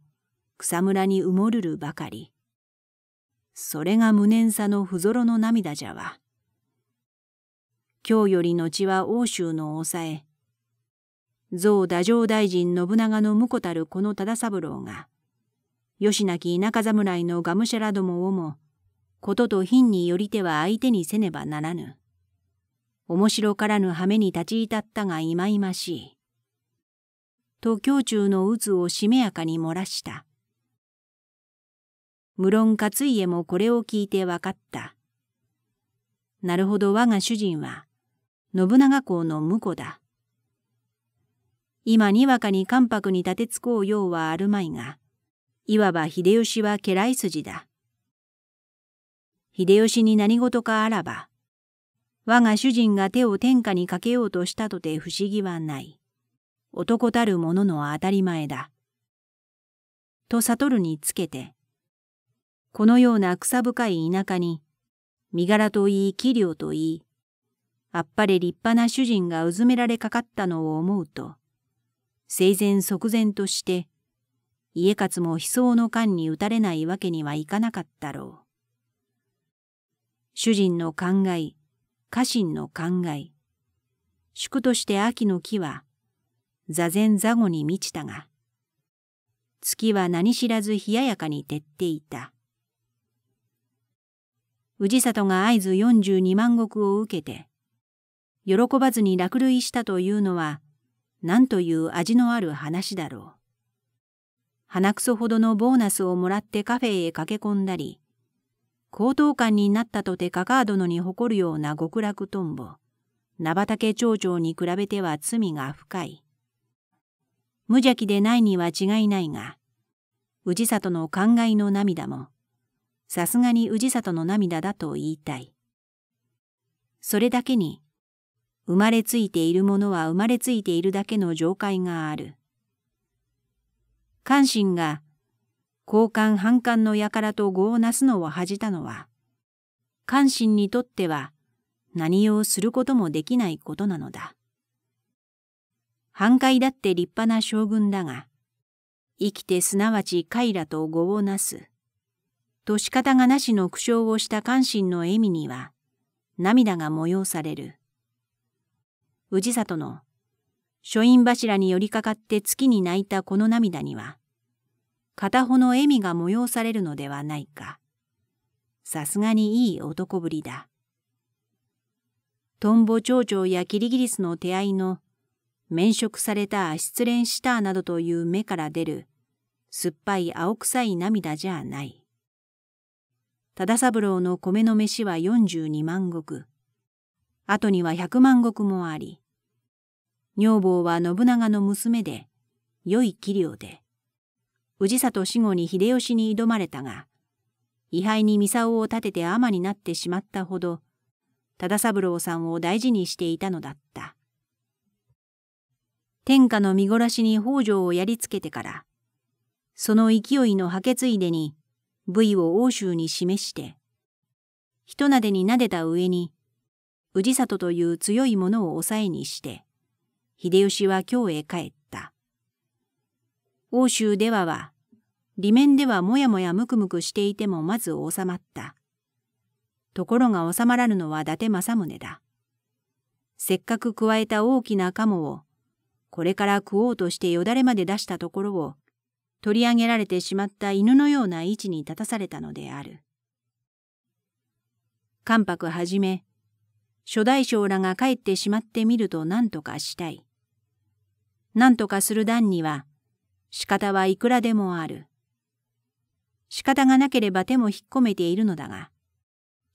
草むらに埋もるるばかり。それが無念さの不ぞろの涙じゃわ。今日より後は欧州の抑え、象太政大臣信長の婿たるこの忠三郎が、吉なき田舎侍のがむしゃらどもをも、ことと品によりては相手にせねばならぬ。面白からぬ羽目に立ち至ったがいまいましい。と胸中の渦をしめやかに漏らした。無論勝家もこれを聞いて分かった。なるほど我が主人は、信長公の婿だ。今にわかに関白に立てつこうようはあるまいが、いわば秀吉は家来筋だ。秀吉に何事かあらば、我が主人が手を天下にかけようとしたとて不思議はない。男たるものの当たり前だ。と悟るにつけて、このような草深い田舎に、身柄といい器量といい、あっぱれ立派な主人がうずめられかかったのを思うと、生前即前として、家勝も悲壮の間に打たれないわけにはいかなかったろう。主人の考え、家臣の考え。宿として秋の木は、座禅座後に満ちたが、月は何知らず冷ややかに照っていた。氏里が合図42万石を受けて、喜ばずに落雷したというのは、何という味のある話だろう。鼻くそほどのボーナスをもらってカフェへ駆け込んだり、高等官になったとてカカー殿に誇るような極楽とんぼ名畑町長に比べては罪が深い無邪気でないには違いないが氏里の感慨の涙もさすがに氏里の涙だと言いたいそれだけに生まれついているものは生まれついているだけの状態がある関心が交換反感の輩と業をなすのを恥じたのは、関心にとっては何をすることもできないことなのだ。反戒だって立派な将軍だが、生きてすなわち快らと業をなす。と仕方がなしの苦笑をした関心の笑みには、涙が催される。氏里の書院柱に寄りかかって月に泣いたこの涙には、片方の笑みが催されるのではないか。さすがにいい男ぶりだ。トンボ町長やキリギリスの手合いの、免職された失恋したなどという目から出る、酸っぱい青臭い涙じゃない。忠三郎の米の飯は四十二万石。後には百万石もあり、女房は信長の娘で、良い器量で、氏里死後に秀吉に挑まれたが、位牌に操を立てて尼になってしまったほど、忠三郎さんを大事にしていたのだった。天下の見殺しに北条をやりつけてから、その勢いのはけついでに、部位を欧州に示して、人なでに撫でた上に、氏里という強いものを抑えにして、秀吉は京へ帰った。欧州ではは、裏面ではもやもやむくむくしていてもまず収まった。ところが収まらぬのは伊達政宗だ。せっかく加えた大きな鴨を、これから食おうとしてよだれまで出したところを、取り上げられてしまった犬のような位置に立たされたのである。関白はじめ、諸大将らが帰ってしまってみると何とかしたい。何とかする段には、仕方はいくらでもある。仕方がなければ手も引っ込めているのだが、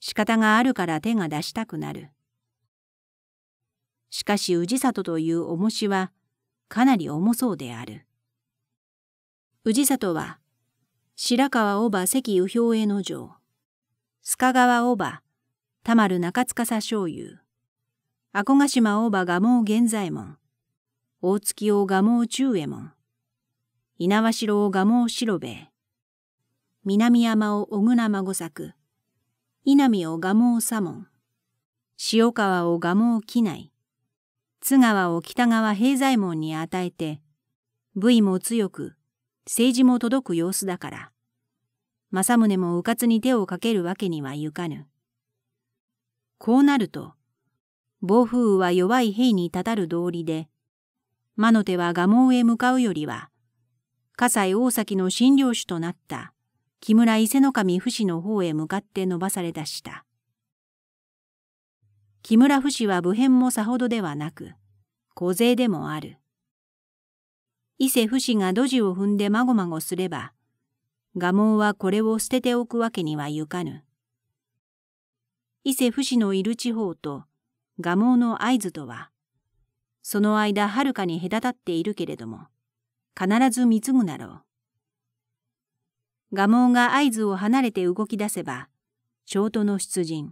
仕方があるから手が出したくなる。しかし氏里という重しはかなり重そうである。氏里は白川おば関右兵衛の城、須賀川おば田丸中司醤油、阿古ヶ島おば蒲生源左衛門、大月を蒲生中衛門、稲苗代を蒲生白兵衛南山を小倉孫作。稲見を蒲生左門。塩川を蒲生機内。津川を北川平左衛門に与えて、部位も強く、政治も届く様子だから。政宗もうかつに手をかけるわけにはいかぬ。こうなると、暴風雨は弱い兵にたたる道理で、魔の手は蒲生へ向かうよりは、葛西大崎の診療主となった木村伊勢守不死の方へ向かって伸ばされ出した。木村不死は部変もさほどではなく、小勢でもある。伊勢不死が土地を踏んでまごまごすれば、蒲生はこれを捨てておくわけにはいかぬ。伊勢不死のいる地方と蒲生の合図とは、その間はるかに隔たっているけれども、必ず貢ぐなろう。蒲生が合図を離れて動き出せば、証都の出陣。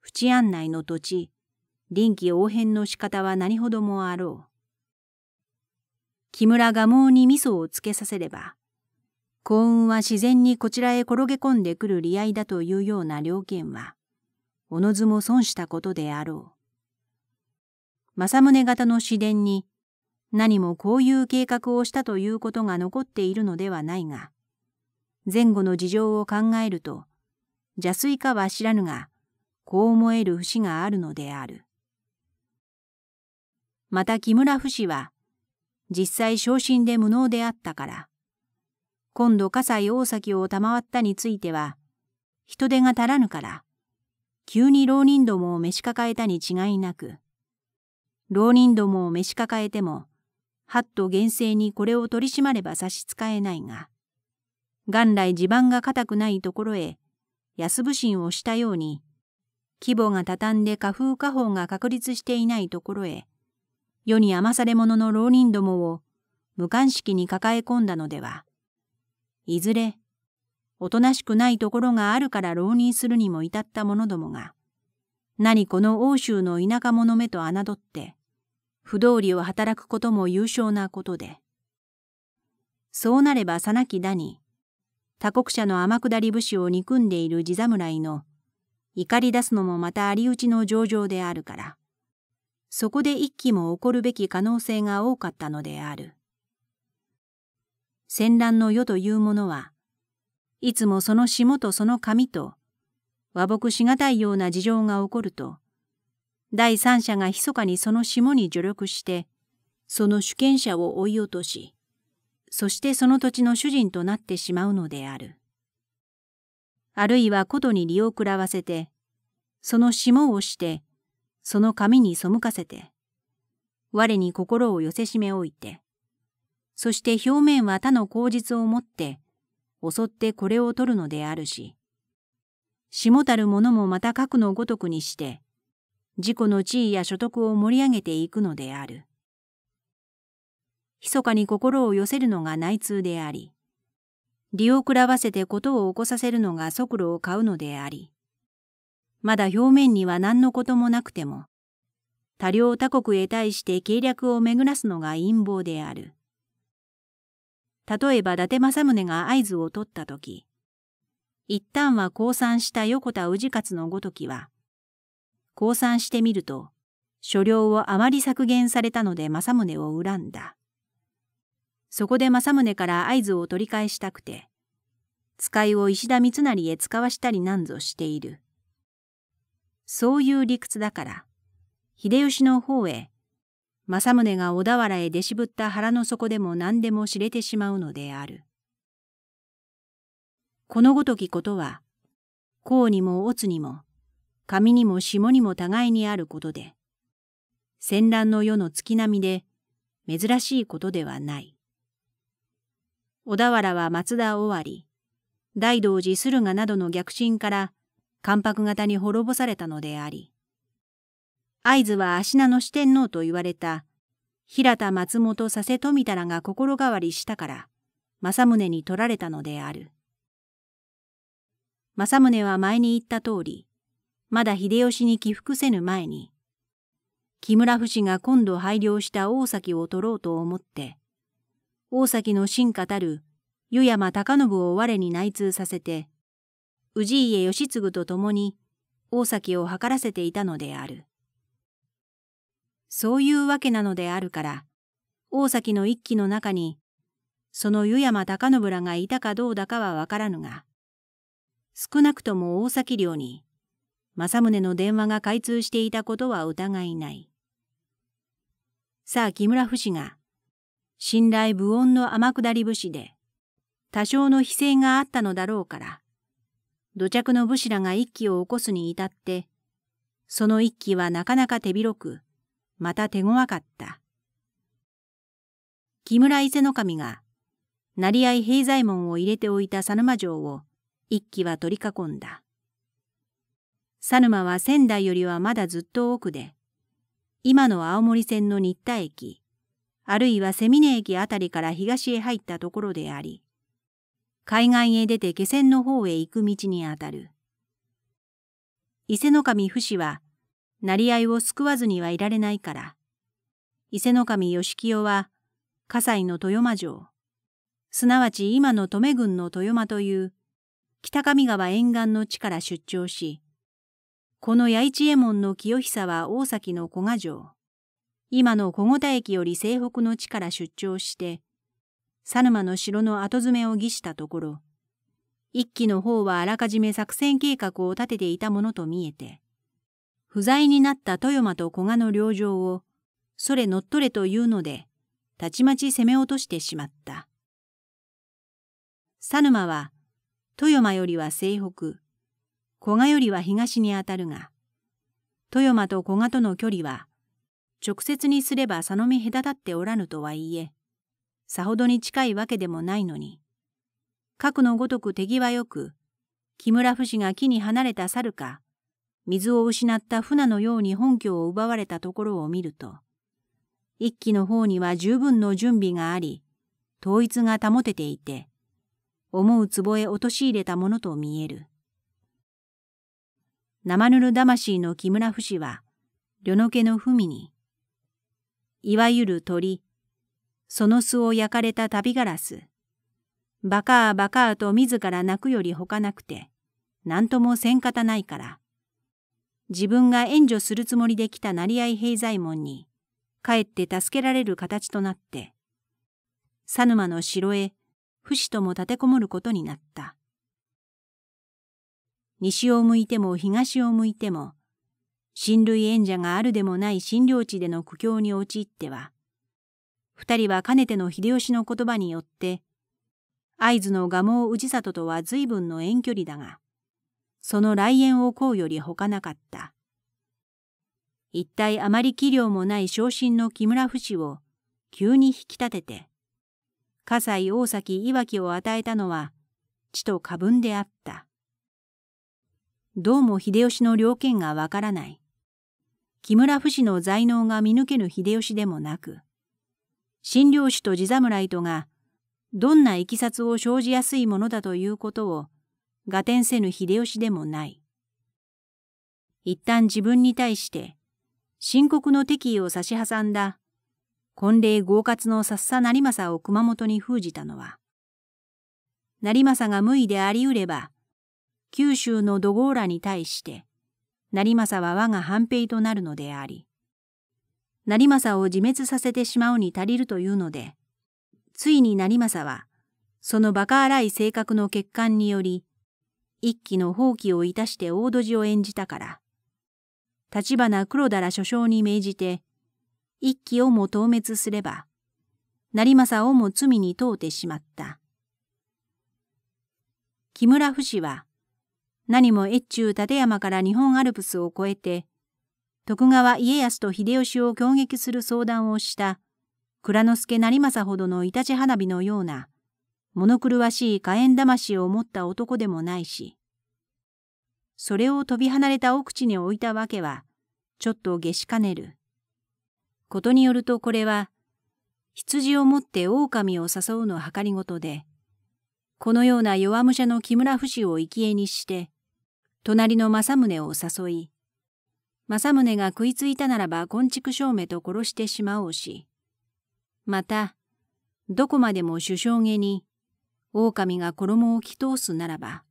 淵案内の土地、臨機応変の仕方は何ほどもあろう。木村蒲生に味噌をつけさせれば、幸運は自然にこちらへ転げ込んでくる利合だというような了見は、おのずも損したことであろう。政宗方の市伝に何もこういう計画をしたということが残っているのではないが、前後の事情を考えると、邪推かは知らぬが、こう思える節があるのである。また木村不死は、実際昇進で無能であったから、今度葛西大崎を賜ったについては、人手が足らぬから、急に浪人どもを召し抱えたに違いなく、浪人どもを召し抱えても、はっと厳正にこれを取り締まれば差し支えないが、元来地盤が固くないところへ、安不信をしたように、規模が畳んで花風花宝が確立していないところへ、世に甘され者の浪人どもを無関式に抱え込んだのでは、いずれ、おとなしくないところがあるから浪人するにも至った者どもが、何この欧州の田舎者目と侮って、不道理を働くことも優勝なことで。そうなればさなきだに、他国者の天下り武士を憎んでいる地侍の、怒り出すのもまたありうちの上場であるから、そこで一気も起こるべき可能性が多かったのである。戦乱の世というものは、いつもその霜とその紙と、和睦しがたいような事情が起こると、第三者が密かにその下に助力して、その主権者を追い落とし、そしてその土地の主人となってしまうのである。あるいは琴に利を食らわせて、その霜をして、その紙に背かせて、我に心を寄せしめおいて、そして表面は他の口実をもって、襲ってこれを取るのであるし、下たる者もまた核のごとくにして、自己の地位や所得を盛り上げていくのである。密かに心を寄せるのが内通であり、利をくらわせてことを起こさせるのが速路を買うのであり、まだ表面には何のこともなくても、多量他国へ対して計略を巡らすのが陰謀である。例えば伊達政宗が合図を取った時、一旦は降参した横田氏勝のごときは、降参してみると、所領をあまり削減されたので政宗を恨んだ。そこで政宗から合図を取り返したくて、使いを石田三成へ使わしたりなんぞしている。そういう理屈だから、秀吉の方へ、政宗が小田原へ出ぶった腹の底でも何でも知れてしまうのである。このごときことは、公にも乙にも、紙にも霜にも互いにあることで、戦乱の世の月並みで珍しいことではない。小田原は松田尾張、大道寺駿河などの逆進から関白型に滅ぼされたのであり、会津は芦名の四天王と言われた平田松本佐世富太らが心変わりしたから、政宗に取られたのである。政宗は前に言った通り、まだ秀吉に起伏せぬ前に、木村不死が今度拝領した大崎を取ろうと思って、大崎の臣下たる湯山隆信を我に内通させて、氏家義継と共に大崎を図らせていたのである。そういうわけなのであるから、大崎の一揆の中に、その湯山隆信らがいたかどうだかはわからぬが、少なくとも大崎領に政宗の電話が開通していたことは疑いない。さあ木村不死が、信頼無恩の天下り武士で、多少の非正があったのだろうから、土着の武士らが一揆を起こすに至って、その一揆はなかなか手広く、また手強かった。木村伊勢守が、成合平左衛門を入れておいた佐沼城を一揆は取り囲んだ。佐沼は仙台よりはまだずっと奥で、今の青森線の新田駅、あるいは蝉峰駅あたりから東へ入ったところであり、海岸へ出て気仙の方へ行く道にあたる。伊勢の神不死は、なり合いを救わずにはいられないから、伊勢の神義清は、葛西の豊間城、すなわち今の登米郡の豊間という、北上川沿岸の地から出張し、この八一右衛門の清久は大崎の古賀城、今の小五田駅より西北の地から出張して、佐沼の城の後詰めを儀したところ、一機の方はあらかじめ作戦計画を立てていたものと見えて、不在になった豊間と古賀の領城を、それ乗っ取れというので、たちまち攻め落としてしまった。佐沼は、豊間よりは西北、古賀よりは東にあたるが、豊間と古賀との距離は、直接にすれば佐野見隔たっておらぬとはいえ、さほどに近いわけでもないのに、核のごとく手際よく、木村不死が木に離れた猿か、水を失った船のように本拠を奪われたところを見ると、一機の方には十分の準備があり、統一が保てていて、思う壺へ陥れたものと見える。生ぬる魂の木村不死は、呂の家の文に、いわゆる鳥、その巣を焼かれた旅ガラス、バカーバカーと自ら泣くよりほかなくて、何ともせんかたないから、自分が援助するつもりで来た成合平左衛門に、帰って助けられる形となって、佐沼の城へ、不死とも立てこもることになった。西を向いても東を向いても、親類縁者があるでもない診療地での苦境に陥っては、二人はかねての秀吉の言葉によって、会津の蒲生氏里とは随分の遠距離だが、その来園をこうよりほかなかった。一体あまり器量もない昇進の木村不死を急に引き立てて、葛西大崎いわきを与えたのは、地と過分であった。どうも秀吉の了見がわからない。木村不死の才能が見抜けぬ秀吉でもなく、新領主と地侍とが、どんないきさつを生じやすいものだということを、合点せぬ秀吉でもない。一旦自分に対して、深刻の敵意を差し挟んだ、婚礼豪活のさっさなりまさを熊本に封じたのは、なりまさが無意でありうれば、九州の土豪らに対して、成政は我が藩兵となるのであり、成政を自滅させてしまうに足りるというので、ついに成政は、その馬鹿荒い性格の欠陥により、一揆の放棄をいたして大土地を演じたから、立花黒田ら所掌に命じて、一揆をも討滅すれば、成政をも罪に問うてしまった。木村不死は、何も越中立山から日本アルプスを越えて、徳川家康と秀吉を攻撃する相談をした蔵之助成政ほどのイタチ花火のような物狂わしい火炎魂を持った男でもないし、それを飛び離れた奥地に置いたわけは、ちょっと下しかねる。ことによるとこれは、羊を持って狼を誘うの計りごとで、このような弱武者の木村不死を生贄にして、隣の政宗を誘い、政宗が食いついたならば昆虫正明と殺してしまおうし、また、どこまでも首相下に、狼が衣を着通すならば、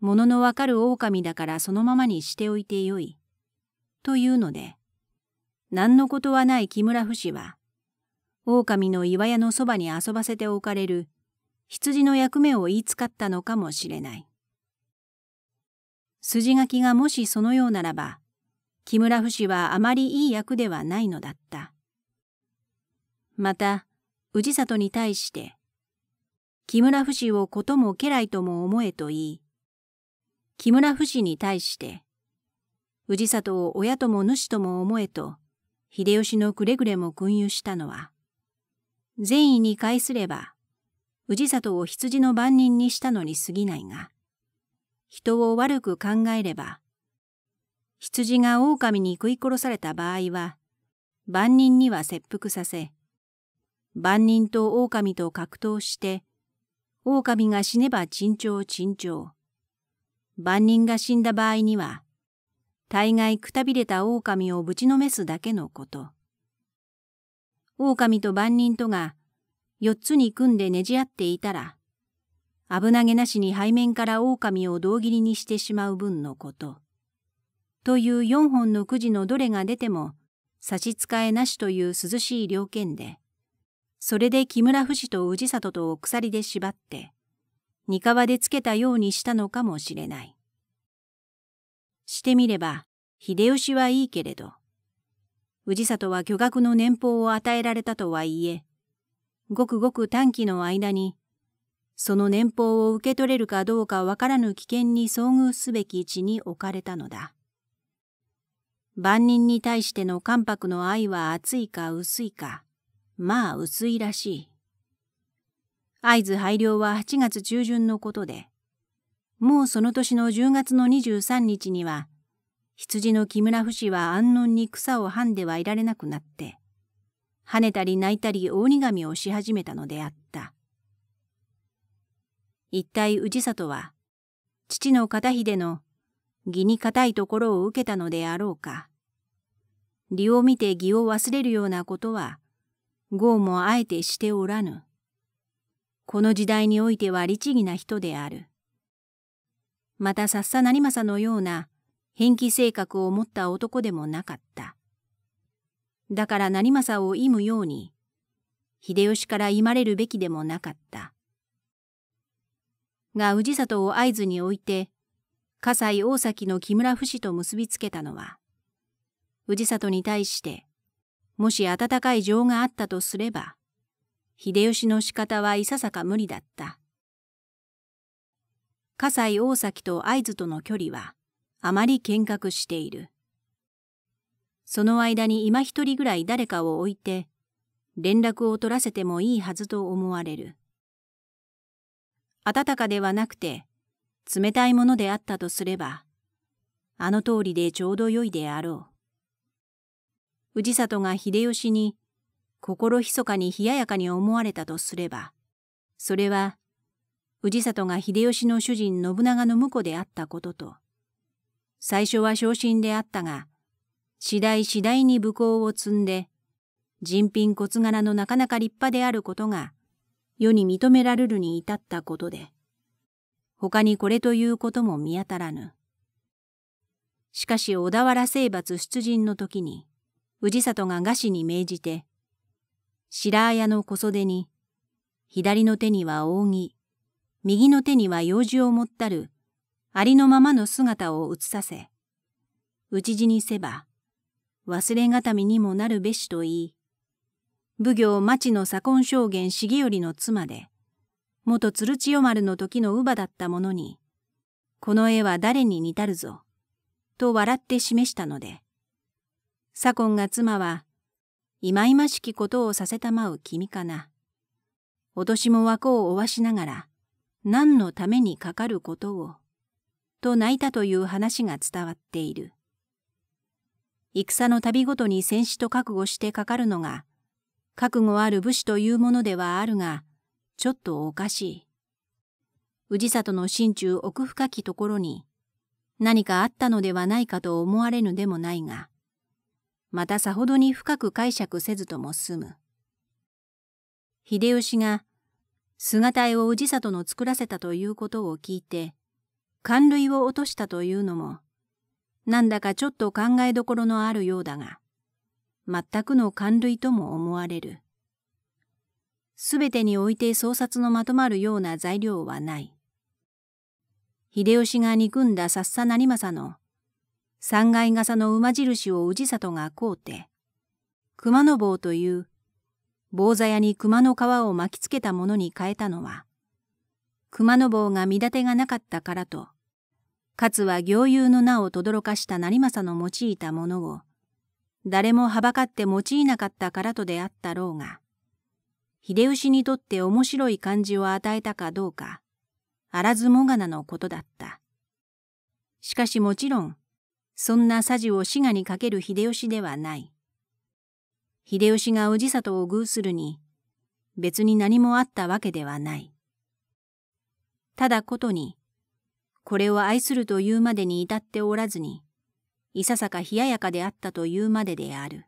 物のわかる狼だからそのままにしておいてよい。というので、何のことはない木村不死は、狼の岩屋のそばに遊ばせておかれる羊の役目を言いつかったのかもしれない。筋書きがもしそのようならば、木村不氏はあまりいい役ではないのだった。また、氏里に対して、木村不氏をことも家来とも思えと言い、木村不氏に対して、氏里を親とも主とも思えと、秀吉のくれぐれも訓雄したのは、善意に介すれば、氏里を羊の番人にしたのに過ぎないが、人を悪く考えれば、羊が狼に食い殺された場合は、万人には切腹させ、万人と狼と格闘して、狼が死ねば珍重珍重。万人が死んだ場合には、大概くたびれた狼をぶちのめすだけのこと。狼と万人とが四つに組んでねじ合っていたら、危なげなしに背面から狼を胴切りにしてしまう分のこと。という四本のくじのどれが出ても、差し支えなしという涼しい了見で、それで木村不死と氏里とを鎖で縛って、かわでつけたようにしたのかもしれない。してみれば、秀吉はいいけれど、氏里は巨額の年俸を与えられたとはいえ、ごくごく短期の間にその年俸を受け取れるかどうかわからぬ危険に遭遇すべき位置に置かれたのだ。万人に対しての関白の愛は厚いか薄いか、まあ薄いらしい。会津拝領は8月中旬のことで、もうその年の10月の23日には、羊の木村不死は安穏に草をはんではいられなくなって、跳ねたり泣いたり大神をし始めたのであった。一体氏里は、父の片秀の義に固いところを受けたのであろうか。理を見て義を忘れるようなことは、業もあえてしておらぬ。この時代においては律儀な人である。またさっさまさのような変気性格を持った男でもなかった。だからまさを忌むように、秀吉から忌まれるべきでもなかった。が氏里を合図に置いて、葛西大崎の木村不死と結びつけたのは、氏里に対して、もし温かい情があったとすれば、秀吉の仕方はいささか無理だった。葛西大崎と会津との距離は、あまり見学している。その間に今一人ぐらい誰かを置いて、連絡を取らせてもいいはずと思われる。暖かではなくて冷たいものであったとすれば、あの通りでちょうどよいであろう。氏里が秀吉に心密かに冷ややかに思われたとすれば、それは氏里が秀吉の主人信長の婿であったことと、最初は昇進であったが、次第次第に武功を積んで、人品骨柄のなかなか立派であることが、世に認められるに至ったことで、他にこれということも見当たらぬ。しかし小田原征伐出陣の時に、氏里が餓死に命じて、白綾の小袖に、左の手には扇、右の手には用事を持ったる、ありのままの姿を映させ、討ち死にせば、忘れがたみにもなるべしと言い、奉行町の左近証言重頼の妻で、元鶴千代丸の時の乳母だった者に、この絵は誰に似たるぞ、と笑って示したので、左近が妻は、忌々しきことをさせたまう君かな。お年しも枠を負わしながら、何のためにかかることを、と泣いたという話が伝わっている。戦の旅ごとに戦死と覚悟してかかるのが覚悟ある武士というものではあるが、ちょっとおかしい。氏里の心中奥深きところに、何かあったのではないかと思われぬでもないが、またさほどに深く解釈せずとも済む。秀吉が姿絵を氏里の作らせたということを聞いて、寒類を落としたというのも、なんだかちょっと考えどころのあるようだが、全くの寒類とも思われる。すべてにおいて創殺のまとまるような材料はない。秀吉が憎んださっさなりまさの、三階傘の馬印を氏里が買うて、熊の棒という棒座屋に熊の皮を巻きつけたものに変えたのは、熊の棒が見立てがなかったからと、かつは行友の名を轟かした成政の用いたものを、誰もはばかって用いなかったからとであったろうが、秀吉にとって面白い感じを与えたかどうか、あらずもがなのことだった。しかしもちろん、そんなさじを滋賀にかける秀吉ではない。秀吉が治里を偶するに、別に何もあったわけではない。ただことに、これを愛するというまでに至っておらずに、いささか冷ややかであったというまでである。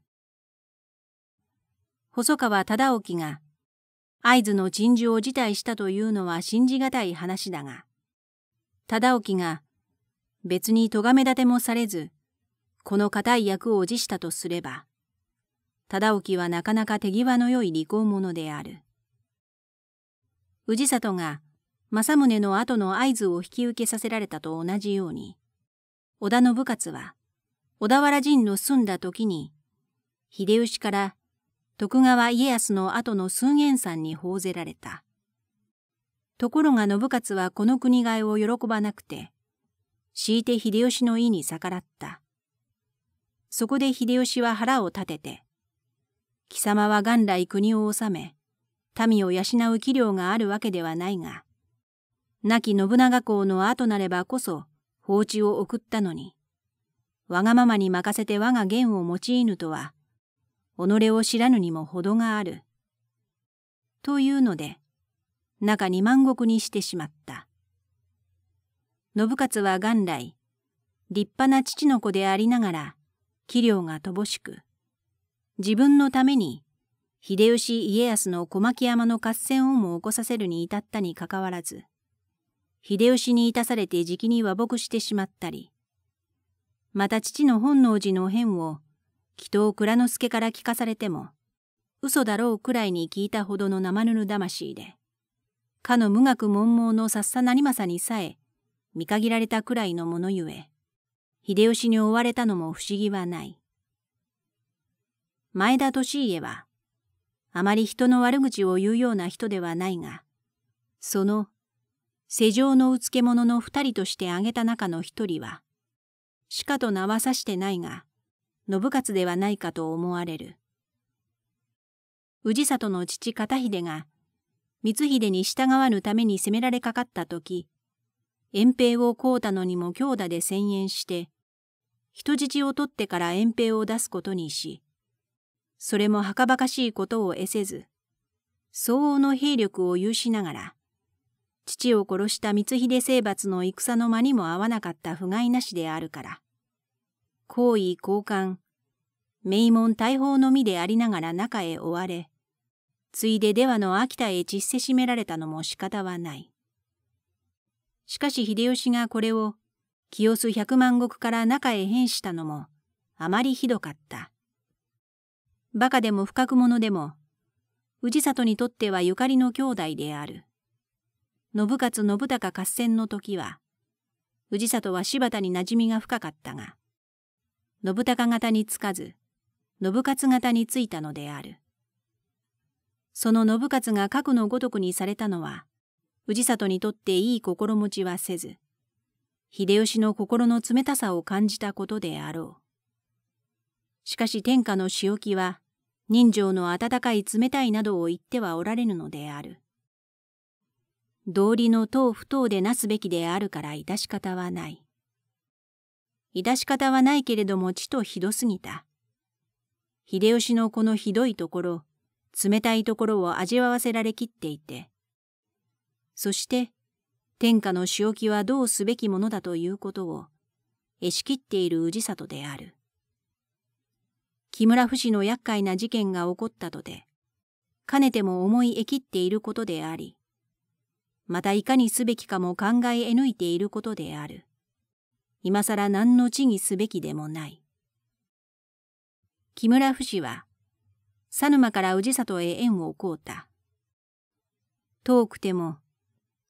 細川忠興が会津の陳情を辞退したというのは信じがたい話だが、忠興が別に咎め立てもされず、この固い役を辞したとすれば、忠興はなかなか手際の良い利口者である。氏里が政宗の後の合図を引き受けさせられたと同じように、織田信勝は、小田原人の住んだ時に、秀吉から徳川家康の後の寸玄山に報ぜられた。ところが信勝はこの国替えを喜ばなくて、強いて秀吉の意に逆らった。そこで秀吉は腹を立てて、貴様は元来国を治め、民を養う器量があるわけではないが、亡き信長公の後なればこそ、放置を送ったのに、わがままに任せて我が弦を用いぬとは、己を知らぬにも程がある。というので、中二万石にしてしまった。信勝は元来、立派な父の子でありながら、器量が乏しく、自分のために、秀吉家康の小牧山の合戦をも起こさせるに至ったにかかわらず、秀吉に致されてじきに和睦してしまったり、また父の本能寺の変を、祈祷蔵之助から聞かされても、嘘だろうくらいに聞いたほどの生ぬる魂で、かの無学文盲のさっさなりまさにさえ、見限られたくらいのものゆえ、秀吉に追われたのも不思議はない。前田利家は、あまり人の悪口を言うような人ではないが、その、世上のうつけ者の二人として挙げた中の一人は、しかと名は指してないが、信勝ではないかと思われる。氏里の父片秀が、光秀に従わぬために責められかかった時、遠平を買太たのにも強打で宣言して、人質を取ってから遠平を出すことにし、それもはかばかしいことを得せず、相応の兵力を有しながら、父を殺した光秀征伐の戦の間にも合わなかった不甲斐なしであるから。皇位交換、名門大砲のみでありながら中へ追われ、ついでではの秋田へ散せしめられたのも仕方はない。しかし秀吉がこれを清須百万石から中へ変したのもあまりひどかった。馬鹿でも不覚者でも、氏里にとってはゆかりの兄弟である。信勝信孝合戦の時は、氏里は柴田に馴染みが深かったが、信孝型につかず、信勝型についたのである。その信勝が核のごとくにされたのは、氏里にとっていい心持ちはせず、秀吉の心の冷たさを感じたことであろう。しかし天下の仕置きは、人情の温かい冷たいなどを言ってはおられぬのである。道理の党不党でなすべきであるから致し方はない。致し方はないけれどもちとひどすぎた。秀吉のこのひどいところ、冷たいところを味わわせられきっていて、そして天下の仕置きはどうすべきものだということを、えしきっている氏里である。木村不死の厄介な事件が起こったとで、かねても思いえきっていることであり、またいかにすべきかも考え抜いていることである。今更何の地にすべきでもない。木村不死は、佐沼から氏里へ縁をこうた。遠くても、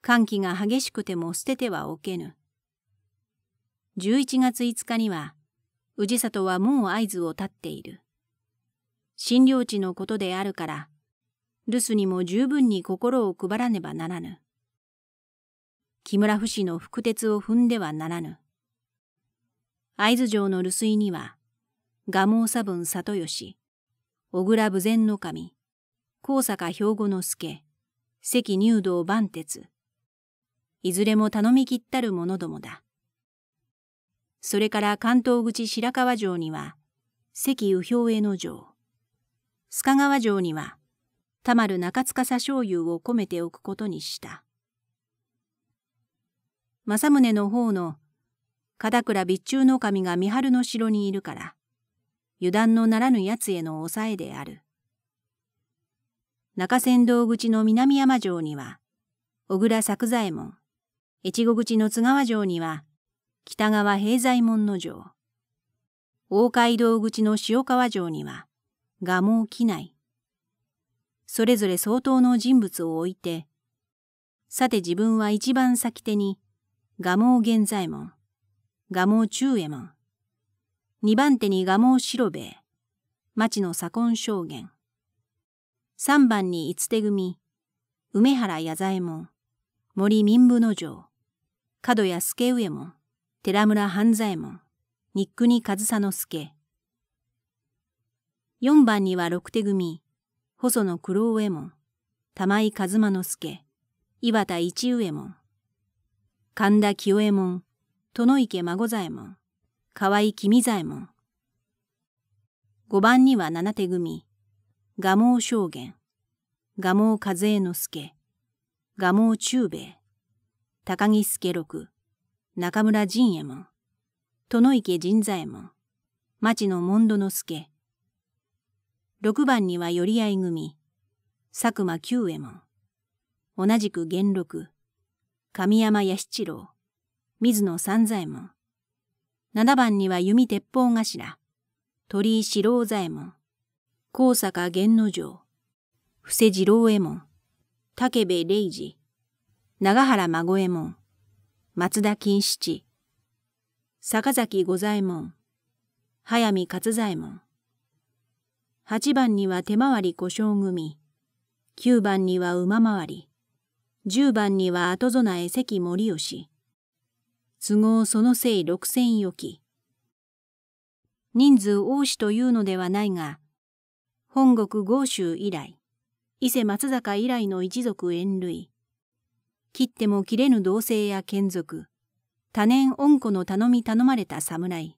寒気が激しくても捨ててはおけぬ。11月5日には、氏里はもう合図を立っている。診療地のことであるから、留守にも十分に心を配らねばならぬ。木村死の福鉄を踏んではならぬ。会津城の留守居には、蒲生左文里義、小倉武前守、高坂兵庫之助、関入道万鉄、いずれも頼みきったる者どもだ。それから関東口白川城には、関右兵衛の城、須賀川城には、田丸中司醤油を込めておくことにした。政宗の方の片倉備中守が三春の城にいるから、油断のならぬ奴への抑えである。中山道口の南山城には、小倉作左衛門、越後口の津川城には、北川平左衛門の城、大街道口の塩川城には、蒲茂機内、それぞれ相当の人物を置いて、さて自分は一番先手に、蒲生源左衛門、蒲生中右衛門。二番手に蒲生白兵衛、町の左近証言。三番に五手組、梅原弥左衛門、森民部の城、角谷助右衛門、寺村半左衛門、日国上総助。四番には六手組、細野九郎右衛門、玉井一馬之助、岩田一右衛門。神田清右衛門、殿池孫左衛門、河合君左衛門。五番には七手組、蒲生将元、蒲生和江之助、蒲生忠兵衛、高木助六、中村仁右衛門、殿池仁左衛門、町野門戸之助。六番には寄合組、佐久間久右衛門、同じく元禄、神山弥七郎、水野三左衛門。七番には弓鉄砲頭、鳥居四郎左衛門、高坂源之丞、布施次郎右衛門、武部礼二、長原孫右衛門、松田金七、坂崎五左衛門、早見勝左衛門。八番には手回り小将組、九番には馬回り、10番には後備え関森吉。都合そのせい六千余き。人数多しというのではないが、本国豪州以来、伊勢松坂以来の一族縁類。切っても切れぬ同性や眷属、多年恩子の頼み頼まれた侍。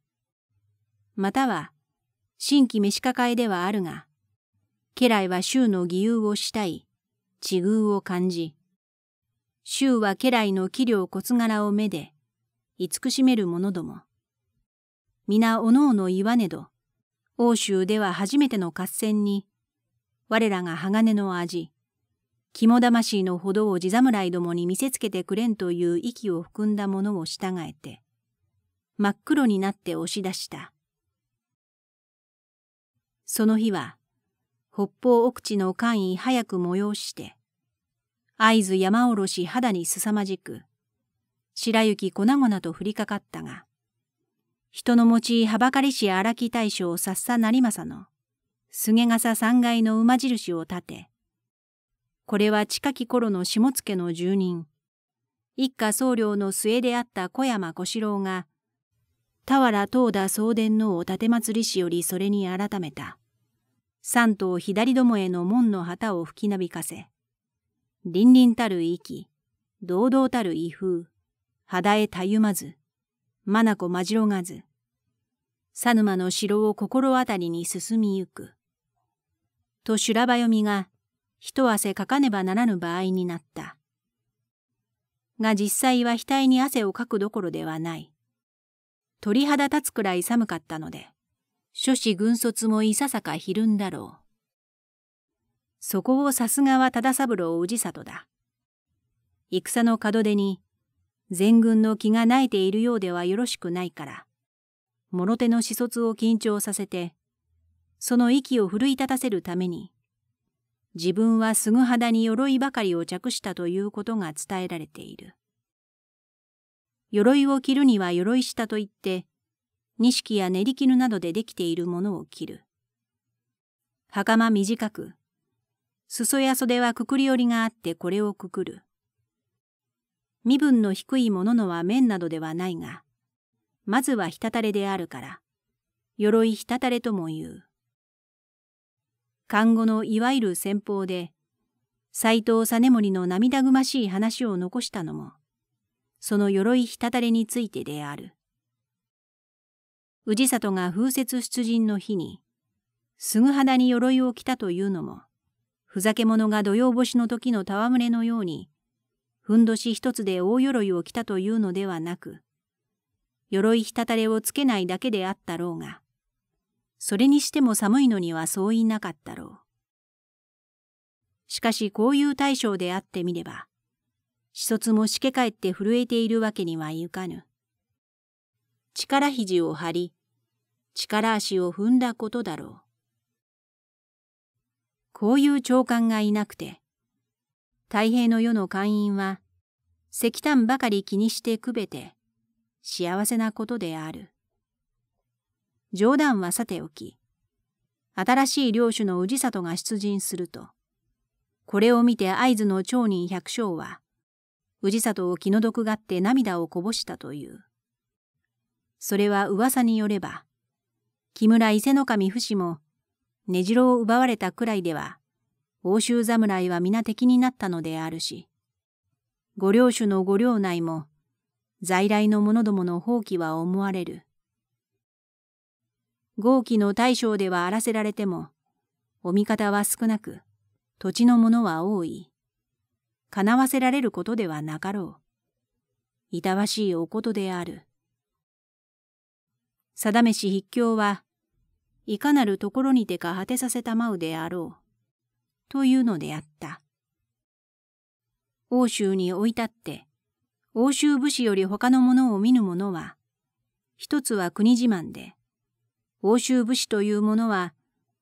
または、新規召し抱えではあるが、家来は州の義勇をしたい、地遇を感じ、衆は家来の器量骨柄を目で、慈しめる者ども。皆おのおの言わねど、欧州では初めての合戦に、我らが鋼の味、肝魂のほどを地侍どもに見せつけてくれんという息を含んだ者を従えて、真っ黒になって押し出した。その日は、北方奥地の官位早く催して、会津山おろし肌にすさまじく、白雪粉々と降りかかったが、人の持ちはばかりし荒木大将さっさなりまさの、菅笠三階の馬印を立て、これは近き頃の下野の住人、一家僧侶の末であった小山小四郎が、俵東田総伝のお立祭りしよりそれに改めた、三頭左どもへの門の旗を吹きなびかせ、凛々たる息、堂々たる威風、肌へたゆまず、眼まじろがず、佐沼の城を心当たりに進みゆく。と修羅場読みが一汗かかねばならぬ場合になった。が実際は額に汗をかくどころではない。鳥肌立つくらい寒かったので、諸子軍卒もいささかひるんだろう。そこをさすがは忠三郎氏里だ。戦の門出に、全軍の気が萎いているようではよろしくないから、諸手の死卒を緊張させて、その息を奮い立たせるために、自分はすぐ肌に鎧ばかりを着したということが伝えられている。鎧を着るには鎧下といって、錦や練り絹などでできているものを着る。袴短く、裾や袖はくくり折りがあってこれをくくる。身分の低いもののは面などではないが、まずはひたたれであるから、鎧ひたたれとも言う。看護のいわゆる先方で、斎藤実盛の涙ぐましい話を残したのも、その鎧ひたたれについてである。氏里が風雪出陣の日に、すぐ肌に鎧を着たというのも、ふざけ者が土曜干しの時の戯れのように、ふんどし一つで大鎧を着たというのではなく、鎧ひたたれをつけないだけであったろうが、それにしても寒いのにはそう言いなかったろう。しかしこういう大将であってみれば、死卒もしけ返って震えているわけにはいかぬ。力肘を張り、力足を踏んだことだろう。こういう長官がいなくて、太平の世の会員は、石炭ばかり気にしてくべて、幸せなことである。冗談はさておき、新しい領主の氏里が出陣すると、これを見て会津の町人百姓は、氏里を気の毒がって涙をこぼしたという。それは噂によれば、木村伊勢守不死も根城を奪われたくらいでは、欧州侍は皆敵になったのであるし、御領主の御領内も、在来の者どもの放棄は思われる。豪気の大将では荒らせられても、お味方は少なく、土地の者は多い。叶わせられることではなかろう。いたわしいおことである。定めし筆教は、いかなるところにてか果てさせたまうであろう。というのであった。欧州に置いたって、欧州武士より他のものを見ぬ者は、一つは国自慢で、欧州武士というものは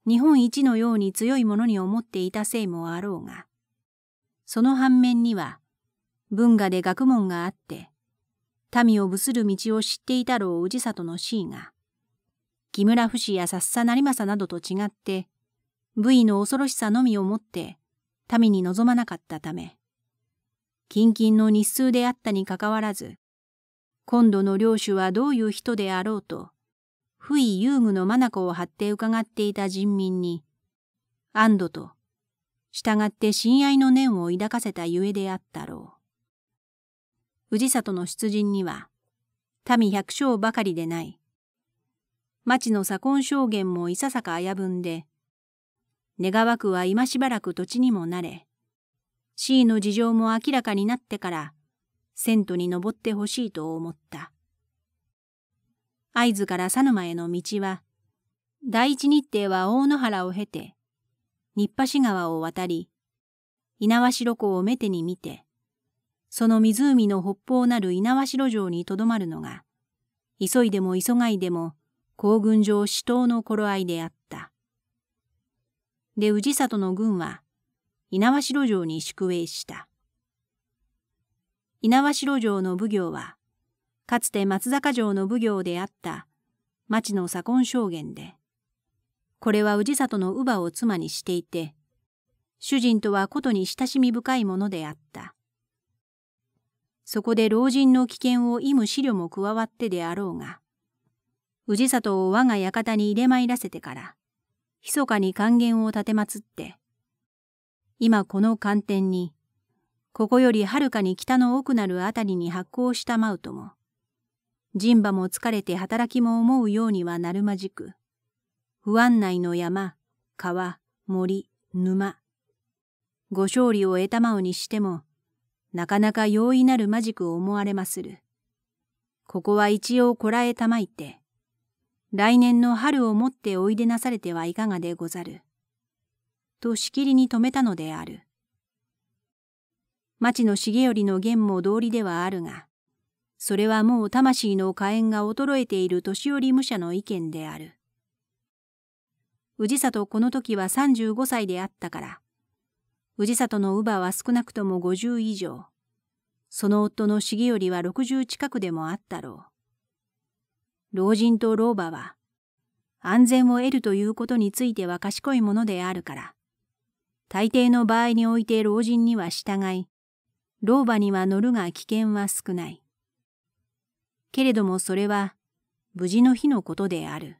日本一のように強いものに思っていたせいもあろうが、その反面には、文化で学問があって、民をぶする道を知っていたろう氏里の C が、木村不死やさっさ成政などと違って、武位の恐ろしさのみをもって、民に望まなかったため、近々の日数であったにかかわらず、今度の領主はどういう人であろうと、不意遊具の眼を張って伺っていた人民に、安堵と、従って親愛の念を抱かせたゆえであったろう。氏里の出陣には、民百姓ばかりでない、町の左近証言もいささか危ぶんで、願わくは今しばらく土地にもなれ、C の事情も明らかになってから、銭湯に登ってほしいと思った。会津から佐沼への道は、第一日程は大野原を経て、日橋川を渡り、猪苗代湖をめてに見て、その湖の北方なる猪苗代城にとどまるのが、急いでも急がいでも行軍上死闘の頃合いであった。で氏里の軍は猪苗代城に宿営した。猪苗代城の奉行は、かつて松坂城の奉行であった町の左近証言で、これは氏里の乳母を妻にしていて、主人とはことに親しみ深いものであった。そこで老人の危険を忌む思慮も加わってであろうが、氏里を我が館に入れ参らせてから、密かに還元を立てまつって、今この寒天に、ここよりはるかに北の奥なるあたりに発行したマウトも、人馬も疲れて働きも思うようにはなるまじく、不安内の山、川、森、沼、ご勝利を得たまうにしても、なかなか容易なるまじく思われまする。ここは一応こらえたまいて、来年の春をもっておいでなされてはいかがでござる。としきりに止めたのである。町の重頼の言も道理ではあるが、それはもう魂の火炎が衰えている年寄り武者の意見である。氏里この時は35歳であったから、氏里の乳母は少なくとも50以上、その夫の重頼は60近くでもあったろう。老人と老婆は、安全を得るということについては賢いものであるから、大抵の場合において老人には従い、老婆には乗るが危険は少ない。けれどもそれは、無事の日のことである。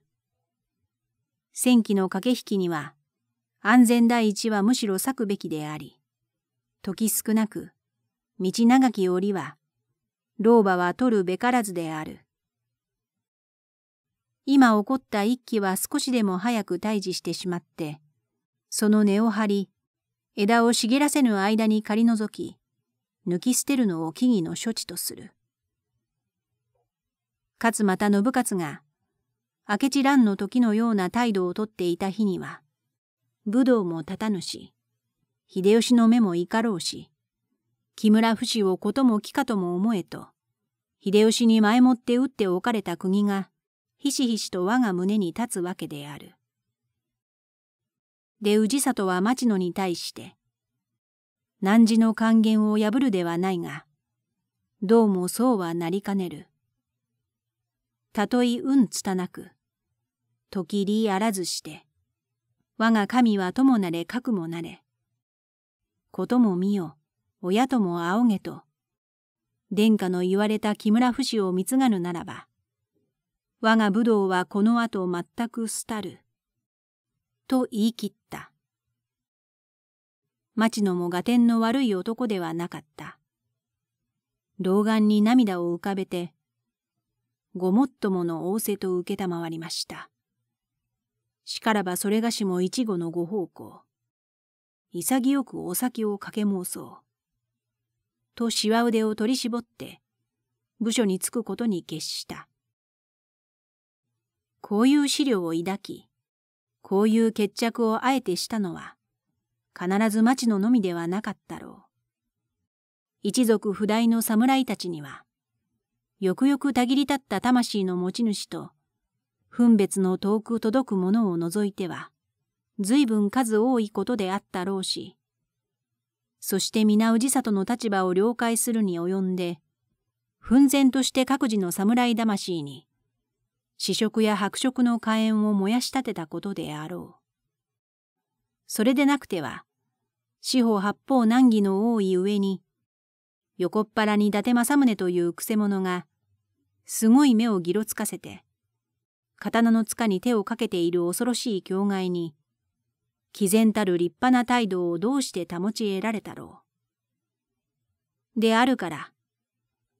戦機の駆け引きには、安全第一はむしろ割くべきであり、時少なく、道長き折は、老婆は取るべからずである。今起こった一揆は少しでも早く退治してしまって、その根を張り、枝を茂らせぬ間に刈り除き、抜き捨てるのを木々の処置とする。かつまた信勝が、明智蘭の時のような態度をとっていた日には、武道も立たぬし、秀吉の目もいかろうし、木村不死をことも木かとも思えと、秀吉に前もって打っておかれた国が、ひしひしと我が胸に立つわけである。で氏里は町野に対して「汝の還元を破るではないがどうもそうはなりかねる」「たとえ運つたなく時りあらずして我が神は友なれかくもなれ」「ことも見よ親とも仰げと」殿下の言われた木村不死を貢がぬならば我が武道はこの後全く廃る。と言い切った。町野も合点の悪い男ではなかった。老眼に涙を浮かべて、ごもっともの仰せと受けたまわりました。しからばそれがしも一語のご奉公。潔くお先をかけ申そう。としわ腕を取り絞って、部署に着くことに決した。こういう資料を抱き、こういう決着をあえてしたのは、必ず町野のみではなかったろう。一族不大の侍たちには、よくよくたぎり立った魂の持ち主と、分別の遠く届くものを除いては、随分数多いことであったろうし、そして皆氏里の立場を了解するに及んで、奮然として各自の侍魂に、試食や白色の火炎を燃やし立てたことであろう。それでなくては、四方八方難儀の多い上に、横っ腹に伊達政宗というくせ者が、すごい目をぎろつかせて、刀の塚に手をかけている恐ろしい境外に、毅然たる立派な態度をどうして保ち得られたろう。であるから、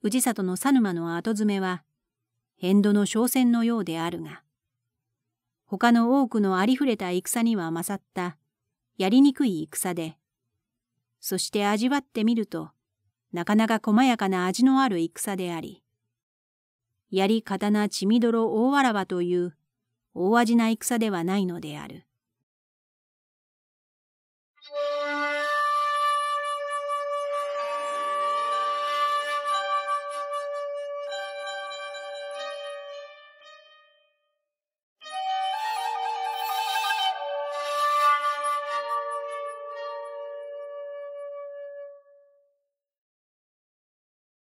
氏里の佐沼の後詰めは、変動の商船のようであるが、他の多くのありふれた戦には勝った、やりにくい戦で、そして味わってみると、なかなか細やかな味のある戦であり、槍刀血みどろ大わらわという大味な戦ではないのである。